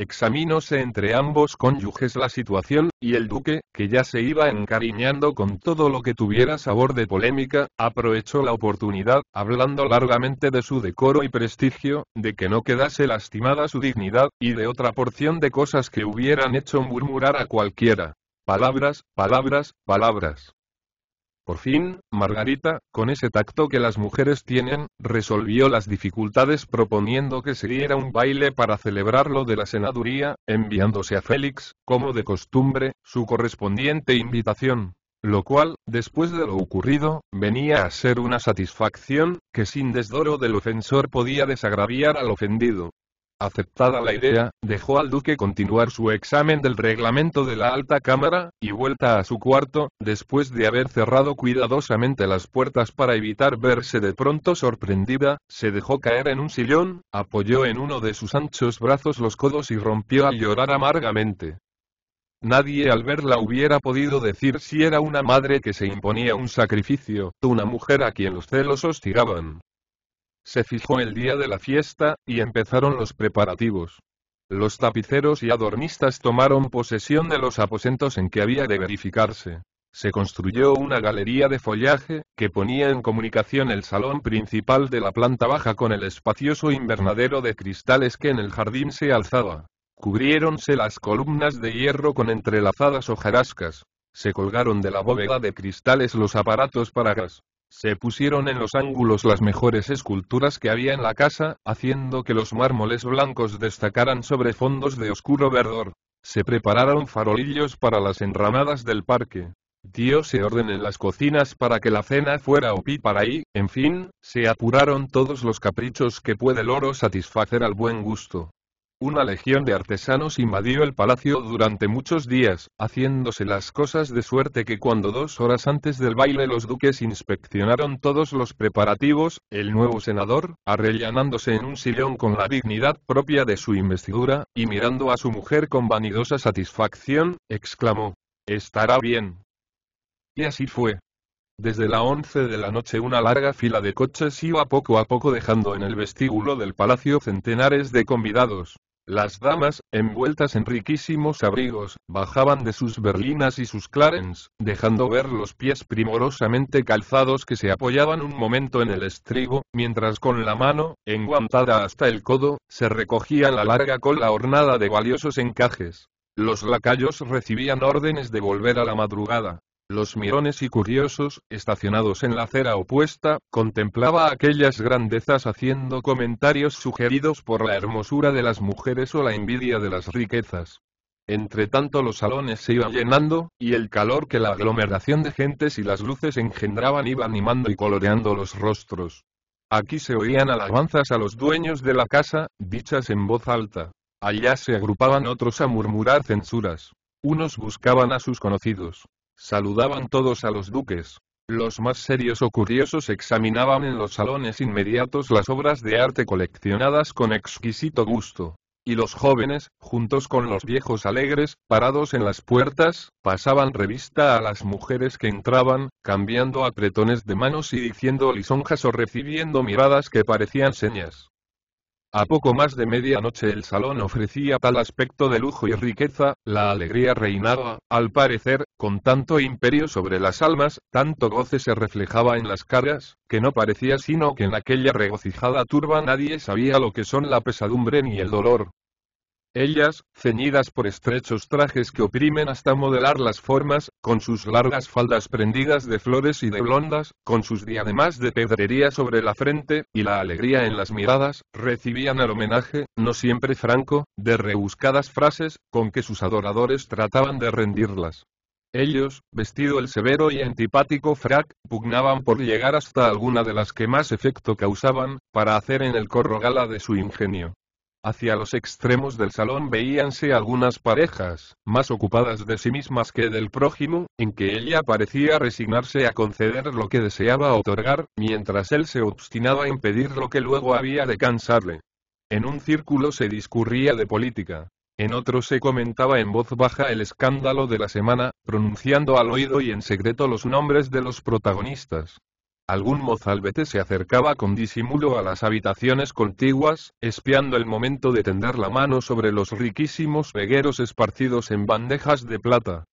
Examinóse entre ambos cónyuges la situación, y el duque, que ya se iba encariñando con todo lo que tuviera sabor de polémica, aprovechó la oportunidad, hablando largamente de su decoro y prestigio, de que no quedase lastimada su dignidad, y de otra porción de cosas que hubieran hecho murmurar a cualquiera. Palabras, palabras, palabras. Por fin, Margarita, con ese tacto que las mujeres tienen, resolvió las dificultades proponiendo que se diera un baile para celebrarlo de la senaduría, enviándose a Félix, como de costumbre, su correspondiente invitación. Lo cual, después de lo ocurrido, venía a ser una satisfacción, que sin desdoro del ofensor podía desagraviar al ofendido. Aceptada la idea, dejó al duque continuar su examen del reglamento de la alta cámara, y vuelta a su cuarto, después de haber cerrado cuidadosamente las puertas para evitar verse de pronto sorprendida, se dejó caer en un sillón, apoyó en uno de sus anchos brazos los codos y rompió a llorar amargamente. Nadie al verla hubiera podido decir si era una madre que se imponía un sacrificio, una mujer a quien los celos hostigaban, se fijó el día de la fiesta, y empezaron los preparativos. Los tapiceros y adornistas tomaron posesión de los aposentos en que había de verificarse. Se construyó una galería de follaje, que ponía en comunicación el salón principal de la planta baja con el espacioso invernadero de cristales que en el jardín se alzaba. Cubriéronse las columnas de hierro con entrelazadas hojarascas. Se colgaron de la bóveda de cristales los aparatos para gas. Se pusieron en los ángulos las mejores esculturas que había en la casa, haciendo que los mármoles blancos destacaran sobre fondos de oscuro verdor. Se prepararon farolillos para las enramadas del parque. se orden en las cocinas para que la cena fuera opí para ahí, en fin, se apuraron todos los caprichos que puede el oro satisfacer al buen gusto. Una legión de artesanos invadió el palacio durante muchos días, haciéndose las cosas de suerte que cuando dos horas antes del baile los duques inspeccionaron todos los preparativos, el nuevo senador, arrellanándose en un sillón con la dignidad propia de su investidura, y mirando a su mujer con vanidosa satisfacción, exclamó, Estará bien. Y así fue. Desde la once de la noche una larga fila de coches iba poco a poco dejando en el vestíbulo del palacio centenares de convidados. Las damas, envueltas en riquísimos abrigos, bajaban de sus berlinas y sus clarens, dejando ver los pies primorosamente calzados que se apoyaban un momento en el estribo, mientras con la mano, enguantada hasta el codo, se recogía la larga cola ornada de valiosos encajes. Los lacayos recibían órdenes de volver a la madrugada. Los mirones y curiosos, estacionados en la acera opuesta, contemplaba aquellas grandezas haciendo comentarios sugeridos por la hermosura de las mujeres o la envidia de las riquezas. Entre tanto los salones se iban llenando, y el calor que la aglomeración de gentes y las luces engendraban iba animando y coloreando los rostros. Aquí se oían alabanzas a los dueños de la casa, dichas en voz alta. Allá se agrupaban otros a murmurar censuras. Unos buscaban a sus conocidos, Saludaban todos a los duques. Los más serios o curiosos examinaban en los salones inmediatos las obras de arte coleccionadas con exquisito gusto. Y los jóvenes, juntos con los viejos alegres, parados en las puertas, pasaban revista a las mujeres que entraban, cambiando apretones de manos y diciendo lisonjas o recibiendo miradas que parecían señas. A poco más de medianoche el salón ofrecía tal aspecto de lujo y riqueza, la alegría reinaba, al parecer, con tanto imperio sobre las almas, tanto goce se reflejaba en las caras, que no parecía sino que en aquella regocijada turba nadie sabía lo que son la pesadumbre ni el dolor, ellas, ceñidas por estrechos trajes que oprimen hasta modelar las formas, con sus largas faldas prendidas de flores y de blondas, con sus diademas de pedrería sobre la frente, y la alegría en las miradas, recibían el homenaje, no siempre franco, de rebuscadas frases, con que sus adoradores trataban de rendirlas. Ellos, vestido el severo y antipático frac, pugnaban por llegar hasta alguna de las que más efecto causaban, para hacer en el corro gala de su ingenio. Hacia los extremos del salón veíanse algunas parejas, más ocupadas de sí mismas que del prójimo, en que ella parecía resignarse a conceder lo que deseaba otorgar, mientras él se obstinaba en pedir lo que luego había de cansarle. En un círculo se discurría de política. En otro se comentaba en voz baja el escándalo de la semana, pronunciando al oído y en secreto los nombres de los protagonistas. Algún mozalbete se acercaba con disimulo a las habitaciones contiguas, espiando el momento de tender la mano sobre los riquísimos vegueros esparcidos en bandejas de plata.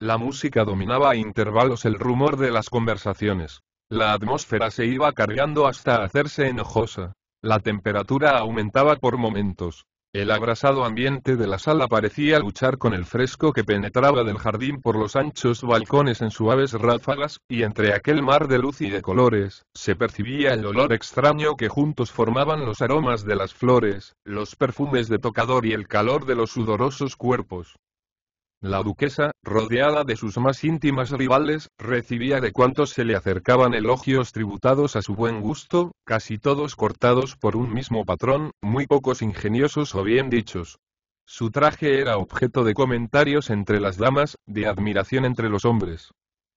La música dominaba a intervalos el rumor de las conversaciones. La atmósfera se iba cargando hasta hacerse enojosa. La temperatura aumentaba por momentos. El abrasado ambiente de la sala parecía luchar con el fresco que penetraba del jardín por los anchos balcones en suaves ráfagas, y entre aquel mar de luz y de colores, se percibía el olor extraño que juntos formaban los aromas de las flores, los perfumes de tocador y el calor de los sudorosos cuerpos. La duquesa, rodeada de sus más íntimas rivales, recibía de cuantos se le acercaban elogios tributados a su buen gusto, casi todos cortados por un mismo patrón, muy pocos ingeniosos o bien dichos. Su traje era objeto de comentarios entre las damas, de admiración entre los hombres.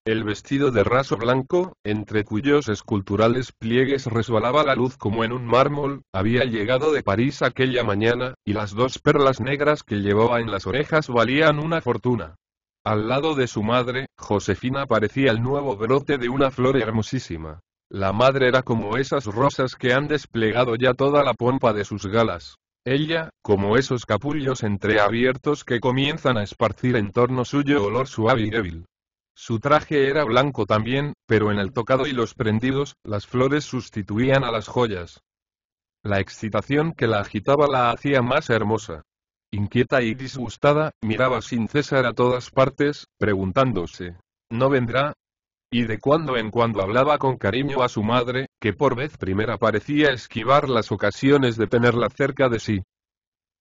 El vestido de raso blanco, entre cuyos esculturales pliegues resbalaba la luz como en un mármol, había llegado de París aquella mañana, y las dos perlas negras que llevaba en las orejas valían una fortuna. Al lado de su madre, Josefina parecía el nuevo brote de una flor hermosísima. La madre era como esas rosas que han desplegado ya toda la pompa de sus galas. Ella, como esos capullos entreabiertos que comienzan a esparcir en torno suyo olor suave y débil. Su traje era blanco también, pero en el tocado y los prendidos, las flores sustituían a las joyas. La excitación que la agitaba la hacía más hermosa. Inquieta y disgustada, miraba sin cesar a todas partes, preguntándose, ¿no vendrá? Y de cuando en cuando hablaba con cariño a su madre, que por vez primera parecía esquivar las ocasiones de tenerla cerca de sí.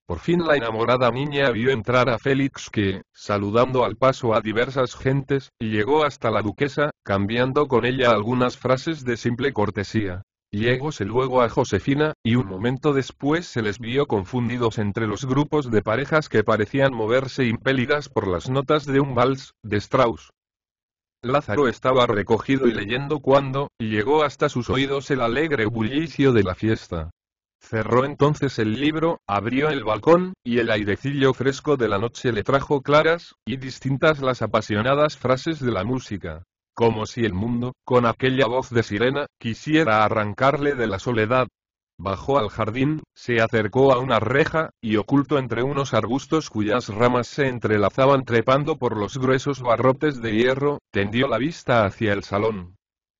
Por fin la enamorada niña vio entrar a Félix que, saludando al paso a diversas gentes, llegó hasta la duquesa, cambiando con ella algunas frases de simple cortesía. Llegóse luego a Josefina, y un momento después se les vio confundidos entre los grupos de parejas que parecían moverse impelidas por las notas de un vals, de Strauss. Lázaro estaba recogido y leyendo cuando, llegó hasta sus oídos el alegre bullicio de la fiesta. Cerró entonces el libro, abrió el balcón, y el airecillo fresco de la noche le trajo claras y distintas las apasionadas frases de la música. Como si el mundo, con aquella voz de sirena, quisiera arrancarle de la soledad. Bajó al jardín, se acercó a una reja, y oculto entre unos arbustos cuyas ramas se entrelazaban trepando por los gruesos barrotes de hierro, tendió la vista hacia el salón.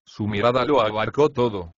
Su mirada lo abarcó todo,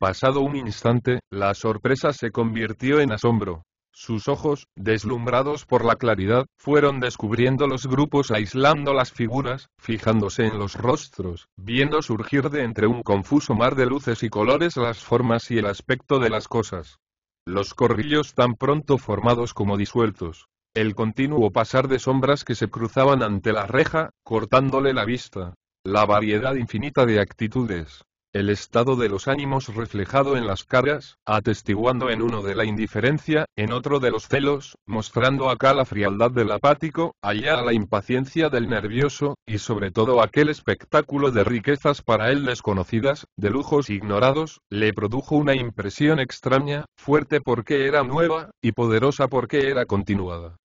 Pasado un instante, la sorpresa se convirtió en asombro. Sus ojos, deslumbrados por la claridad, fueron descubriendo los grupos aislando las figuras, fijándose en los rostros, viendo surgir de entre un confuso mar de luces y colores las formas y el aspecto de las cosas. Los corrillos tan pronto formados como disueltos. El continuo pasar de sombras que se cruzaban ante la reja, cortándole la vista. La variedad infinita de actitudes, el estado de los ánimos reflejado en las caras, atestiguando en uno de la indiferencia, en otro de los celos, mostrando acá la frialdad del apático, allá la impaciencia del nervioso, y sobre todo aquel espectáculo de riquezas para él desconocidas, de lujos ignorados, le produjo una impresión extraña, fuerte porque era nueva, y poderosa porque era continuada.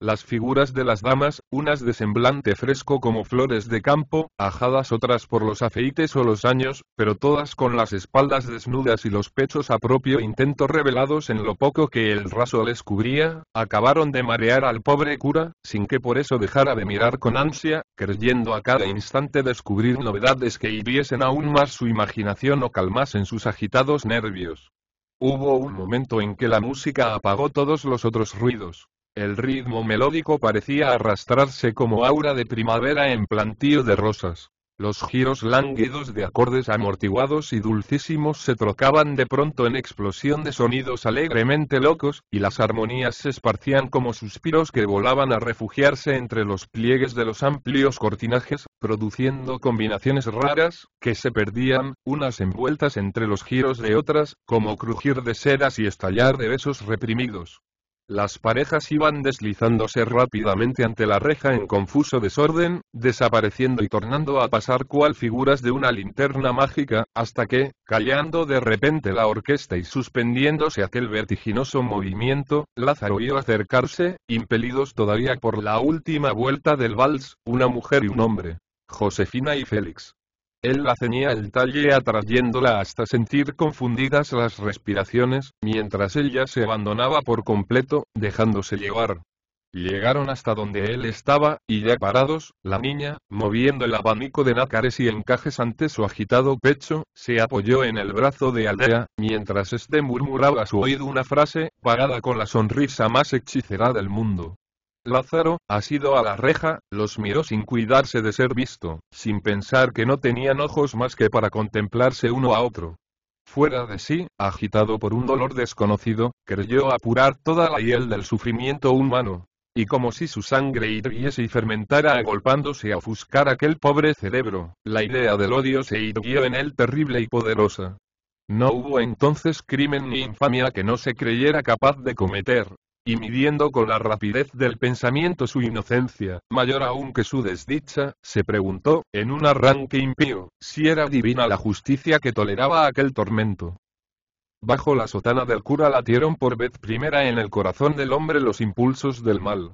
Las figuras de las damas, unas de semblante fresco como flores de campo, ajadas otras por los afeites o los años, pero todas con las espaldas desnudas y los pechos a propio intento revelados en lo poco que el raso les cubría, acabaron de marear al pobre cura, sin que por eso dejara de mirar con ansia, creyendo a cada instante descubrir novedades que hiriesen aún más su imaginación o calmasen sus agitados nervios. Hubo un momento en que la música apagó todos los otros ruidos. El ritmo melódico parecía arrastrarse como aura de primavera en plantío de rosas. Los giros lánguidos de acordes amortiguados y dulcísimos se trocaban de pronto en explosión de sonidos alegremente locos, y las armonías se esparcían como suspiros que volaban a refugiarse entre los pliegues de los amplios cortinajes, produciendo combinaciones raras, que se perdían, unas envueltas entre los giros de otras, como crujir de sedas y estallar de besos reprimidos. Las parejas iban deslizándose rápidamente ante la reja en confuso desorden, desapareciendo y tornando a pasar cual figuras de una linterna mágica, hasta que, callando de repente la orquesta y suspendiéndose aquel vertiginoso movimiento, Lázaro vio acercarse, impelidos todavía por la última vuelta del vals, una mujer y un hombre. Josefina y Félix. Él la ceñía el talle atrayéndola hasta sentir confundidas las respiraciones, mientras ella se abandonaba por completo, dejándose llevar. Llegaron hasta donde él estaba, y ya parados, la niña, moviendo el abanico de nácares y encajes ante su agitado pecho, se apoyó en el brazo de Aldea, mientras este murmuraba a su oído una frase, pagada con la sonrisa más hechicera del mundo. Lázaro, asido a la reja, los miró sin cuidarse de ser visto, sin pensar que no tenían ojos más que para contemplarse uno a otro. Fuera de sí, agitado por un dolor desconocido, creyó apurar toda la hiel del sufrimiento humano. Y como si su sangre hirviese y fermentara agolpándose a ofuscar aquel pobre cerebro, la idea del odio se hirvió en él terrible y poderosa. No hubo entonces crimen ni infamia que no se creyera capaz de cometer, y midiendo con la rapidez del pensamiento su inocencia, mayor aún que su desdicha, se preguntó, en un arranque impío, si era divina la justicia que toleraba aquel tormento. Bajo la sotana del cura latieron por vez primera en el corazón del hombre los impulsos del mal.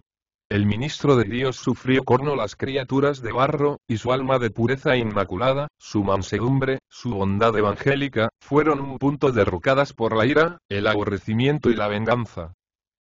El ministro de Dios sufrió corno las criaturas de barro, y su alma de pureza inmaculada, su mansedumbre, su bondad evangélica, fueron un punto derrocadas por la ira, el aborrecimiento y la venganza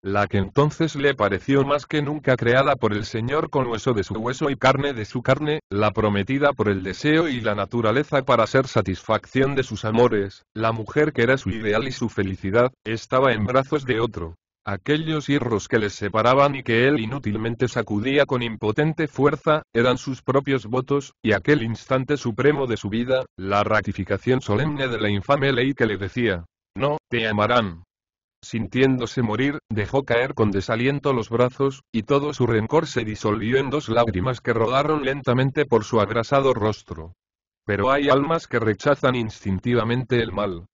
la que entonces le pareció más que nunca creada por el Señor con hueso de su hueso y carne de su carne, la prometida por el deseo y la naturaleza para ser satisfacción de sus amores, la mujer que era su ideal y su felicidad, estaba en brazos de otro. Aquellos hierros que les separaban y que él inútilmente sacudía con impotente fuerza, eran sus propios votos, y aquel instante supremo de su vida, la ratificación solemne de la infame ley que le decía, no, te amarán, sintiéndose morir, dejó caer con desaliento los brazos, y todo su rencor se disolvió en dos lágrimas que rodaron lentamente por su agrasado rostro. Pero hay almas que rechazan instintivamente el mal.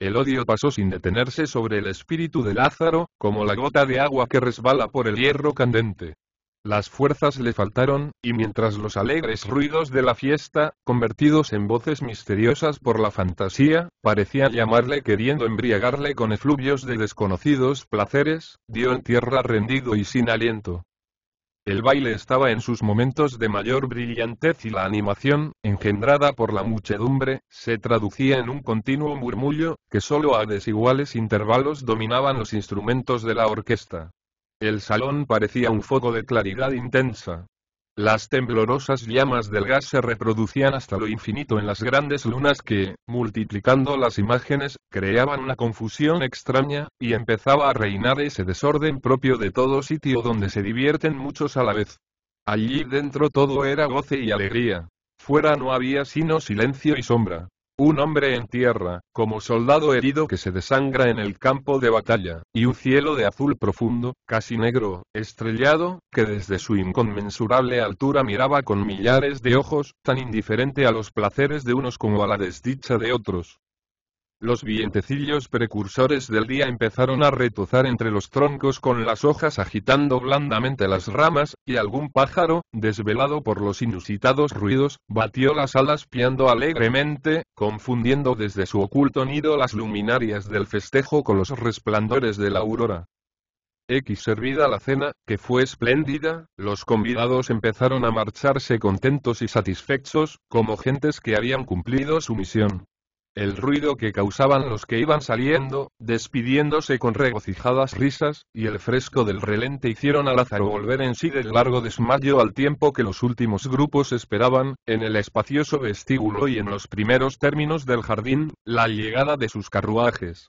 El odio pasó sin detenerse sobre el espíritu de Lázaro, como la gota de agua que resbala por el hierro candente las fuerzas le faltaron, y mientras los alegres ruidos de la fiesta, convertidos en voces misteriosas por la fantasía, parecían llamarle queriendo embriagarle con efluvios de desconocidos placeres, dio en tierra rendido y sin aliento. El baile estaba en sus momentos de mayor brillantez y la animación, engendrada por la muchedumbre, se traducía en un continuo murmullo, que solo a desiguales intervalos dominaban los instrumentos de la orquesta. El salón parecía un foco de claridad intensa. Las temblorosas llamas del gas se reproducían hasta lo infinito en las grandes lunas que, multiplicando las imágenes, creaban una confusión extraña, y empezaba a reinar ese desorden propio de todo sitio donde se divierten muchos a la vez. Allí dentro todo era goce y alegría. Fuera no había sino silencio y sombra un hombre en tierra, como soldado herido que se desangra en el campo de batalla, y un cielo de azul profundo, casi negro, estrellado, que desde su inconmensurable altura miraba con millares de ojos, tan indiferente a los placeres de unos como a la desdicha de otros, los vientecillos precursores del día empezaron a retozar entre los troncos con las hojas agitando blandamente las ramas, y algún pájaro, desvelado por los inusitados ruidos, batió las alas piando alegremente, confundiendo desde su oculto nido las luminarias del festejo con los resplandores de la aurora. X servida la cena, que fue espléndida, los convidados empezaron a marcharse contentos y satisfechos, como gentes que habían cumplido su misión el ruido que causaban los que iban saliendo, despidiéndose con regocijadas risas, y el fresco del relente hicieron a Lázaro volver en sí del largo desmayo al tiempo que los últimos grupos esperaban, en el espacioso vestíbulo y en los primeros términos del jardín, la llegada de sus carruajes.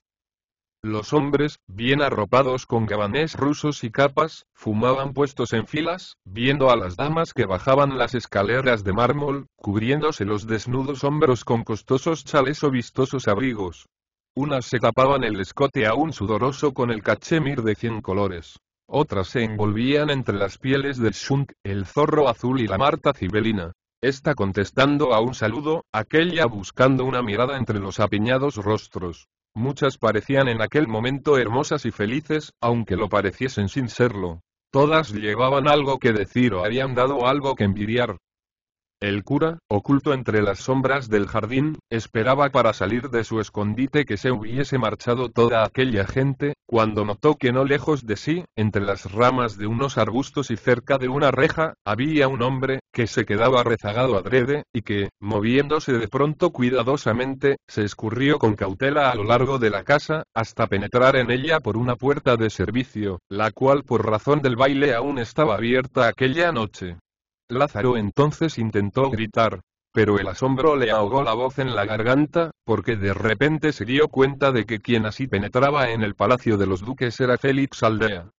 Los hombres, bien arropados con gabanés rusos y capas, fumaban puestos en filas, viendo a las damas que bajaban las escaleras de mármol, cubriéndose los desnudos hombros con costosos chales o vistosos abrigos. Unas se tapaban el escote aún sudoroso con el cachemir de cien colores. Otras se envolvían entre las pieles del shunk, el zorro azul y la marta cibelina. Esta contestando a un saludo, aquella buscando una mirada entre los apiñados rostros. Muchas parecían en aquel momento hermosas y felices, aunque lo pareciesen sin serlo. Todas llevaban algo que decir o habían dado algo que envidiar, el cura, oculto entre las sombras del jardín, esperaba para salir de su escondite que se hubiese marchado toda aquella gente, cuando notó que no lejos de sí, entre las ramas de unos arbustos y cerca de una reja, había un hombre, que se quedaba rezagado adrede, y que, moviéndose de pronto cuidadosamente, se escurrió con cautela a lo largo de la casa, hasta penetrar en ella por una puerta de servicio, la cual por razón del baile aún estaba abierta aquella noche. Lázaro entonces intentó gritar, pero el asombro le ahogó la voz en la garganta, porque de repente se dio cuenta de que quien así penetraba en el palacio de los duques era Félix Aldea.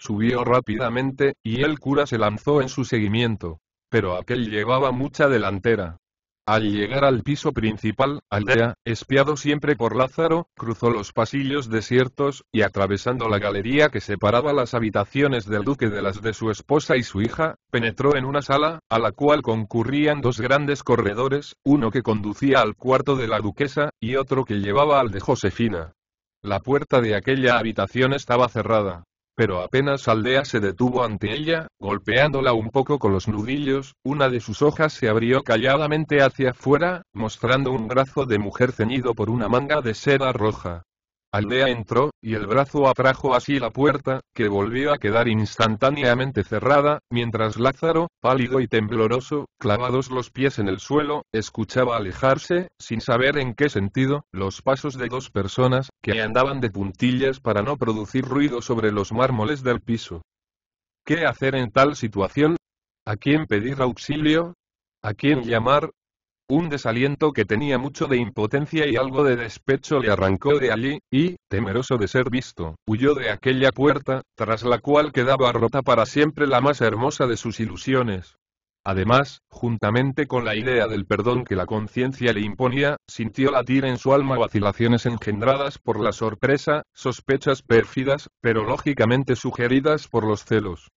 Subió rápidamente, y el cura se lanzó en su seguimiento. Pero aquel llevaba mucha delantera. Al llegar al piso principal, Aldea, espiado siempre por Lázaro, cruzó los pasillos desiertos, y atravesando la galería que separaba las habitaciones del duque de las de su esposa y su hija, penetró en una sala, a la cual concurrían dos grandes corredores, uno que conducía al cuarto de la duquesa, y otro que llevaba al de Josefina. La puerta de aquella habitación estaba cerrada. Pero apenas Aldea se detuvo ante ella, golpeándola un poco con los nudillos, una de sus hojas se abrió calladamente hacia afuera, mostrando un brazo de mujer ceñido por una manga de seda roja. Aldea entró, y el brazo atrajo así la puerta, que volvió a quedar instantáneamente cerrada, mientras Lázaro, pálido y tembloroso, clavados los pies en el suelo, escuchaba alejarse, sin saber en qué sentido, los pasos de dos personas, que andaban de puntillas para no producir ruido sobre los mármoles del piso. ¿Qué hacer en tal situación? ¿A quién pedir auxilio? ¿A quién llamar? Un desaliento que tenía mucho de impotencia y algo de despecho le arrancó de allí, y, temeroso de ser visto, huyó de aquella puerta, tras la cual quedaba rota para siempre la más hermosa de sus ilusiones. Además, juntamente con la idea del perdón que la conciencia le imponía, sintió latir en su alma vacilaciones engendradas por la sorpresa, sospechas pérfidas, pero lógicamente sugeridas por los celos.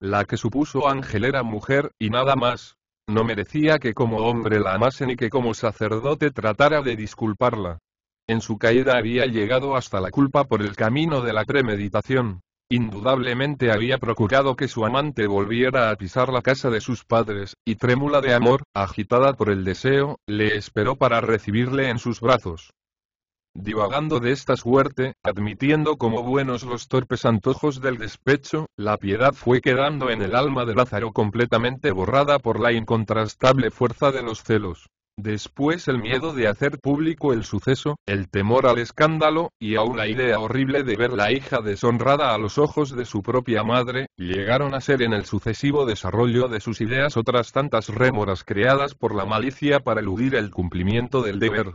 La que supuso Ángel era mujer, y nada más, no merecía que como hombre la amase ni que como sacerdote tratara de disculparla. En su caída había llegado hasta la culpa por el camino de la premeditación. Indudablemente había procurado que su amante volviera a pisar la casa de sus padres, y trémula de amor, agitada por el deseo, le esperó para recibirle en sus brazos divagando de esta suerte, admitiendo como buenos los torpes antojos del despecho, la piedad fue quedando en el alma de Lázaro completamente borrada por la incontrastable fuerza de los celos. Después el miedo de hacer público el suceso, el temor al escándalo, y aún la idea horrible de ver la hija deshonrada a los ojos de su propia madre, llegaron a ser en el sucesivo desarrollo de sus ideas otras tantas rémoras creadas por la malicia para eludir el cumplimiento del deber,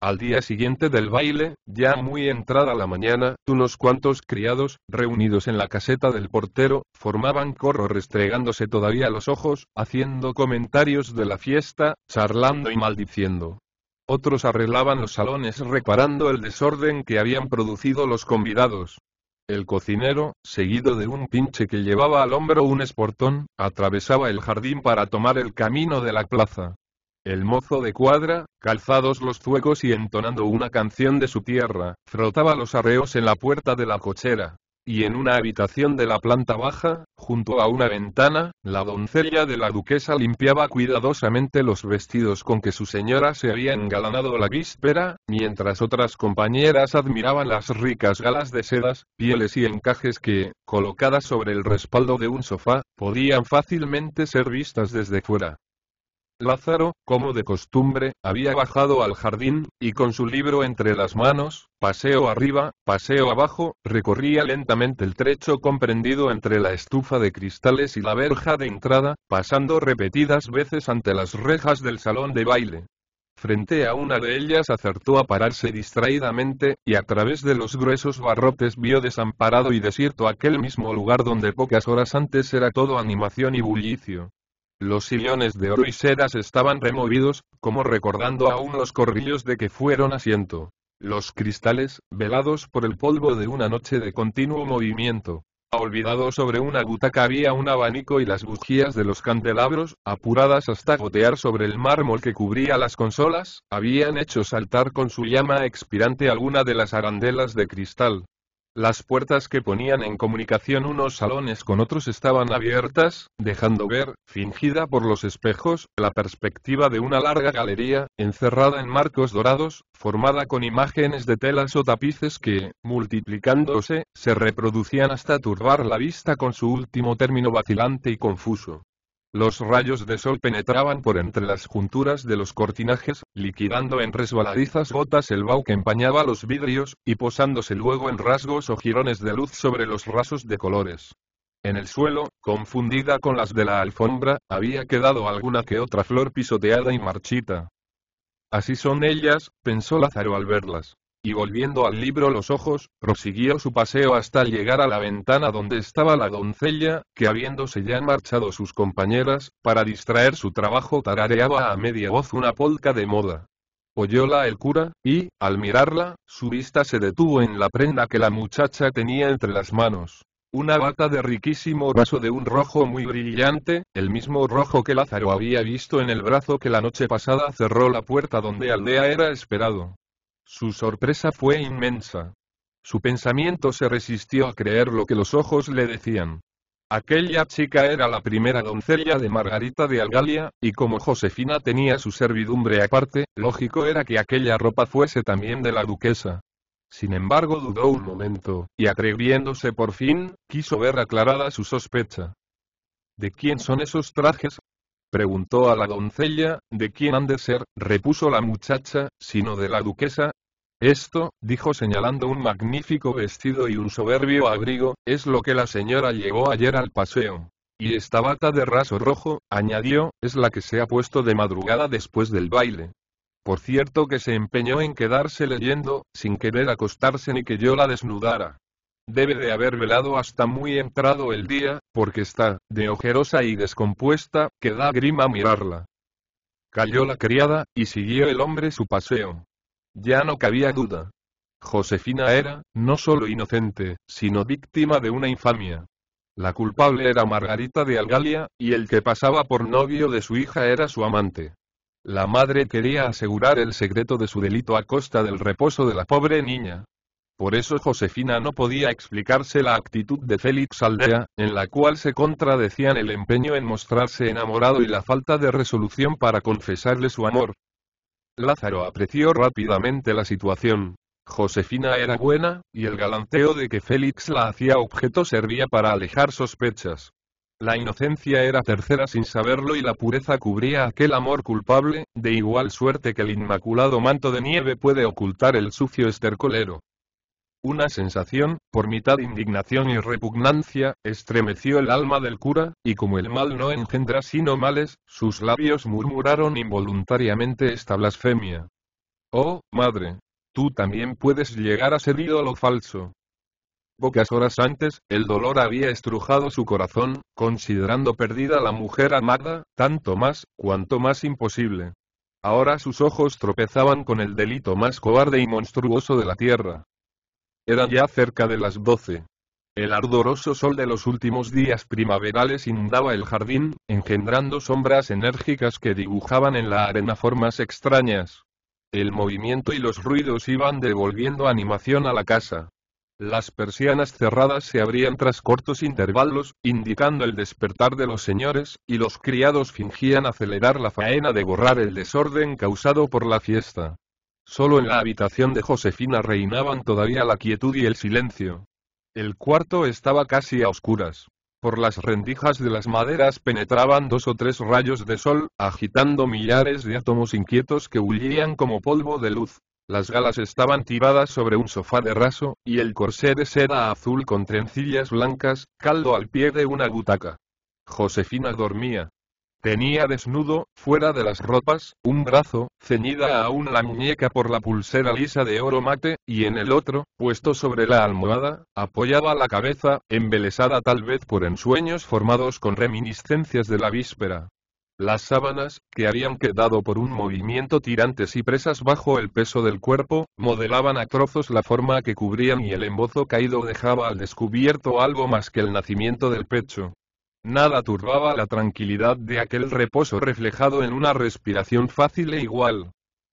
al día siguiente del baile, ya muy entrada la mañana, unos cuantos criados, reunidos en la caseta del portero, formaban corro restregándose todavía los ojos, haciendo comentarios de la fiesta, charlando y maldiciendo. Otros arreglaban los salones reparando el desorden que habían producido los convidados. El cocinero, seguido de un pinche que llevaba al hombro un esportón, atravesaba el jardín para tomar el camino de la plaza. El mozo de cuadra, calzados los zuecos y entonando una canción de su tierra, frotaba los arreos en la puerta de la cochera. Y en una habitación de la planta baja, junto a una ventana, la doncella de la duquesa limpiaba cuidadosamente los vestidos con que su señora se había engalanado la víspera, mientras otras compañeras admiraban las ricas galas de sedas, pieles y encajes que, colocadas sobre el respaldo de un sofá, podían fácilmente ser vistas desde fuera. Lázaro, como de costumbre, había bajado al jardín, y con su libro entre las manos, paseo arriba, paseo abajo, recorría lentamente el trecho comprendido entre la estufa de cristales y la verja de entrada, pasando repetidas veces ante las rejas del salón de baile. Frente a una de ellas acertó a pararse distraídamente, y a través de los gruesos barrotes vio desamparado y desierto aquel mismo lugar donde pocas horas antes era todo animación y bullicio. Los sillones de oro y sedas estaban removidos, como recordando aún los corrillos de que fueron asiento. Los cristales, velados por el polvo de una noche de continuo movimiento. Olvidado sobre una butaca había un abanico y las bujías de los candelabros, apuradas hasta gotear sobre el mármol que cubría las consolas, habían hecho saltar con su llama expirante alguna de las arandelas de cristal. Las puertas que ponían en comunicación unos salones con otros estaban abiertas, dejando ver, fingida por los espejos, la perspectiva de una larga galería, encerrada en marcos dorados, formada con imágenes de telas o tapices que, multiplicándose, se reproducían hasta turbar la vista con su último término vacilante y confuso. Los rayos de sol penetraban por entre las junturas de los cortinajes, liquidando en resbaladizas gotas el bau que empañaba los vidrios, y posándose luego en rasgos o jirones de luz sobre los rasos de colores. En el suelo, confundida con las de la alfombra, había quedado alguna que otra flor pisoteada y marchita. Así son ellas, pensó Lázaro al verlas y volviendo al libro los ojos, prosiguió su paseo hasta llegar a la ventana donde estaba la doncella, que habiéndose ya marchado sus compañeras, para distraer su trabajo tarareaba a media voz una polca de moda. Oyóla el cura, y, al mirarla, su vista se detuvo en la prenda que la muchacha tenía entre las manos. Una bata de riquísimo vaso de un rojo muy brillante, el mismo rojo que Lázaro había visto en el brazo que la noche pasada cerró la puerta donde Aldea era esperado. Su sorpresa fue inmensa. Su pensamiento se resistió a creer lo que los ojos le decían. Aquella chica era la primera doncella de Margarita de Algalia, y como Josefina tenía su servidumbre aparte, lógico era que aquella ropa fuese también de la duquesa. Sin embargo dudó un momento, y atreviéndose por fin, quiso ver aclarada su sospecha. ¿De quién son esos trajes? Preguntó a la doncella, ¿de quién han de ser? repuso la muchacha, sino de la duquesa. Esto, dijo señalando un magnífico vestido y un soberbio abrigo, es lo que la señora llevó ayer al paseo. Y esta bata de raso rojo, añadió, es la que se ha puesto de madrugada después del baile. Por cierto que se empeñó en quedarse leyendo, sin querer acostarse ni que yo la desnudara. Debe de haber velado hasta muy entrado el día, porque está, de ojerosa y descompuesta, que da grima mirarla. Cayó la criada, y siguió el hombre su paseo. Ya no cabía duda. Josefina era, no solo inocente, sino víctima de una infamia. La culpable era Margarita de Algalia, y el que pasaba por novio de su hija era su amante. La madre quería asegurar el secreto de su delito a costa del reposo de la pobre niña. Por eso Josefina no podía explicarse la actitud de Félix Aldea, en la cual se contradecían el empeño en mostrarse enamorado y la falta de resolución para confesarle su amor. Lázaro apreció rápidamente la situación. Josefina era buena, y el galanteo de que Félix la hacía objeto servía para alejar sospechas. La inocencia era tercera sin saberlo y la pureza cubría aquel amor culpable, de igual suerte que el inmaculado manto de nieve puede ocultar el sucio estercolero. Una sensación, por mitad indignación y repugnancia, estremeció el alma del cura, y como el mal no engendra sino males, sus labios murmuraron involuntariamente esta blasfemia. Oh, madre, tú también puedes llegar a ser lo falso. Pocas horas antes, el dolor había estrujado su corazón, considerando perdida la mujer amada, tanto más, cuanto más imposible. Ahora sus ojos tropezaban con el delito más cobarde y monstruoso de la tierra eran ya cerca de las doce. El ardoroso sol de los últimos días primaverales inundaba el jardín, engendrando sombras enérgicas que dibujaban en la arena formas extrañas. El movimiento y los ruidos iban devolviendo animación a la casa. Las persianas cerradas se abrían tras cortos intervalos, indicando el despertar de los señores, y los criados fingían acelerar la faena de borrar el desorden causado por la fiesta. Solo en la habitación de Josefina reinaban todavía la quietud y el silencio. El cuarto estaba casi a oscuras. Por las rendijas de las maderas penetraban dos o tres rayos de sol, agitando millares de átomos inquietos que huían como polvo de luz. Las galas estaban tiradas sobre un sofá de raso, y el corsé de seda azul con trencillas blancas, caldo al pie de una butaca. Josefina dormía. Tenía desnudo, fuera de las ropas, un brazo, ceñida aún la muñeca por la pulsera lisa de oro mate, y en el otro, puesto sobre la almohada, apoyaba la cabeza, embelesada tal vez por ensueños formados con reminiscencias de la víspera. Las sábanas, que habían quedado por un movimiento tirantes y presas bajo el peso del cuerpo, modelaban a trozos la forma que cubrían y el embozo caído dejaba al descubierto algo más que el nacimiento del pecho. Nada turbaba la tranquilidad de aquel reposo reflejado en una respiración fácil e igual.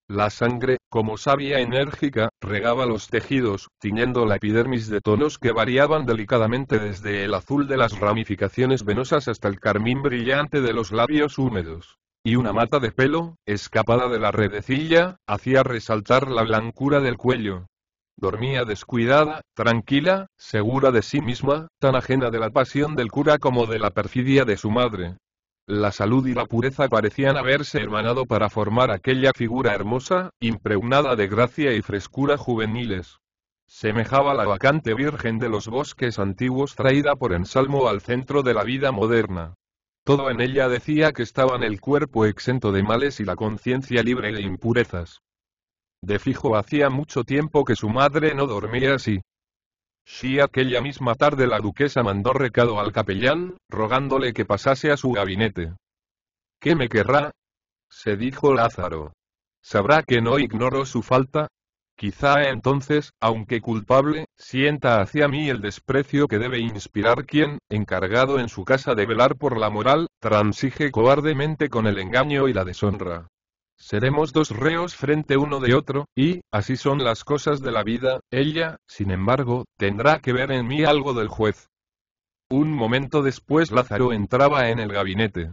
La sangre, como sabia enérgica, regaba los tejidos, tiñendo la epidermis de tonos que variaban delicadamente desde el azul de las ramificaciones venosas hasta el carmín brillante de los labios húmedos. Y una mata de pelo, escapada de la redecilla, hacía resaltar la blancura del cuello. Dormía descuidada, tranquila, segura de sí misma, tan ajena de la pasión del cura como de la perfidia de su madre. La salud y la pureza parecían haberse hermanado para formar aquella figura hermosa, impregnada de gracia y frescura juveniles. Semejaba la vacante virgen de los bosques antiguos traída por ensalmo al centro de la vida moderna. Todo en ella decía que estaban el cuerpo exento de males y la conciencia libre de impurezas. De fijo hacía mucho tiempo que su madre no dormía así. Si aquella misma tarde la duquesa mandó recado al capellán, rogándole que pasase a su gabinete. ¿Qué me querrá? se dijo Lázaro. ¿Sabrá que no ignoro su falta? Quizá entonces, aunque culpable, sienta hacia mí el desprecio que debe inspirar quien, encargado en su casa de velar por la moral, transige cobardemente con el engaño y la deshonra. Seremos dos reos frente uno de otro, y, así son las cosas de la vida, ella, sin embargo, tendrá que ver en mí algo del juez. Un momento después Lázaro entraba en el gabinete.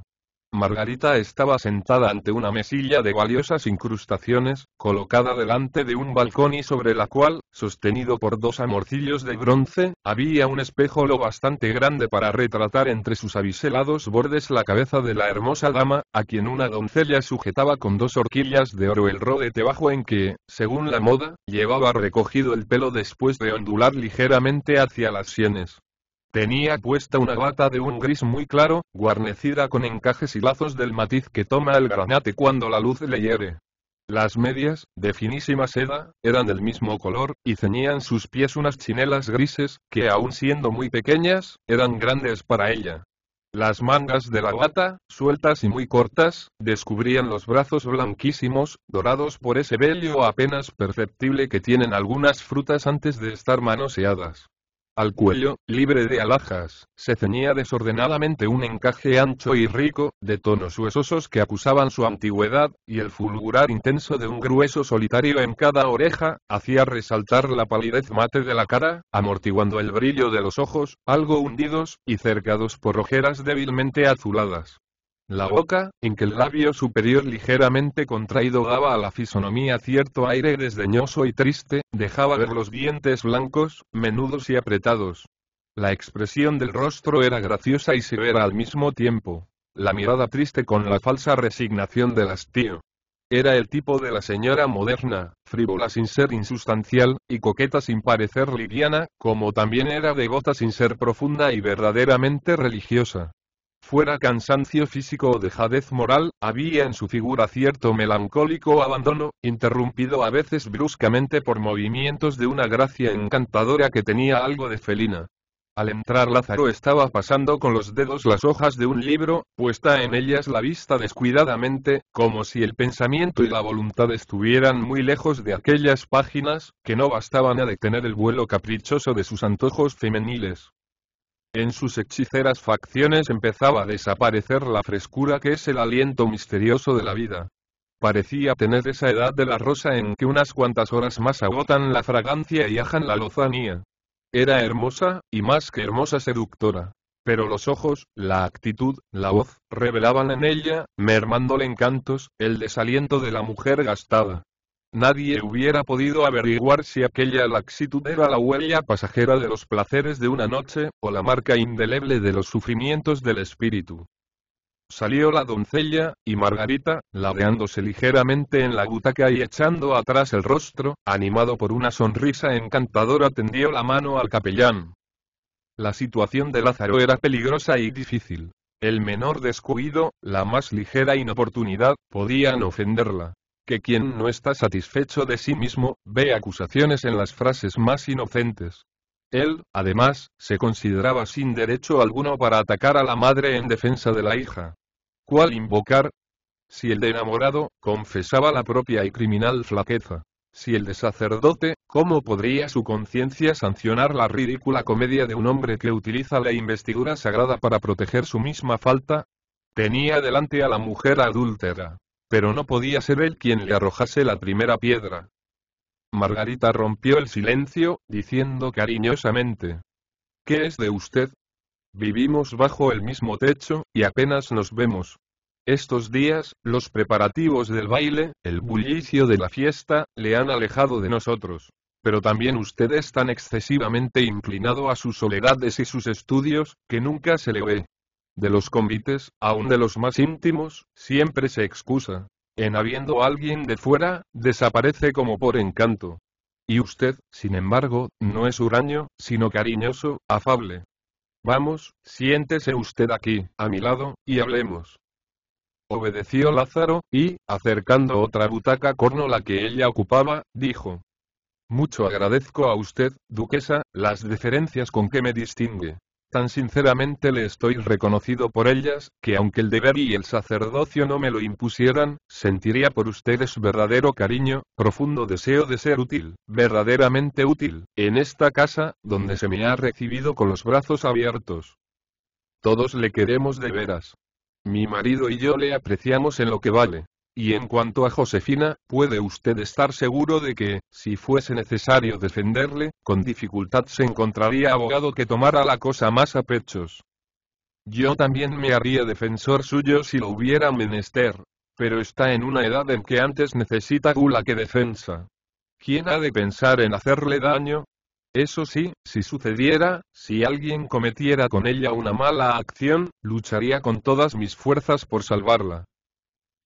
Margarita estaba sentada ante una mesilla de valiosas incrustaciones, colocada delante de un balcón y sobre la cual, sostenido por dos amorcillos de bronce, había un espejo lo bastante grande para retratar entre sus aviselados bordes la cabeza de la hermosa dama, a quien una doncella sujetaba con dos horquillas de oro el rodete bajo en que, según la moda, llevaba recogido el pelo después de ondular ligeramente hacia las sienes. Tenía puesta una bata de un gris muy claro, guarnecida con encajes y lazos del matiz que toma el granate cuando la luz le hiere. Las medias, de finísima seda, eran del mismo color, y ceñían sus pies unas chinelas grises, que aun siendo muy pequeñas, eran grandes para ella. Las mangas de la bata, sueltas y muy cortas, descubrían los brazos blanquísimos, dorados por ese vello apenas perceptible que tienen algunas frutas antes de estar manoseadas. Al cuello, libre de alhajas, se ceñía desordenadamente un encaje ancho y rico, de tonos huesosos que acusaban su antigüedad, y el fulgurar intenso de un grueso solitario en cada oreja, hacía resaltar la palidez mate de la cara, amortiguando el brillo de los ojos, algo hundidos, y cercados por ojeras débilmente azuladas. La boca, en que el labio superior ligeramente contraído daba a la fisonomía cierto aire desdeñoso y triste, dejaba ver los dientes blancos, menudos y apretados. La expresión del rostro era graciosa y severa al mismo tiempo. La mirada triste con la falsa resignación del hastío. Era el tipo de la señora moderna, frívola sin ser insustancial, y coqueta sin parecer liviana, como también era devota sin ser profunda y verdaderamente religiosa fuera cansancio físico o dejadez moral, había en su figura cierto melancólico abandono, interrumpido a veces bruscamente por movimientos de una gracia encantadora que tenía algo de felina. Al entrar Lázaro estaba pasando con los dedos las hojas de un libro, puesta en ellas la vista descuidadamente, como si el pensamiento y la voluntad estuvieran muy lejos de aquellas páginas, que no bastaban a detener el vuelo caprichoso de sus antojos femeniles. En sus hechiceras facciones empezaba a desaparecer la frescura que es el aliento misterioso de la vida. Parecía tener esa edad de la rosa en que unas cuantas horas más agotan la fragancia y ajan la lozanía. Era hermosa, y más que hermosa seductora. Pero los ojos, la actitud, la voz, revelaban en ella, mermándole encantos, el desaliento de la mujer gastada. Nadie hubiera podido averiguar si aquella laxitud era la huella pasajera de los placeres de una noche, o la marca indeleble de los sufrimientos del espíritu. Salió la doncella, y Margarita, ladeándose ligeramente en la butaca y echando atrás el rostro, animado por una sonrisa encantadora, tendió la mano al capellán. La situación de Lázaro era peligrosa y difícil. El menor descuido, la más ligera inoportunidad, podían ofenderla que quien no está satisfecho de sí mismo, ve acusaciones en las frases más inocentes. Él, además, se consideraba sin derecho alguno para atacar a la madre en defensa de la hija. ¿Cuál invocar? Si el de enamorado, confesaba la propia y criminal flaqueza. Si el de sacerdote, ¿cómo podría su conciencia sancionar la ridícula comedia de un hombre que utiliza la investidura sagrada para proteger su misma falta? Tenía delante a la mujer adúltera, pero no podía ser él quien le arrojase la primera piedra. Margarita rompió el silencio, diciendo cariñosamente. ¿Qué es de usted? Vivimos bajo el mismo techo, y apenas nos vemos. Estos días, los preparativos del baile, el bullicio de la fiesta, le han alejado de nosotros. Pero también usted es tan excesivamente inclinado a sus soledades y sus estudios, que nunca se le ve. De los convites, aun de los más íntimos, siempre se excusa. En habiendo alguien de fuera, desaparece como por encanto. Y usted, sin embargo, no es huraño, sino cariñoso, afable. Vamos, siéntese usted aquí, a mi lado, y hablemos. Obedeció Lázaro, y, acercando otra butaca corno la que ella ocupaba, dijo. Mucho agradezco a usted, duquesa, las deferencias con que me distingue. Tan sinceramente le estoy reconocido por ellas, que aunque el deber y el sacerdocio no me lo impusieran, sentiría por ustedes verdadero cariño, profundo deseo de ser útil, verdaderamente útil, en esta casa, donde se me ha recibido con los brazos abiertos. Todos le queremos de veras. Mi marido y yo le apreciamos en lo que vale. Y en cuanto a Josefina, puede usted estar seguro de que, si fuese necesario defenderle, con dificultad se encontraría abogado que tomara la cosa más a pechos. Yo también me haría defensor suyo si lo hubiera menester, pero está en una edad en que antes necesita gula que defensa. ¿Quién ha de pensar en hacerle daño? Eso sí, si sucediera, si alguien cometiera con ella una mala acción, lucharía con todas mis fuerzas por salvarla.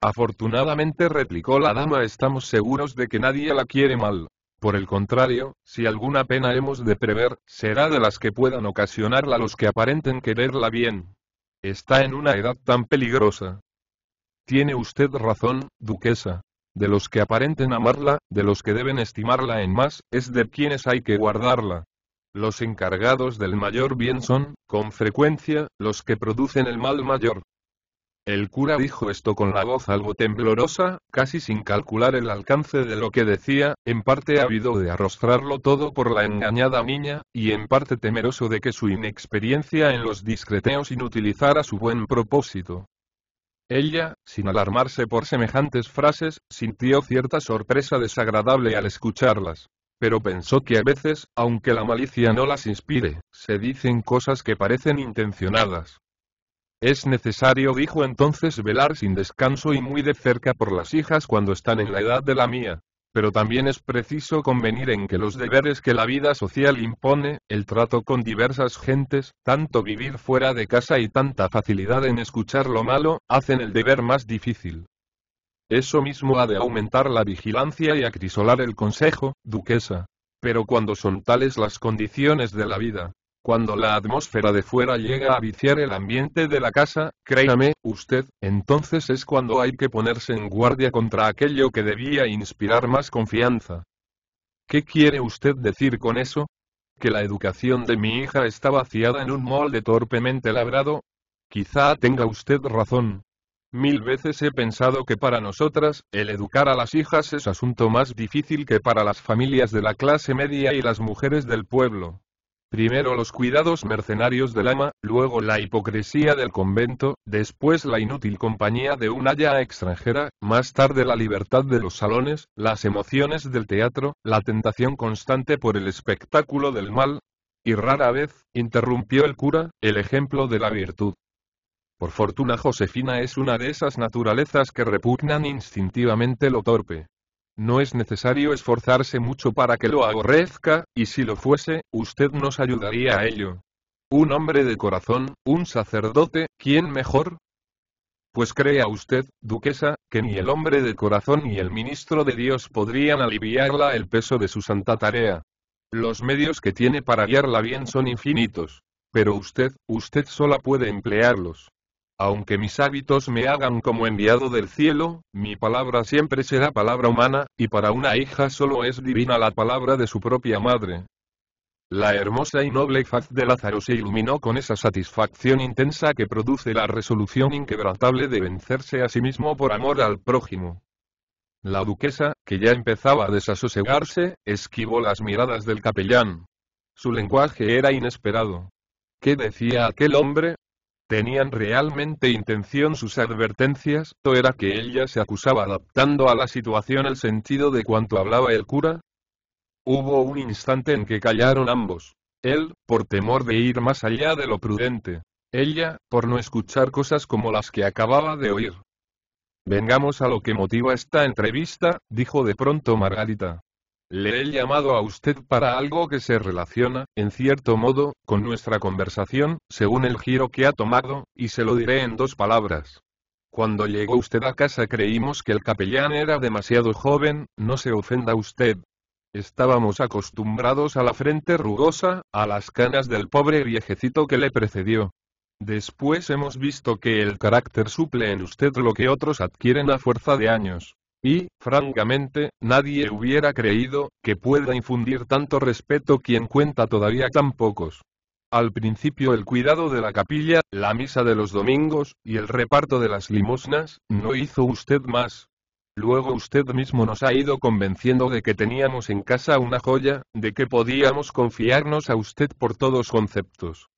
Afortunadamente replicó la dama estamos seguros de que nadie la quiere mal. Por el contrario, si alguna pena hemos de prever, será de las que puedan ocasionarla los que aparenten quererla bien. Está en una edad tan peligrosa. Tiene usted razón, duquesa. De los que aparenten amarla, de los que deben estimarla en más, es de quienes hay que guardarla. Los encargados del mayor bien son, con frecuencia, los que producen el mal mayor. El cura dijo esto con la voz algo temblorosa, casi sin calcular el alcance de lo que decía, en parte ávido de arrostrarlo todo por la engañada niña, y en parte temeroso de que su inexperiencia en los discreteos inutilizara su buen propósito. Ella, sin alarmarse por semejantes frases, sintió cierta sorpresa desagradable al escucharlas. Pero pensó que a veces, aunque la malicia no las inspire, se dicen cosas que parecen intencionadas. Es necesario dijo entonces velar sin descanso y muy de cerca por las hijas cuando están en la edad de la mía. Pero también es preciso convenir en que los deberes que la vida social impone, el trato con diversas gentes, tanto vivir fuera de casa y tanta facilidad en escuchar lo malo, hacen el deber más difícil. Eso mismo ha de aumentar la vigilancia y acrisolar el consejo, duquesa. Pero cuando son tales las condiciones de la vida, cuando la atmósfera de fuera llega a viciar el ambiente de la casa, créame, usted, entonces es cuando hay que ponerse en guardia contra aquello que debía inspirar más confianza. ¿Qué quiere usted decir con eso? ¿Que la educación de mi hija está vaciada en un molde torpemente labrado? Quizá tenga usted razón. Mil veces he pensado que para nosotras, el educar a las hijas es asunto más difícil que para las familias de la clase media y las mujeres del pueblo. Primero los cuidados mercenarios del ama, luego la hipocresía del convento, después la inútil compañía de una ya extranjera, más tarde la libertad de los salones, las emociones del teatro, la tentación constante por el espectáculo del mal, y rara vez, interrumpió el cura, el ejemplo de la virtud. Por fortuna Josefina es una de esas naturalezas que repugnan instintivamente lo torpe, no es necesario esforzarse mucho para que lo aborrezca, y si lo fuese, usted nos ayudaría a ello. Un hombre de corazón, un sacerdote, ¿quién mejor? Pues crea usted, duquesa, que ni el hombre de corazón ni el ministro de Dios podrían aliviarla el peso de su santa tarea. Los medios que tiene para guiarla bien son infinitos. Pero usted, usted sola puede emplearlos. Aunque mis hábitos me hagan como enviado del cielo, mi palabra siempre será palabra humana, y para una hija solo es divina la palabra de su propia madre. La hermosa y noble faz de Lázaro se iluminó con esa satisfacción intensa que produce la resolución inquebrantable de vencerse a sí mismo por amor al prójimo. La duquesa, que ya empezaba a desasosegarse, esquivó las miradas del capellán. Su lenguaje era inesperado. ¿Qué decía aquel hombre? ¿Tenían realmente intención sus advertencias? ¿O era que ella se acusaba adaptando a la situación el sentido de cuanto hablaba el cura? Hubo un instante en que callaron ambos. Él, por temor de ir más allá de lo prudente. Ella, por no escuchar cosas como las que acababa de oír. Vengamos a lo que motiva esta entrevista, dijo de pronto Margarita. Le he llamado a usted para algo que se relaciona, en cierto modo, con nuestra conversación, según el giro que ha tomado, y se lo diré en dos palabras. Cuando llegó usted a casa creímos que el capellán era demasiado joven, no se ofenda usted. Estábamos acostumbrados a la frente rugosa, a las canas del pobre viejecito que le precedió. Después hemos visto que el carácter suple en usted lo que otros adquieren a fuerza de años. Y, francamente, nadie hubiera creído que pueda infundir tanto respeto quien cuenta todavía tan pocos. Al principio el cuidado de la capilla, la misa de los domingos, y el reparto de las limosnas, no hizo usted más. Luego usted mismo nos ha ido convenciendo de que teníamos en casa una joya, de que podíamos confiarnos a usted por todos conceptos.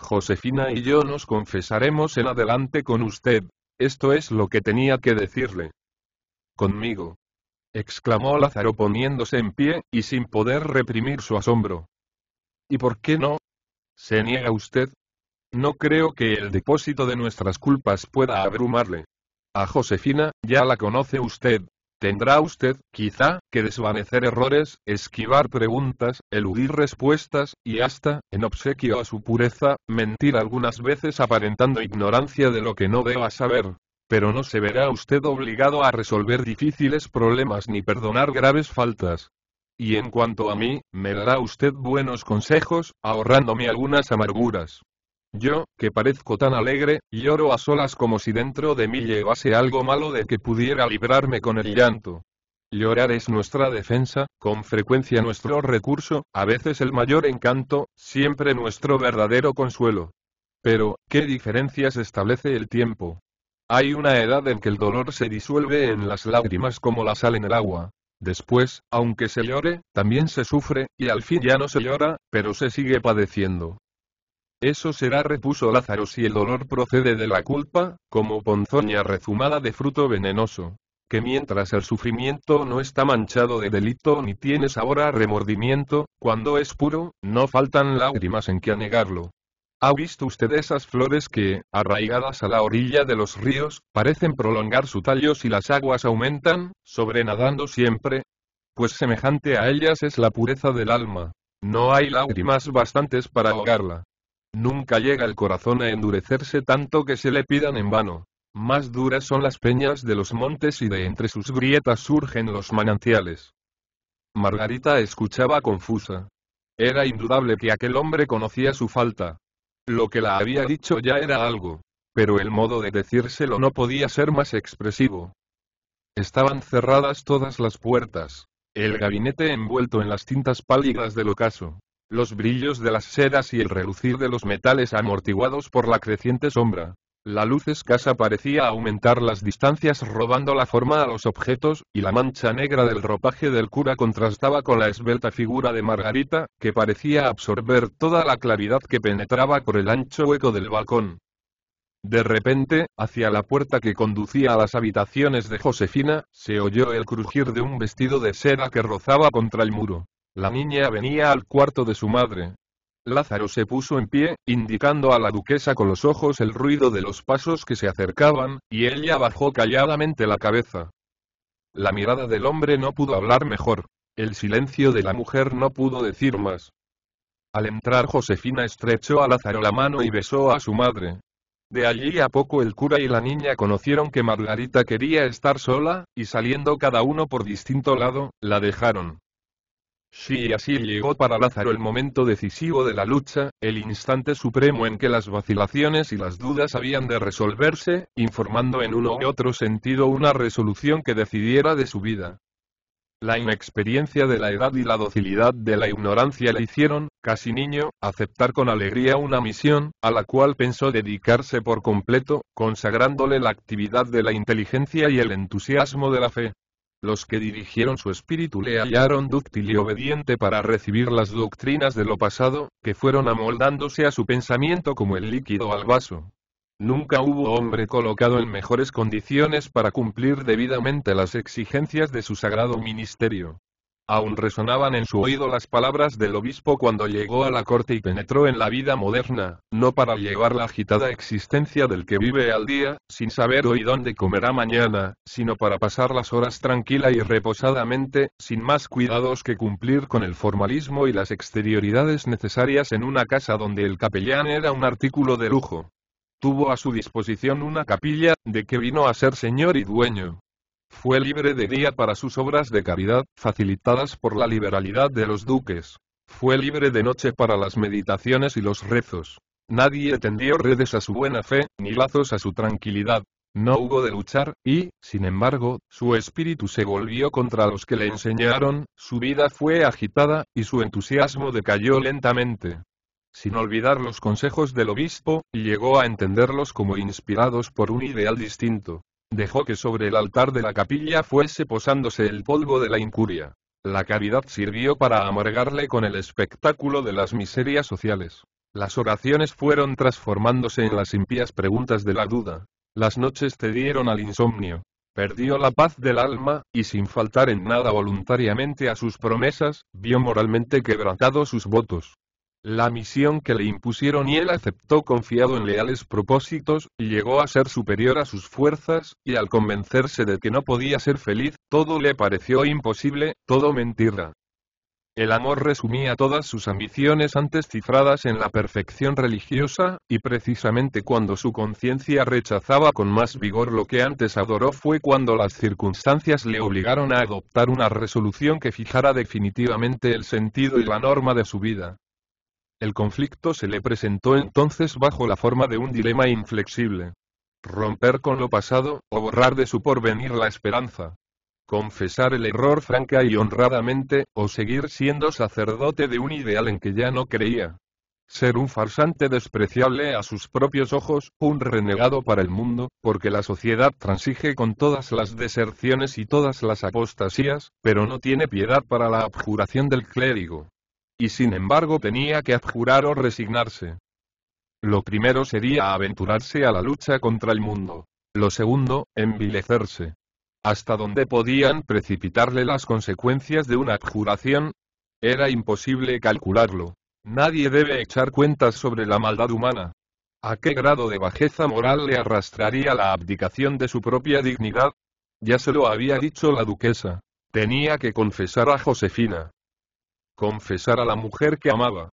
Josefina y yo nos confesaremos en adelante con usted. Esto es lo que tenía que decirle conmigo. exclamó Lázaro poniéndose en pie, y sin poder reprimir su asombro. ¿Y por qué no? ¿Se niega usted? No creo que el depósito de nuestras culpas pueda abrumarle. A Josefina, ya la conoce usted. Tendrá usted, quizá, que desvanecer errores, esquivar preguntas, eludir respuestas, y hasta, en obsequio a su pureza, mentir algunas veces aparentando ignorancia de lo que no deba saber pero no se verá usted obligado a resolver difíciles problemas ni perdonar graves faltas. Y en cuanto a mí, me dará usted buenos consejos, ahorrándome algunas amarguras. Yo, que parezco tan alegre, lloro a solas como si dentro de mí llevase algo malo de que pudiera librarme con el llanto. Llorar es nuestra defensa, con frecuencia nuestro recurso, a veces el mayor encanto, siempre nuestro verdadero consuelo. Pero, ¿qué diferencias establece el tiempo? Hay una edad en que el dolor se disuelve en las lágrimas como la sal en el agua. Después, aunque se llore, también se sufre, y al fin ya no se llora, pero se sigue padeciendo. Eso será, repuso Lázaro, si el dolor procede de la culpa, como ponzoña rezumada de fruto venenoso. Que mientras el sufrimiento no está manchado de delito ni tiene sabor a remordimiento, cuando es puro, no faltan lágrimas en que anegarlo. ¿Ha visto usted esas flores que, arraigadas a la orilla de los ríos, parecen prolongar su tallo si las aguas aumentan, sobrenadando siempre? Pues semejante a ellas es la pureza del alma. No hay lágrimas bastantes para ahogarla. Nunca llega el corazón a endurecerse tanto que se le pidan en vano. Más duras son las peñas de los montes y de entre sus grietas surgen los manantiales. Margarita escuchaba confusa. Era indudable que aquel hombre conocía su falta, lo que la había dicho ya era algo, pero el modo de decírselo no podía ser más expresivo. Estaban cerradas todas las puertas, el gabinete envuelto en las tintas pálidas del ocaso, los brillos de las sedas y el relucir de los metales amortiguados por la creciente sombra, la luz escasa parecía aumentar las distancias robando la forma a los objetos, y la mancha negra del ropaje del cura contrastaba con la esbelta figura de Margarita, que parecía absorber toda la claridad que penetraba por el ancho hueco del balcón. De repente, hacia la puerta que conducía a las habitaciones de Josefina, se oyó el crujir de un vestido de seda que rozaba contra el muro. La niña venía al cuarto de su madre, Lázaro se puso en pie, indicando a la duquesa con los ojos el ruido de los pasos que se acercaban, y ella bajó calladamente la cabeza. La mirada del hombre no pudo hablar mejor. El silencio de la mujer no pudo decir más. Al entrar Josefina estrechó a Lázaro la mano y besó a su madre. De allí a poco el cura y la niña conocieron que Margarita quería estar sola, y saliendo cada uno por distinto lado, la dejaron. Sí y así llegó para Lázaro el momento decisivo de la lucha, el instante supremo en que las vacilaciones y las dudas habían de resolverse, informando en uno y otro sentido una resolución que decidiera de su vida. La inexperiencia de la edad y la docilidad de la ignorancia le hicieron, casi niño, aceptar con alegría una misión, a la cual pensó dedicarse por completo, consagrándole la actividad de la inteligencia y el entusiasmo de la fe. Los que dirigieron su espíritu le hallaron dúctil y obediente para recibir las doctrinas de lo pasado, que fueron amoldándose a su pensamiento como el líquido al vaso. Nunca hubo hombre colocado en mejores condiciones para cumplir debidamente las exigencias de su sagrado ministerio. Aún resonaban en su oído las palabras del obispo cuando llegó a la corte y penetró en la vida moderna, no para llevar la agitada existencia del que vive al día, sin saber hoy dónde comerá mañana, sino para pasar las horas tranquila y reposadamente, sin más cuidados que cumplir con el formalismo y las exterioridades necesarias en una casa donde el capellán era un artículo de lujo. Tuvo a su disposición una capilla, de que vino a ser señor y dueño, fue libre de día para sus obras de caridad, facilitadas por la liberalidad de los duques. Fue libre de noche para las meditaciones y los rezos. Nadie tendió redes a su buena fe, ni lazos a su tranquilidad. No hubo de luchar, y, sin embargo, su espíritu se volvió contra los que le enseñaron, su vida fue agitada, y su entusiasmo decayó lentamente. Sin olvidar los consejos del obispo, llegó a entenderlos como inspirados por un ideal distinto. Dejó que sobre el altar de la capilla fuese posándose el polvo de la incuria. La caridad sirvió para amargarle con el espectáculo de las miserias sociales. Las oraciones fueron transformándose en las impías preguntas de la duda. Las noches cedieron al insomnio. Perdió la paz del alma, y sin faltar en nada voluntariamente a sus promesas, vio moralmente quebrantados sus votos la misión que le impusieron y él aceptó confiado en leales propósitos, llegó a ser superior a sus fuerzas, y al convencerse de que no podía ser feliz, todo le pareció imposible, todo mentira. El amor resumía todas sus ambiciones antes cifradas en la perfección religiosa, y precisamente cuando su conciencia rechazaba con más vigor lo que antes adoró fue cuando las circunstancias le obligaron a adoptar una resolución que fijara definitivamente el sentido y la norma de su vida. El conflicto se le presentó entonces bajo la forma de un dilema inflexible. Romper con lo pasado, o borrar de su porvenir la esperanza. Confesar el error franca y honradamente, o seguir siendo sacerdote de un ideal en que ya no creía. Ser un farsante despreciable a sus propios ojos, un renegado para el mundo, porque la sociedad transige con todas las deserciones y todas las apostasías, pero no tiene piedad para la abjuración del clérigo. Y sin embargo tenía que abjurar o resignarse. Lo primero sería aventurarse a la lucha contra el mundo. Lo segundo, envilecerse. Hasta dónde podían precipitarle las consecuencias de una abjuración, era imposible calcularlo. Nadie debe echar cuentas sobre la maldad humana. ¿A qué grado de bajeza moral le arrastraría la abdicación de su propia dignidad? Ya se lo había dicho la duquesa. Tenía que confesar a Josefina confesar a la mujer que amaba.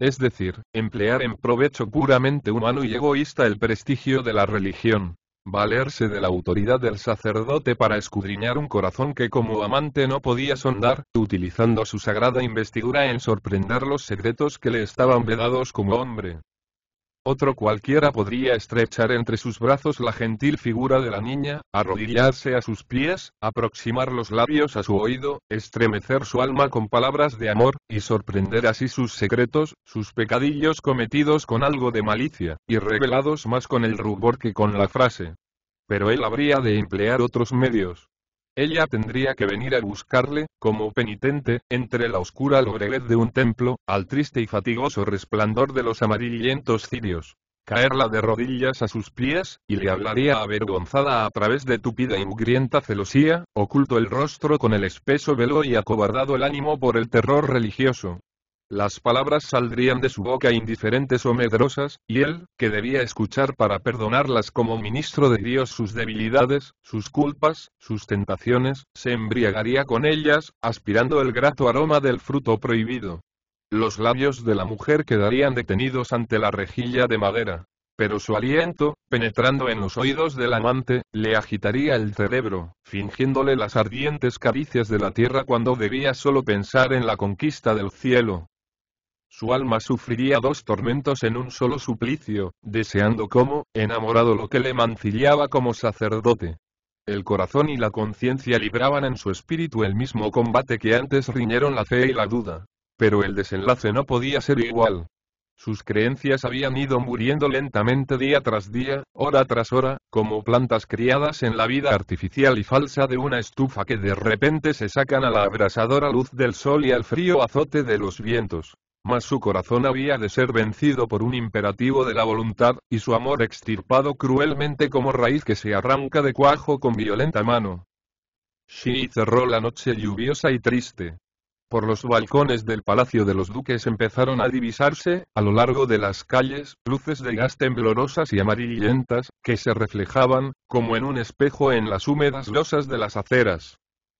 Es decir, emplear en provecho puramente humano y egoísta el prestigio de la religión, valerse de la autoridad del sacerdote para escudriñar un corazón que como amante no podía sondar, utilizando su sagrada investidura en sorprender los secretos que le estaban vedados como hombre. Otro cualquiera podría estrechar entre sus brazos la gentil figura de la niña, arrodillarse a sus pies, aproximar los labios a su oído, estremecer su alma con palabras de amor, y sorprender así sus secretos, sus pecadillos cometidos con algo de malicia, y revelados más con el rubor que con la frase. Pero él habría de emplear otros medios. Ella tendría que venir a buscarle, como penitente, entre la oscura lobreguez de un templo, al triste y fatigoso resplandor de los amarillentos cirios. Caerla de rodillas a sus pies, y le hablaría avergonzada a través de tupida y mugrienta celosía, oculto el rostro con el espeso velo y acobardado el ánimo por el terror religioso. Las palabras saldrían de su boca indiferentes o medrosas, y él, que debía escuchar para perdonarlas como ministro de Dios sus debilidades, sus culpas, sus tentaciones, se embriagaría con ellas, aspirando el grato aroma del fruto prohibido. Los labios de la mujer quedarían detenidos ante la rejilla de madera. Pero su aliento, penetrando en los oídos del amante, le agitaría el cerebro, fingiéndole las ardientes caricias de la tierra cuando debía solo pensar en la conquista del cielo, su alma sufriría dos tormentos en un solo suplicio, deseando como, enamorado lo que le mancillaba como sacerdote. El corazón y la conciencia libraban en su espíritu el mismo combate que antes riñeron la fe y la duda. Pero el desenlace no podía ser igual. Sus creencias habían ido muriendo lentamente día tras día, hora tras hora, como plantas criadas en la vida artificial y falsa de una estufa que de repente se sacan a la abrasadora luz del sol y al frío azote de los vientos mas su corazón había de ser vencido por un imperativo de la voluntad, y su amor extirpado cruelmente como raíz que se arranca de cuajo con violenta mano. Shi cerró la noche lluviosa y triste. Por los balcones del palacio de los duques empezaron a divisarse, a lo largo de las calles, luces de gas temblorosas y amarillentas, que se reflejaban, como en un espejo en las húmedas losas de las aceras.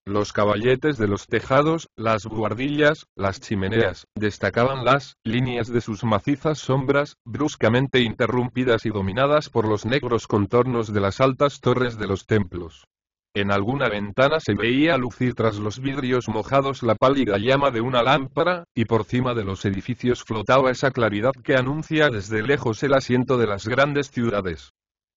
Los caballetes de los tejados, las guardillas, las chimeneas, destacaban las líneas de sus macizas sombras, bruscamente interrumpidas y dominadas por los negros contornos de las altas torres de los templos. En alguna ventana se veía lucir tras los vidrios mojados la pálida llama de una lámpara, y por cima de los edificios flotaba esa claridad que anuncia desde lejos el asiento de las grandes ciudades.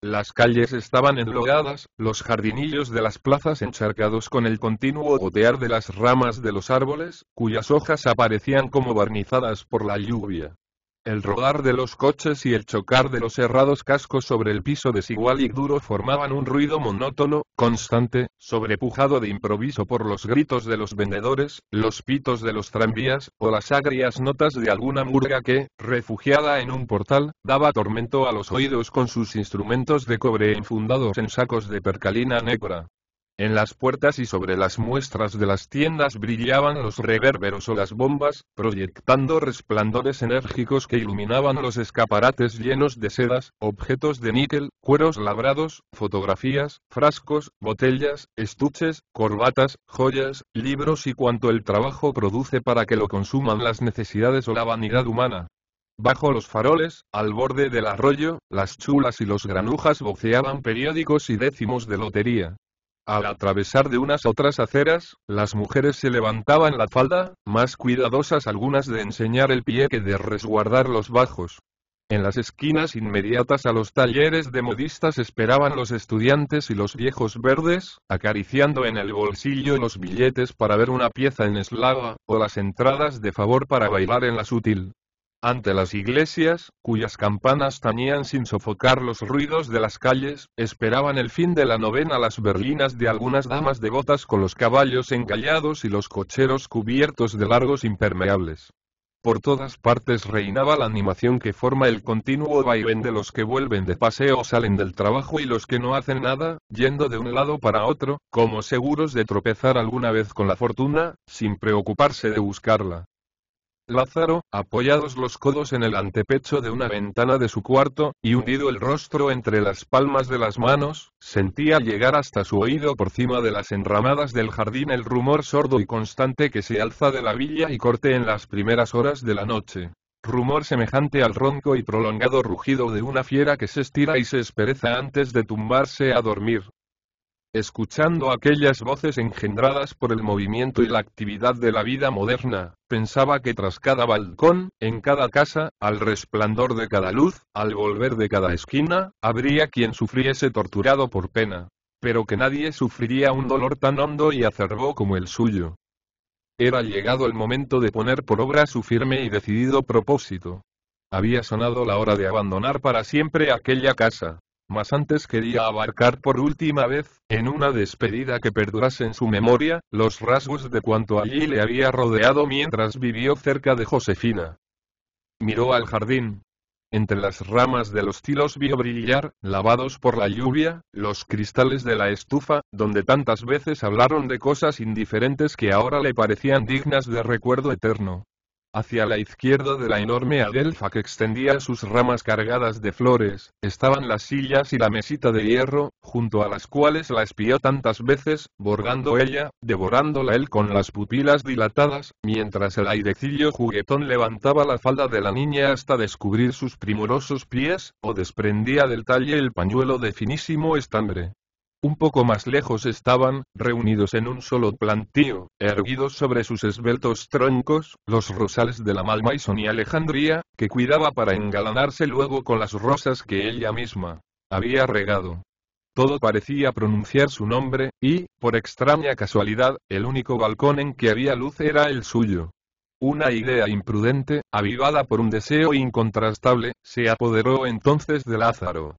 Las calles estaban enlodadas, los jardinillos de las plazas encharcados con el continuo gotear de las ramas de los árboles, cuyas hojas aparecían como barnizadas por la lluvia. El rodar de los coches y el chocar de los cerrados cascos sobre el piso desigual y duro formaban un ruido monótono, constante, sobrepujado de improviso por los gritos de los vendedores, los pitos de los tranvías, o las agrias notas de alguna murga que, refugiada en un portal, daba tormento a los oídos con sus instrumentos de cobre enfundados en sacos de percalina negra. En las puertas y sobre las muestras de las tiendas brillaban los reverberos o las bombas, proyectando resplandores enérgicos que iluminaban los escaparates llenos de sedas, objetos de níquel, cueros labrados, fotografías, frascos, botellas, estuches, corbatas, joyas, libros y cuanto el trabajo produce para que lo consuman las necesidades o la vanidad humana. Bajo los faroles, al borde del arroyo, las chulas y los granujas boceaban periódicos y décimos de lotería. Al atravesar de unas otras aceras, las mujeres se levantaban la falda, más cuidadosas algunas de enseñar el pie que de resguardar los bajos. En las esquinas inmediatas a los talleres de modistas esperaban los estudiantes y los viejos verdes, acariciando en el bolsillo los billetes para ver una pieza en eslava, o las entradas de favor para bailar en la sutil. Ante las iglesias, cuyas campanas tañían sin sofocar los ruidos de las calles, esperaban el fin de la novena las berlinas de algunas damas devotas con los caballos engallados y los cocheros cubiertos de largos impermeables. Por todas partes reinaba la animación que forma el continuo vaivén de los que vuelven de paseo o salen del trabajo y los que no hacen nada, yendo de un lado para otro, como seguros de tropezar alguna vez con la fortuna, sin preocuparse de buscarla. Lázaro, apoyados los codos en el antepecho de una ventana de su cuarto, y hundido el rostro entre las palmas de las manos, sentía llegar hasta su oído por cima de las enramadas del jardín el rumor sordo y constante que se alza de la villa y corte en las primeras horas de la noche. Rumor semejante al ronco y prolongado rugido de una fiera que se estira y se espereza antes de tumbarse a dormir. Escuchando aquellas voces engendradas por el movimiento y la actividad de la vida moderna, pensaba que tras cada balcón, en cada casa, al resplandor de cada luz, al volver de cada esquina, habría quien sufriese torturado por pena. Pero que nadie sufriría un dolor tan hondo y acerbo como el suyo. Era llegado el momento de poner por obra su firme y decidido propósito. Había sonado la hora de abandonar para siempre aquella casa, mas antes quería abarcar por última vez, en una despedida que perdurase en su memoria, los rasgos de cuanto allí le había rodeado mientras vivió cerca de Josefina. Miró al jardín, entre las ramas de los tilos vio brillar, lavados por la lluvia, los cristales de la estufa, donde tantas veces hablaron de cosas indiferentes que ahora le parecían dignas de recuerdo eterno. Hacia la izquierda de la enorme adelfa que extendía sus ramas cargadas de flores, estaban las sillas y la mesita de hierro, junto a las cuales la espió tantas veces, borgando ella, devorándola él con las pupilas dilatadas, mientras el airecillo juguetón levantaba la falda de la niña hasta descubrir sus primorosos pies, o desprendía del talle el pañuelo de finísimo estambre. Un poco más lejos estaban, reunidos en un solo plantío, erguidos sobre sus esbeltos troncos, los rosales de la Malmaison y Alejandría, que cuidaba para engalanarse luego con las rosas que ella misma había regado. Todo parecía pronunciar su nombre, y, por extraña casualidad, el único balcón en que había luz era el suyo. Una idea imprudente, avivada por un deseo incontrastable, se apoderó entonces de Lázaro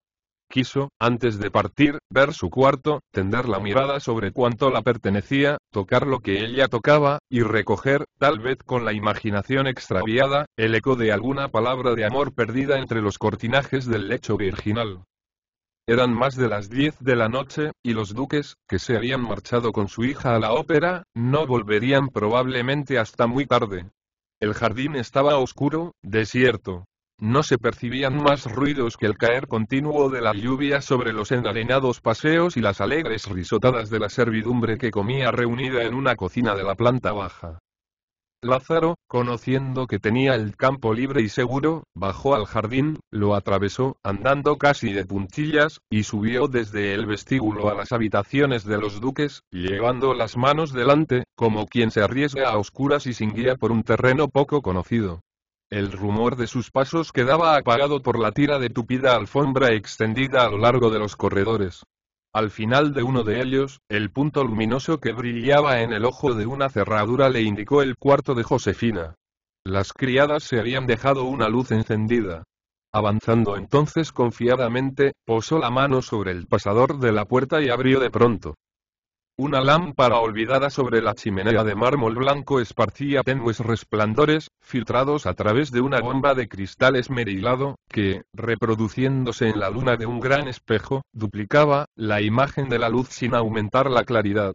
quiso, antes de partir, ver su cuarto, tender la mirada sobre cuanto la pertenecía, tocar lo que ella tocaba, y recoger, tal vez con la imaginación extraviada, el eco de alguna palabra de amor perdida entre los cortinajes del lecho virginal. Eran más de las diez de la noche, y los duques, que se habían marchado con su hija a la ópera, no volverían probablemente hasta muy tarde. El jardín estaba oscuro, desierto, no se percibían más ruidos que el caer continuo de la lluvia sobre los enarenados paseos y las alegres risotadas de la servidumbre que comía reunida en una cocina de la planta baja. Lázaro, conociendo que tenía el campo libre y seguro, bajó al jardín, lo atravesó, andando casi de puntillas, y subió desde el vestíbulo a las habitaciones de los duques, llevando las manos delante, como quien se arriesga a oscuras y sin guía por un terreno poco conocido. El rumor de sus pasos quedaba apagado por la tira de tupida alfombra extendida a lo largo de los corredores. Al final de uno de ellos, el punto luminoso que brillaba en el ojo de una cerradura le indicó el cuarto de Josefina. Las criadas se habían dejado una luz encendida. Avanzando entonces confiadamente, posó la mano sobre el pasador de la puerta y abrió de pronto. Una lámpara olvidada sobre la chimenea de mármol blanco esparcía tenues resplandores, filtrados a través de una bomba de cristal esmerilado, que, reproduciéndose en la luna de un gran espejo, duplicaba la imagen de la luz sin aumentar la claridad.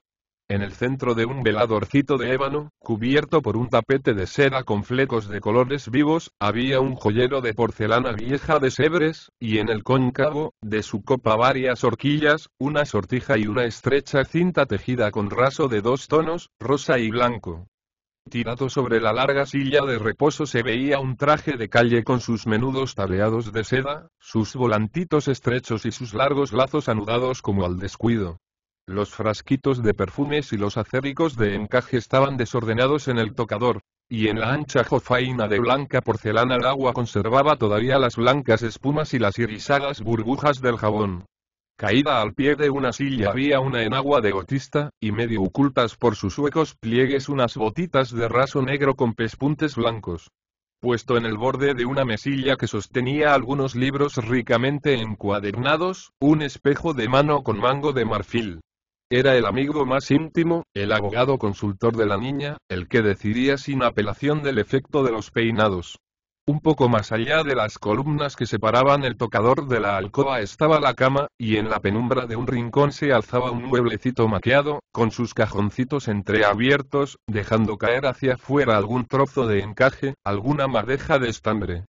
En el centro de un veladorcito de ébano, cubierto por un tapete de seda con flecos de colores vivos, había un joyero de porcelana vieja de sebres, y en el cóncavo, de su copa varias horquillas, una sortija y una estrecha cinta tejida con raso de dos tonos, rosa y blanco. Tirado sobre la larga silla de reposo se veía un traje de calle con sus menudos taleados de seda, sus volantitos estrechos y sus largos lazos anudados como al descuido. Los frasquitos de perfumes y los acérricos de encaje estaban desordenados en el tocador, y en la ancha jofaina de blanca porcelana el agua conservaba todavía las blancas espumas y las irisadas burbujas del jabón. Caída al pie de una silla había una enagua de gotista, y medio ocultas por sus huecos pliegues unas botitas de raso negro con pespuntes blancos. Puesto en el borde de una mesilla que sostenía algunos libros ricamente encuadernados, un espejo de mano con mango de marfil, era el amigo más íntimo, el abogado consultor de la niña, el que decidía sin apelación del efecto de los peinados. Un poco más allá de las columnas que separaban el tocador de la alcoba estaba la cama, y en la penumbra de un rincón se alzaba un mueblecito maqueado, con sus cajoncitos entreabiertos, dejando caer hacia afuera algún trozo de encaje, alguna madeja de estambre,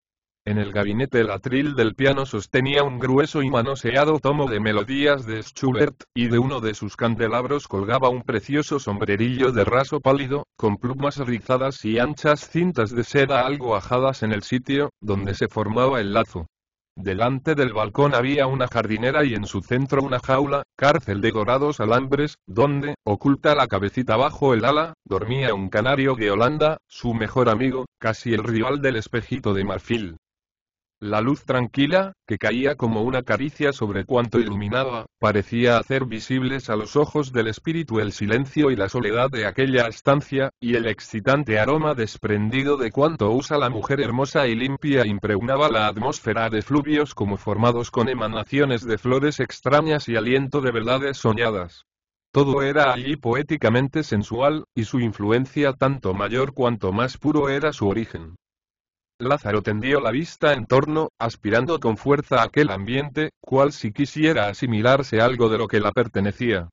en el gabinete el atril del piano sostenía un grueso y manoseado tomo de melodías de Schubert, y de uno de sus candelabros colgaba un precioso sombrerillo de raso pálido, con plumas rizadas y anchas cintas de seda algo ajadas en el sitio, donde se formaba el lazo. Delante del balcón había una jardinera y en su centro una jaula, cárcel de dorados alambres, donde, oculta la cabecita bajo el ala, dormía un canario de Holanda, su mejor amigo, casi el rival del espejito de marfil. La luz tranquila, que caía como una caricia sobre cuanto iluminaba, parecía hacer visibles a los ojos del espíritu el silencio y la soledad de aquella estancia, y el excitante aroma desprendido de cuanto usa la mujer hermosa y limpia impregnaba la atmósfera de fluvios como formados con emanaciones de flores extrañas y aliento de verdades soñadas. Todo era allí poéticamente sensual, y su influencia tanto mayor cuanto más puro era su origen. Lázaro tendió la vista en torno, aspirando con fuerza a aquel ambiente, cual si quisiera asimilarse algo de lo que la pertenecía.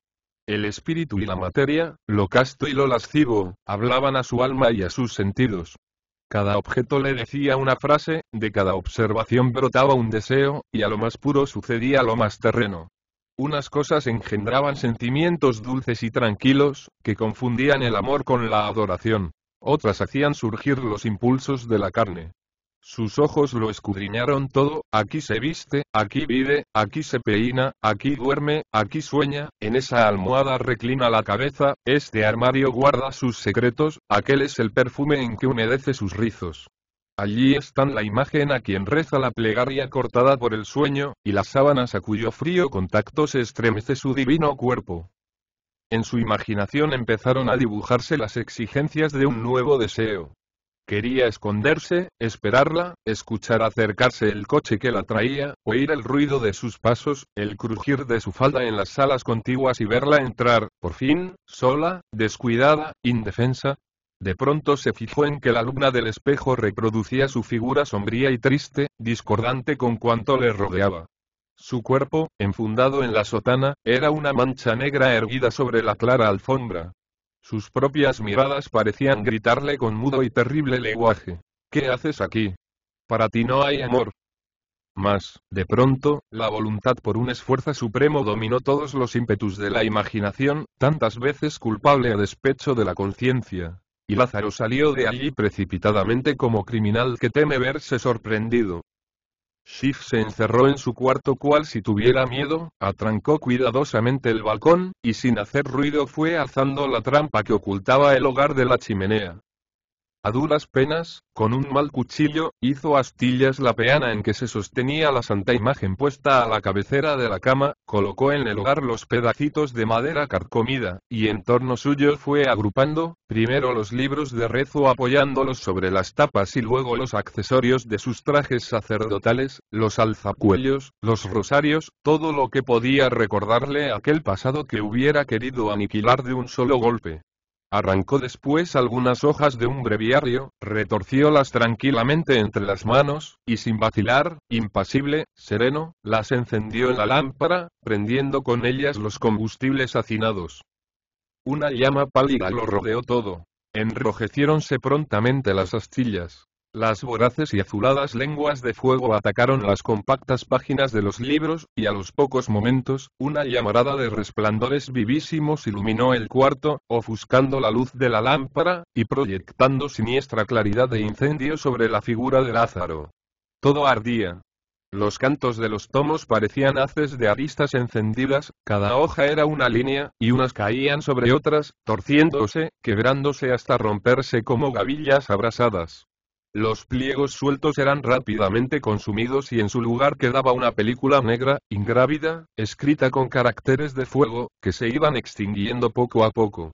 El espíritu y la materia, lo casto y lo lascivo, hablaban a su alma y a sus sentidos. Cada objeto le decía una frase, de cada observación brotaba un deseo, y a lo más puro sucedía lo más terreno. Unas cosas engendraban sentimientos dulces y tranquilos, que confundían el amor con la adoración otras hacían surgir los impulsos de la carne. Sus ojos lo escudriñaron todo, aquí se viste, aquí vive, aquí se peina, aquí duerme, aquí sueña, en esa almohada reclina la cabeza, este armario guarda sus secretos, aquel es el perfume en que humedece sus rizos. Allí están la imagen a quien reza la plegaria cortada por el sueño, y las sábanas a cuyo frío contacto se estremece su divino cuerpo. En su imaginación empezaron a dibujarse las exigencias de un nuevo deseo. Quería esconderse, esperarla, escuchar acercarse el coche que la traía, oír el ruido de sus pasos, el crujir de su falda en las salas contiguas y verla entrar, por fin, sola, descuidada, indefensa. De pronto se fijó en que la luna del espejo reproducía su figura sombría y triste, discordante con cuanto le rodeaba. Su cuerpo, enfundado en la sotana, era una mancha negra erguida sobre la clara alfombra. Sus propias miradas parecían gritarle con mudo y terrible lenguaje. ¿Qué haces aquí? Para ti no hay amor. Mas, de pronto, la voluntad por un esfuerzo supremo dominó todos los ímpetus de la imaginación, tantas veces culpable a despecho de la conciencia. Y Lázaro salió de allí precipitadamente como criminal que teme verse sorprendido. Schiff se encerró en su cuarto cual si tuviera miedo, atrancó cuidadosamente el balcón, y sin hacer ruido fue alzando la trampa que ocultaba el hogar de la chimenea. A duras penas, con un mal cuchillo, hizo astillas la peana en que se sostenía la santa imagen puesta a la cabecera de la cama, colocó en el hogar los pedacitos de madera carcomida, y en torno suyo fue agrupando, primero los libros de rezo apoyándolos sobre las tapas y luego los accesorios de sus trajes sacerdotales, los alzacuellos, los rosarios, todo lo que podía recordarle aquel pasado que hubiera querido aniquilar de un solo golpe. Arrancó después algunas hojas de un breviario, retorciólas tranquilamente entre las manos, y sin vacilar, impasible, sereno, las encendió en la lámpara, prendiendo con ellas los combustibles hacinados. Una llama pálida lo rodeó todo. Enrojeciéronse prontamente las astillas. Las voraces y azuladas lenguas de fuego atacaron las compactas páginas de los libros, y a los pocos momentos, una llamarada de resplandores vivísimos iluminó el cuarto, ofuscando la luz de la lámpara, y proyectando siniestra claridad de incendio sobre la figura de Lázaro. Todo ardía. Los cantos de los tomos parecían haces de aristas encendidas, cada hoja era una línea, y unas caían sobre otras, torciéndose, quebrándose hasta romperse como gavillas abrasadas. Los pliegos sueltos eran rápidamente consumidos y en su lugar quedaba una película negra, ingrávida, escrita con caracteres de fuego, que se iban extinguiendo poco a poco.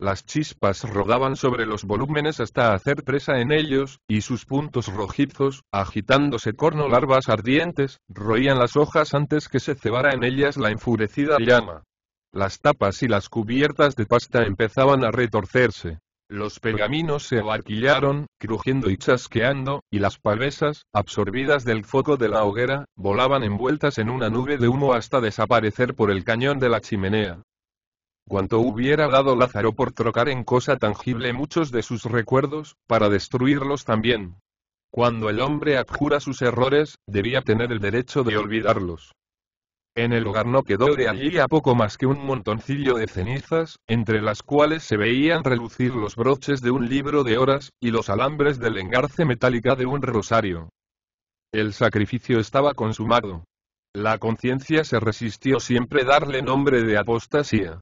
Las chispas rodaban sobre los volúmenes hasta hacer presa en ellos, y sus puntos rojizos, agitándose corno larvas ardientes, roían las hojas antes que se cebara en ellas la enfurecida llama. Las tapas y las cubiertas de pasta empezaban a retorcerse. Los pergaminos se abarquillaron, crujiendo y chasqueando, y las pavesas, absorbidas del foco de la hoguera, volaban envueltas en una nube de humo hasta desaparecer por el cañón de la chimenea. Cuanto hubiera dado Lázaro por trocar en cosa tangible muchos de sus recuerdos, para destruirlos también. Cuando el hombre abjura sus errores, debía tener el derecho de olvidarlos. En el hogar no quedó de allí a poco más que un montoncillo de cenizas, entre las cuales se veían relucir los broches de un libro de horas, y los alambres del engarce metálica de un rosario. El sacrificio estaba consumado. La conciencia se resistió siempre darle nombre de apostasía,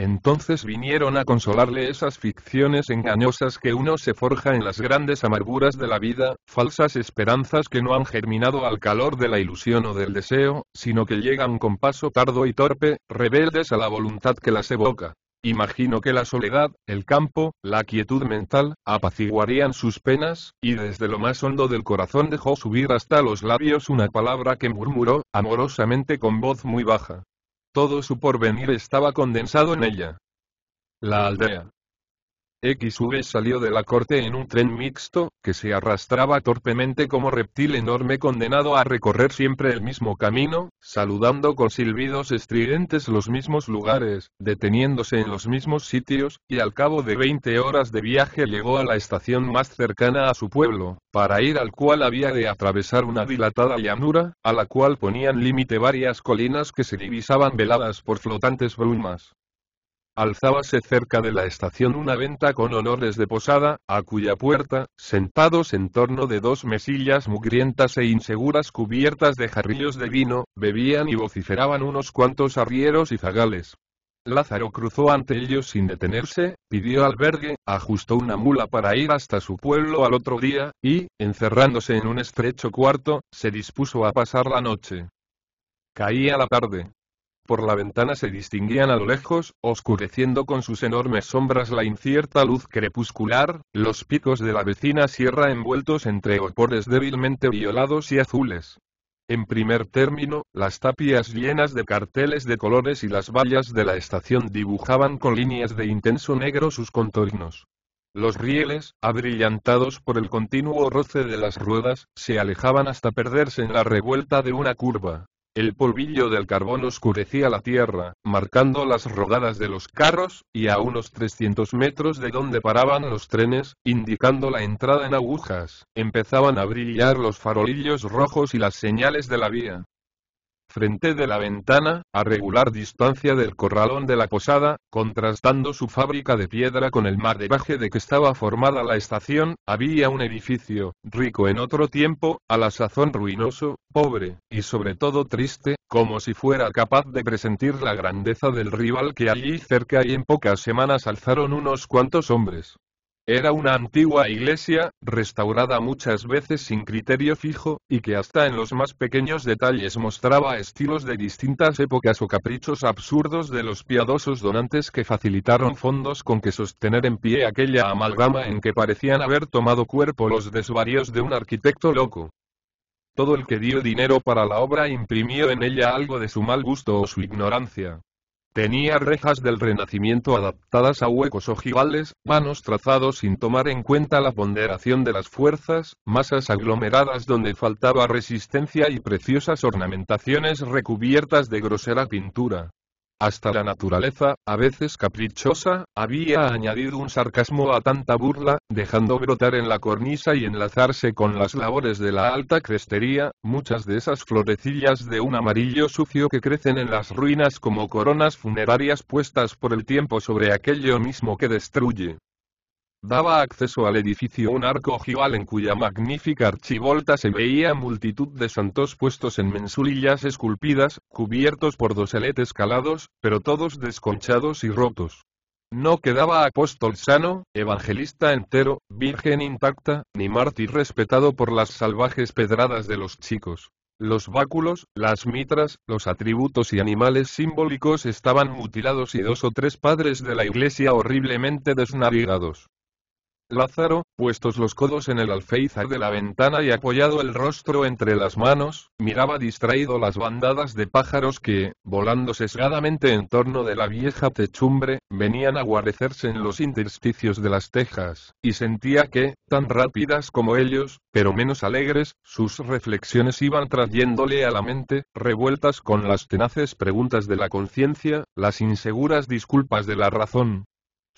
entonces vinieron a consolarle esas ficciones engañosas que uno se forja en las grandes amarguras de la vida, falsas esperanzas que no han germinado al calor de la ilusión o del deseo, sino que llegan con paso tardo y torpe, rebeldes a la voluntad que las evoca. Imagino que la soledad, el campo, la quietud mental, apaciguarían sus penas, y desde lo más hondo del corazón dejó subir hasta los labios una palabra que murmuró, amorosamente con voz muy baja. Todo su porvenir estaba condensado en ella. La aldea, XV salió de la corte en un tren mixto, que se arrastraba torpemente como reptil enorme condenado a recorrer siempre el mismo camino, saludando con silbidos estridentes los mismos lugares, deteniéndose en los mismos sitios, y al cabo de 20 horas de viaje llegó a la estación más cercana a su pueblo, para ir al cual había de atravesar una dilatada llanura, a la cual ponían límite varias colinas que se divisaban veladas por flotantes brumas alzábase cerca de la estación una venta con olores de posada, a cuya puerta, sentados en torno de dos mesillas mugrientas e inseguras cubiertas de jarrillos de vino, bebían y vociferaban unos cuantos arrieros y zagales. Lázaro cruzó ante ellos sin detenerse, pidió albergue, ajustó una mula para ir hasta su pueblo al otro día, y, encerrándose en un estrecho cuarto, se dispuso a pasar la noche. Caía la tarde. Por la ventana se distinguían a lo lejos, oscureciendo con sus enormes sombras la incierta luz crepuscular, los picos de la vecina sierra envueltos entre opores débilmente violados y azules. En primer término, las tapias llenas de carteles de colores y las vallas de la estación dibujaban con líneas de intenso negro sus contornos. Los rieles, abrillantados por el continuo roce de las ruedas, se alejaban hasta perderse en la revuelta de una curva. El polvillo del carbón oscurecía la tierra, marcando las rodadas de los carros, y a unos 300 metros de donde paraban los trenes, indicando la entrada en agujas, empezaban a brillar los farolillos rojos y las señales de la vía frente de la ventana, a regular distancia del corralón de la posada, contrastando su fábrica de piedra con el mar de baje de que estaba formada la estación, había un edificio, rico en otro tiempo, a la sazón ruinoso, pobre, y sobre todo triste, como si fuera capaz de presentir la grandeza del rival que allí cerca y en pocas semanas alzaron unos cuantos hombres. Era una antigua iglesia, restaurada muchas veces sin criterio fijo, y que hasta en los más pequeños detalles mostraba estilos de distintas épocas o caprichos absurdos de los piadosos donantes que facilitaron fondos con que sostener en pie aquella amalgama en que parecían haber tomado cuerpo los desvaríos de un arquitecto loco. Todo el que dio dinero para la obra imprimió en ella algo de su mal gusto o su ignorancia. Tenía rejas del Renacimiento adaptadas a huecos ojivales, manos trazados sin tomar en cuenta la ponderación de las fuerzas, masas aglomeradas donde faltaba resistencia y preciosas ornamentaciones recubiertas de grosera pintura. Hasta la naturaleza, a veces caprichosa, había añadido un sarcasmo a tanta burla, dejando brotar en la cornisa y enlazarse con las labores de la alta crestería, muchas de esas florecillas de un amarillo sucio que crecen en las ruinas como coronas funerarias puestas por el tiempo sobre aquello mismo que destruye. Daba acceso al edificio un arco ojival en cuya magnífica archivolta se veía multitud de santos puestos en mensulillas esculpidas, cubiertos por doseletes calados, pero todos desconchados y rotos. No quedaba apóstol sano, evangelista entero, virgen intacta, ni mártir respetado por las salvajes pedradas de los chicos. Los báculos, las mitras, los atributos y animales simbólicos estaban mutilados y dos o tres padres de la iglesia horriblemente desnavigados. Lázaro, puestos los codos en el alféizar de la ventana y apoyado el rostro entre las manos, miraba distraído las bandadas de pájaros que, volando sesgadamente en torno de la vieja techumbre, venían a guarecerse en los intersticios de las tejas, y sentía que, tan rápidas como ellos, pero menos alegres, sus reflexiones iban trayéndole a la mente, revueltas con las tenaces preguntas de la conciencia, las inseguras disculpas de la razón,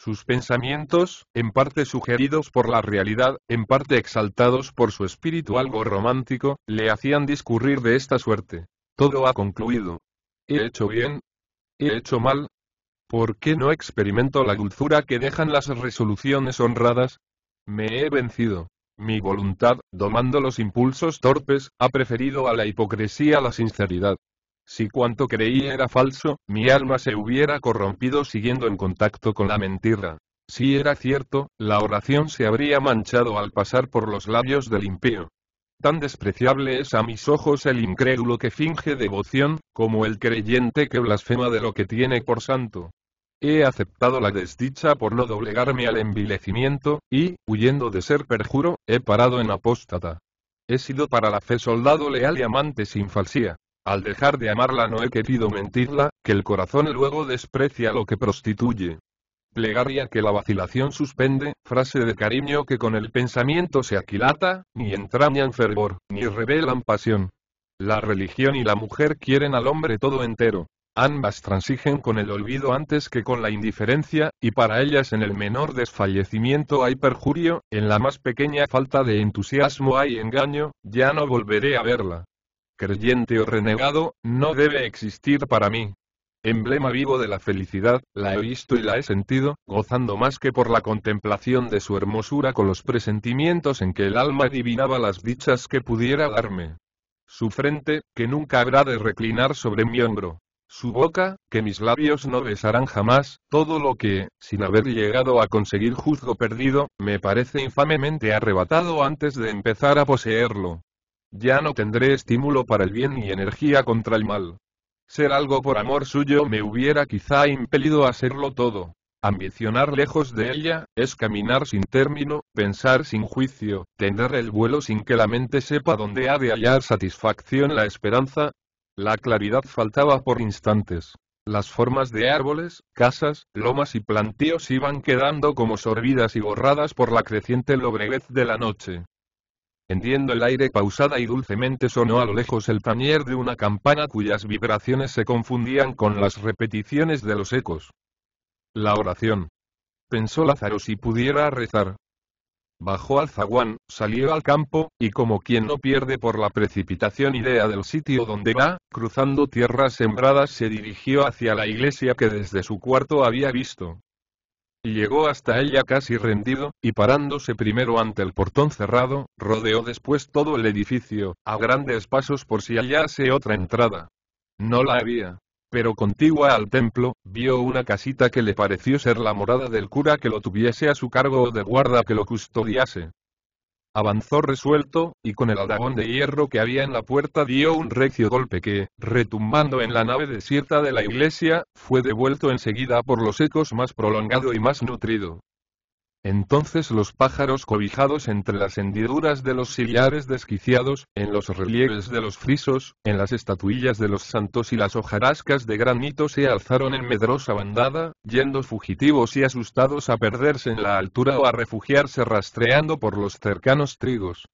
sus pensamientos, en parte sugeridos por la realidad, en parte exaltados por su espíritu algo romántico, le hacían discurrir de esta suerte. Todo ha concluido. He hecho bien. He hecho mal. ¿Por qué no experimento la dulzura que dejan las resoluciones honradas? Me he vencido. Mi voluntad, domando los impulsos torpes, ha preferido a la hipocresía la sinceridad. Si cuanto creí era falso, mi alma se hubiera corrompido siguiendo en contacto con la mentira. Si era cierto, la oración se habría manchado al pasar por los labios del impío. Tan despreciable es a mis ojos el incrédulo que finge devoción, como el creyente que blasfema de lo que tiene por santo. He aceptado la desdicha por no doblegarme al envilecimiento, y, huyendo de ser perjuro, he parado en apóstata. He sido para la fe soldado leal y amante sin falsía al dejar de amarla no he querido mentirla, que el corazón luego desprecia lo que prostituye. Plegaria que la vacilación suspende, frase de cariño que con el pensamiento se aquilata, ni entrañan fervor, ni revelan pasión. La religión y la mujer quieren al hombre todo entero. Ambas transigen con el olvido antes que con la indiferencia, y para ellas en el menor desfallecimiento hay perjurio, en la más pequeña falta de entusiasmo hay engaño, ya no volveré a verla creyente o renegado, no debe existir para mí. Emblema vivo de la felicidad, la he visto y la he sentido, gozando más que por la contemplación de su hermosura con los presentimientos en que el alma adivinaba las dichas que pudiera darme. Su frente, que nunca habrá de reclinar sobre mi hombro. Su boca, que mis labios no besarán jamás, todo lo que, sin haber llegado a conseguir juzgo perdido, me parece infamemente arrebatado antes de empezar a poseerlo. Ya no tendré estímulo para el bien ni energía contra el mal. Ser algo por amor suyo me hubiera quizá impelido a serlo todo. Ambicionar lejos de ella, es caminar sin término, pensar sin juicio, tender el vuelo sin que la mente sepa dónde ha de hallar satisfacción la esperanza. La claridad faltaba por instantes. Las formas de árboles, casas, lomas y plantíos iban quedando como sorbidas y borradas por la creciente lobreguez de la noche. Entiendo el aire pausada y dulcemente sonó a lo lejos el tañer de una campana cuyas vibraciones se confundían con las repeticiones de los ecos. La oración. Pensó Lázaro si pudiera rezar. Bajó al zaguán, salió al campo, y como quien no pierde por la precipitación idea del sitio donde va, cruzando tierras sembradas se dirigió hacia la iglesia que desde su cuarto había visto. Llegó hasta ella casi rendido, y parándose primero ante el portón cerrado, rodeó después todo el edificio, a grandes pasos por si hallase otra entrada. No la había. Pero contigua al templo, vio una casita que le pareció ser la morada del cura que lo tuviese a su cargo o de guarda que lo custodiase. Avanzó resuelto, y con el adagón de hierro que había en la puerta dio un recio golpe que, retumbando en la nave desierta de la iglesia, fue devuelto enseguida por los ecos más prolongado y más nutrido. Entonces los pájaros cobijados entre las hendiduras de los sillares desquiciados, en los relieves de los frisos, en las estatuillas de los santos y las hojarascas de granito se alzaron en medrosa bandada, yendo fugitivos y asustados a perderse en la altura o a refugiarse rastreando por los cercanos trigos.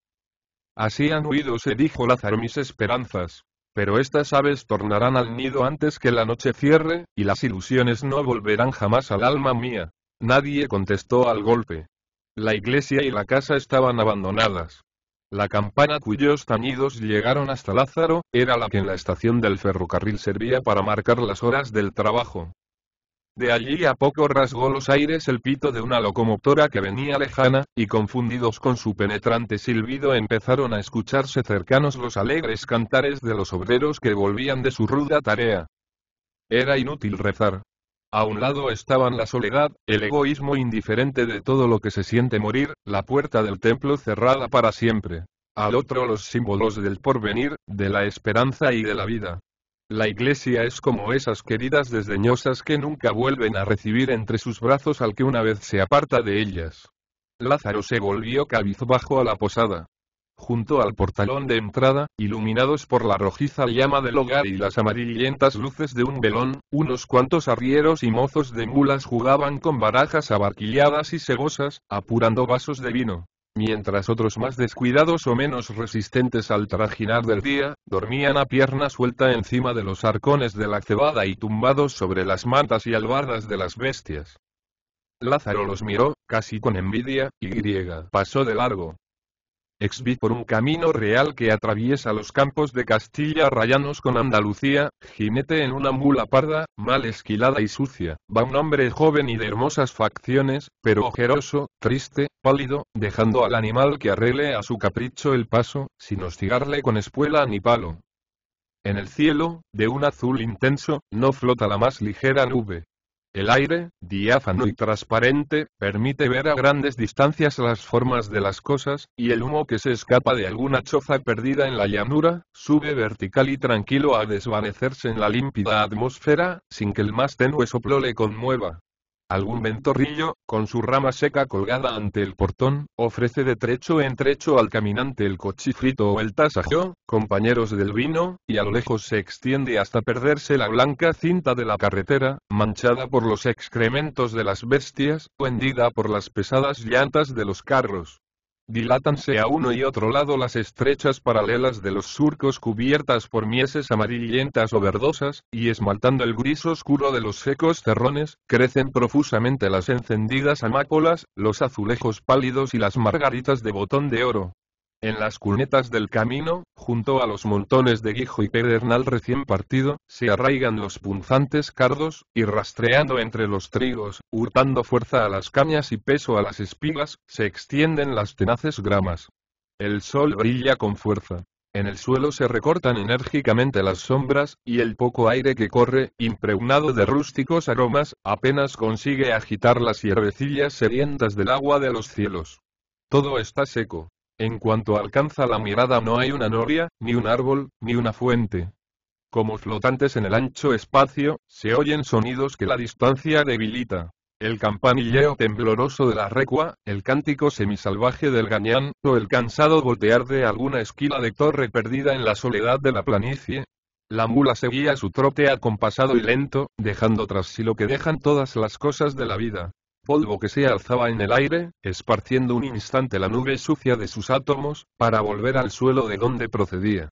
Así han huido, se dijo Lázaro, mis esperanzas. Pero estas aves tornarán al nido antes que la noche cierre, y las ilusiones no volverán jamás al alma mía. Nadie contestó al golpe. La iglesia y la casa estaban abandonadas. La campana cuyos tañidos llegaron hasta Lázaro, era la que en la estación del ferrocarril servía para marcar las horas del trabajo. De allí a poco rasgó los aires el pito de una locomotora que venía lejana, y confundidos con su penetrante silbido empezaron a escucharse cercanos los alegres cantares de los obreros que volvían de su ruda tarea. Era inútil rezar, a un lado estaban la soledad, el egoísmo indiferente de todo lo que se siente morir, la puerta del templo cerrada para siempre. Al otro los símbolos del porvenir, de la esperanza y de la vida. La iglesia es como esas queridas desdeñosas que nunca vuelven a recibir entre sus brazos al que una vez se aparta de ellas. Lázaro se volvió cabizbajo a la posada junto al portalón de entrada, iluminados por la rojiza llama del hogar y las amarillentas luces de un velón, unos cuantos arrieros y mozos de mulas jugaban con barajas abarquilladas y cebosas, apurando vasos de vino. Mientras otros más descuidados o menos resistentes al trajinar del día, dormían a pierna suelta encima de los arcones de la cebada y tumbados sobre las mantas y albardas de las bestias. Lázaro los miró, casi con envidia, y griega. pasó de largo, Exvi por un camino real que atraviesa los campos de Castilla rayanos con Andalucía, jinete en una mula parda, mal esquilada y sucia, va un hombre joven y de hermosas facciones, pero ojeroso, triste, pálido, dejando al animal que arregle a su capricho el paso, sin hostigarle con espuela ni palo. En el cielo, de un azul intenso, no flota la más ligera nube, el aire, diáfano y transparente, permite ver a grandes distancias las formas de las cosas, y el humo que se escapa de alguna choza perdida en la llanura, sube vertical y tranquilo a desvanecerse en la límpida atmósfera, sin que el más tenue soplo le conmueva. Algún ventorrillo, con su rama seca colgada ante el portón, ofrece de trecho en trecho al caminante el cochifrito o el tasajo, compañeros del vino, y a lo lejos se extiende hasta perderse la blanca cinta de la carretera, manchada por los excrementos de las bestias, o hendida por las pesadas llantas de los carros. Dilátanse a uno y otro lado las estrechas paralelas de los surcos cubiertas por mieses amarillentas o verdosas, y esmaltando el gris oscuro de los secos cerrones, crecen profusamente las encendidas amápolas, los azulejos pálidos y las margaritas de botón de oro. En las cunetas del camino, junto a los montones de guijo y pedernal recién partido, se arraigan los punzantes cardos, y rastreando entre los trigos, hurtando fuerza a las cañas y peso a las espigas, se extienden las tenaces gramas. El sol brilla con fuerza. En el suelo se recortan enérgicamente las sombras, y el poco aire que corre, impregnado de rústicos aromas, apenas consigue agitar las hierbecillas sedientas del agua de los cielos. Todo está seco, en cuanto alcanza la mirada no hay una noria, ni un árbol, ni una fuente. Como flotantes en el ancho espacio, se oyen sonidos que la distancia debilita. El campanilleo tembloroso de la recua, el cántico semisalvaje del gañán, o el cansado voltear de alguna esquila de torre perdida en la soledad de la planicie. La mula seguía su trote acompasado y lento, dejando tras sí lo que dejan todas las cosas de la vida polvo que se alzaba en el aire, esparciendo un instante la nube sucia de sus átomos, para volver al suelo de donde procedía.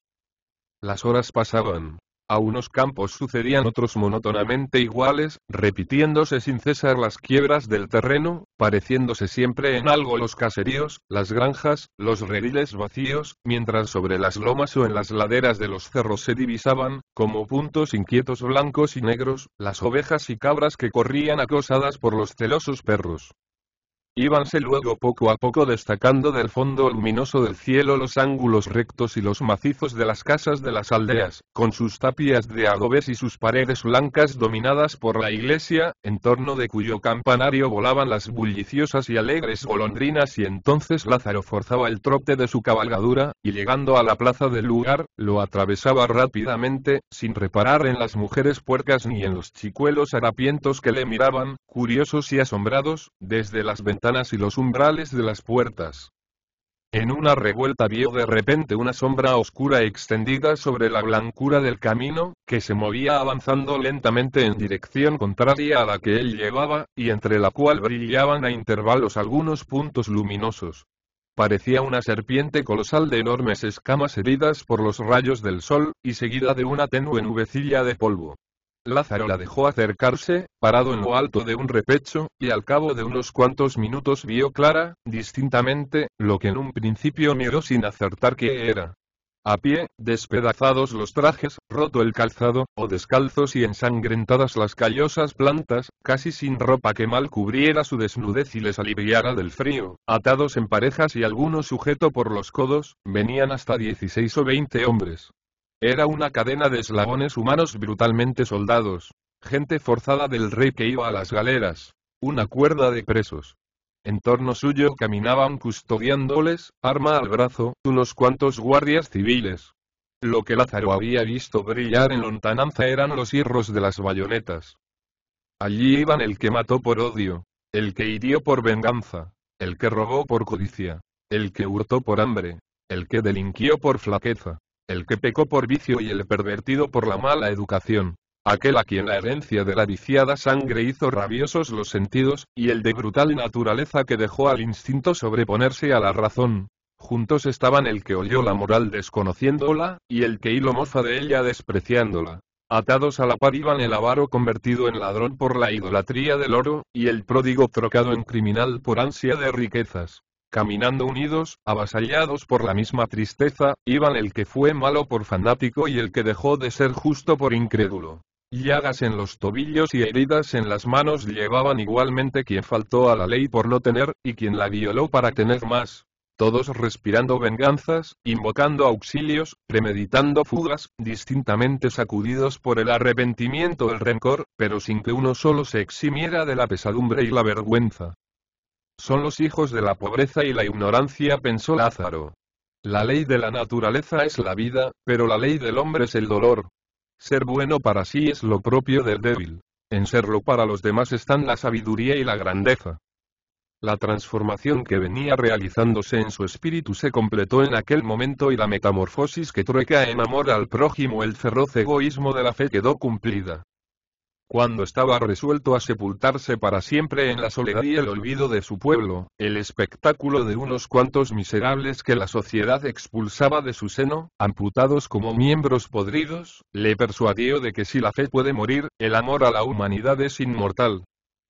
Las horas pasaban, a unos campos sucedían otros monótonamente iguales, repitiéndose sin cesar las quiebras del terreno, pareciéndose siempre en algo los caseríos, las granjas, los rediles vacíos, mientras sobre las lomas o en las laderas de los cerros se divisaban, como puntos inquietos blancos y negros, las ovejas y cabras que corrían acosadas por los celosos perros. Íbanse luego poco a poco destacando del fondo luminoso del cielo los ángulos rectos y los macizos de las casas de las aldeas, con sus tapias de adobes y sus paredes blancas dominadas por la iglesia, en torno de cuyo campanario volaban las bulliciosas y alegres golondrinas y entonces Lázaro forzaba el trote de su cabalgadura, y llegando a la plaza del lugar, lo atravesaba rápidamente, sin reparar en las mujeres puercas ni en los chicuelos harapientos que le miraban, curiosos y asombrados, desde las ventanas y los umbrales de las puertas. En una revuelta vio de repente una sombra oscura extendida sobre la blancura del camino, que se movía avanzando lentamente en dirección contraria a la que él llevaba, y entre la cual brillaban a intervalos algunos puntos luminosos. Parecía una serpiente colosal de enormes escamas heridas por los rayos del sol, y seguida de una tenue nubecilla de polvo. Lázaro la dejó acercarse, parado en lo alto de un repecho, y al cabo de unos cuantos minutos vio clara, distintamente, lo que en un principio miró sin acertar qué era. A pie, despedazados los trajes, roto el calzado, o descalzos y ensangrentadas las callosas plantas, casi sin ropa que mal cubriera su desnudez y les aliviara del frío, atados en parejas y algunos sujeto por los codos, venían hasta dieciséis o veinte hombres. Era una cadena de eslabones humanos brutalmente soldados, gente forzada del rey que iba a las galeras, una cuerda de presos. En torno suyo caminaban custodiándoles, arma al brazo, unos cuantos guardias civiles. Lo que Lázaro había visto brillar en lontananza eran los hierros de las bayonetas. Allí iban el que mató por odio, el que hirió por venganza, el que robó por codicia, el que hurtó por hambre, el que delinquió por flaqueza, el que pecó por vicio y el pervertido por la mala educación, aquel a quien la herencia de la viciada sangre hizo rabiosos los sentidos, y el de brutal naturaleza que dejó al instinto sobreponerse a la razón. Juntos estaban el que oyó la moral desconociéndola, y el que hilo mofa de ella despreciándola. Atados a la par iban el avaro convertido en ladrón por la idolatría del oro, y el pródigo trocado en criminal por ansia de riquezas. Caminando unidos, avasallados por la misma tristeza, iban el que fue malo por fanático y el que dejó de ser justo por incrédulo. Llagas en los tobillos y heridas en las manos llevaban igualmente quien faltó a la ley por no tener, y quien la violó para tener más. Todos respirando venganzas, invocando auxilios, premeditando fugas, distintamente sacudidos por el arrepentimiento, el rencor, pero sin que uno solo se eximiera de la pesadumbre y la vergüenza. Son los hijos de la pobreza y la ignorancia, pensó Lázaro. La ley de la naturaleza es la vida, pero la ley del hombre es el dolor. Ser bueno para sí es lo propio del débil. En serlo para los demás están la sabiduría y la grandeza. La transformación que venía realizándose en su espíritu se completó en aquel momento y la metamorfosis que trueca en amor al prójimo el feroz egoísmo de la fe quedó cumplida. Cuando estaba resuelto a sepultarse para siempre en la soledad y el olvido de su pueblo, el espectáculo de unos cuantos miserables que la sociedad expulsaba de su seno, amputados como miembros podridos, le persuadió de que si la fe puede morir, el amor a la humanidad es inmortal,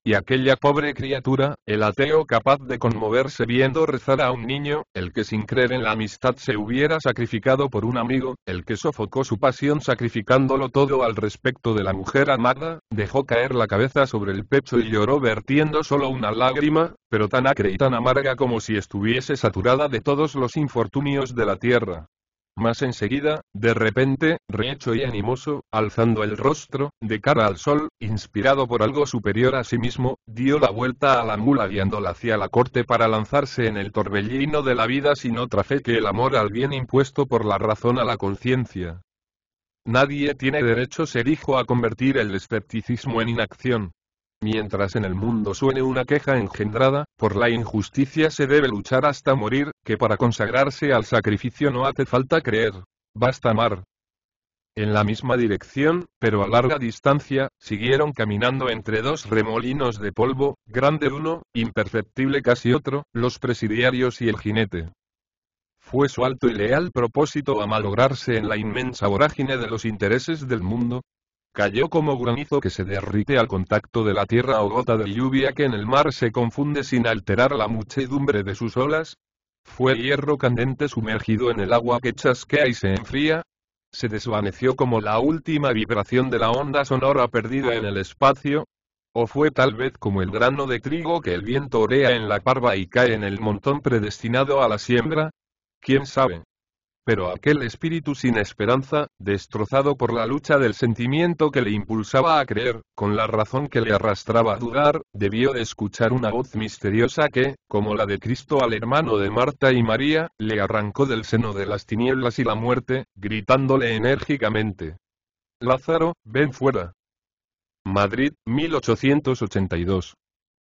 y aquella pobre criatura, el ateo capaz de conmoverse viendo rezar a un niño, el que sin creer en la amistad se hubiera sacrificado por un amigo, el que sofocó su pasión sacrificándolo todo al respecto de la mujer amada, dejó caer la cabeza sobre el pecho y lloró vertiendo solo una lágrima, pero tan acre y tan amarga como si estuviese saturada de todos los infortunios de la tierra. Más enseguida, de repente, rehecho y animoso, alzando el rostro, de cara al sol, inspirado por algo superior a sí mismo, dio la vuelta a la mula guiándola hacia la corte para lanzarse en el torbellino de la vida sin otra fe que el amor al bien impuesto por la razón a la conciencia. Nadie tiene derecho, ser hijo a convertir el escepticismo en inacción. Mientras en el mundo suene una queja engendrada, por la injusticia se debe luchar hasta morir, que para consagrarse al sacrificio no hace falta creer. Basta amar. En la misma dirección, pero a larga distancia, siguieron caminando entre dos remolinos de polvo, grande uno, imperceptible casi otro, los presidiarios y el jinete. Fue su alto y leal propósito a malograrse en la inmensa vorágine de los intereses del mundo, Cayó como granizo que se derrite al contacto de la tierra o gota de lluvia que en el mar se confunde sin alterar la muchedumbre de sus olas. Fue hierro candente sumergido en el agua que chasquea y se enfría. Se desvaneció como la última vibración de la onda sonora perdida en el espacio, o fue tal vez como el grano de trigo que el viento orea en la parva y cae en el montón predestinado a la siembra? ¿Quién sabe? Pero aquel espíritu sin esperanza, destrozado por la lucha del sentimiento que le impulsaba a creer, con la razón que le arrastraba a dudar, debió de escuchar una voz misteriosa que, como la de Cristo al hermano de Marta y María, le arrancó del seno de las tinieblas y la muerte, gritándole enérgicamente. Lázaro, ven fuera. Madrid, 1882.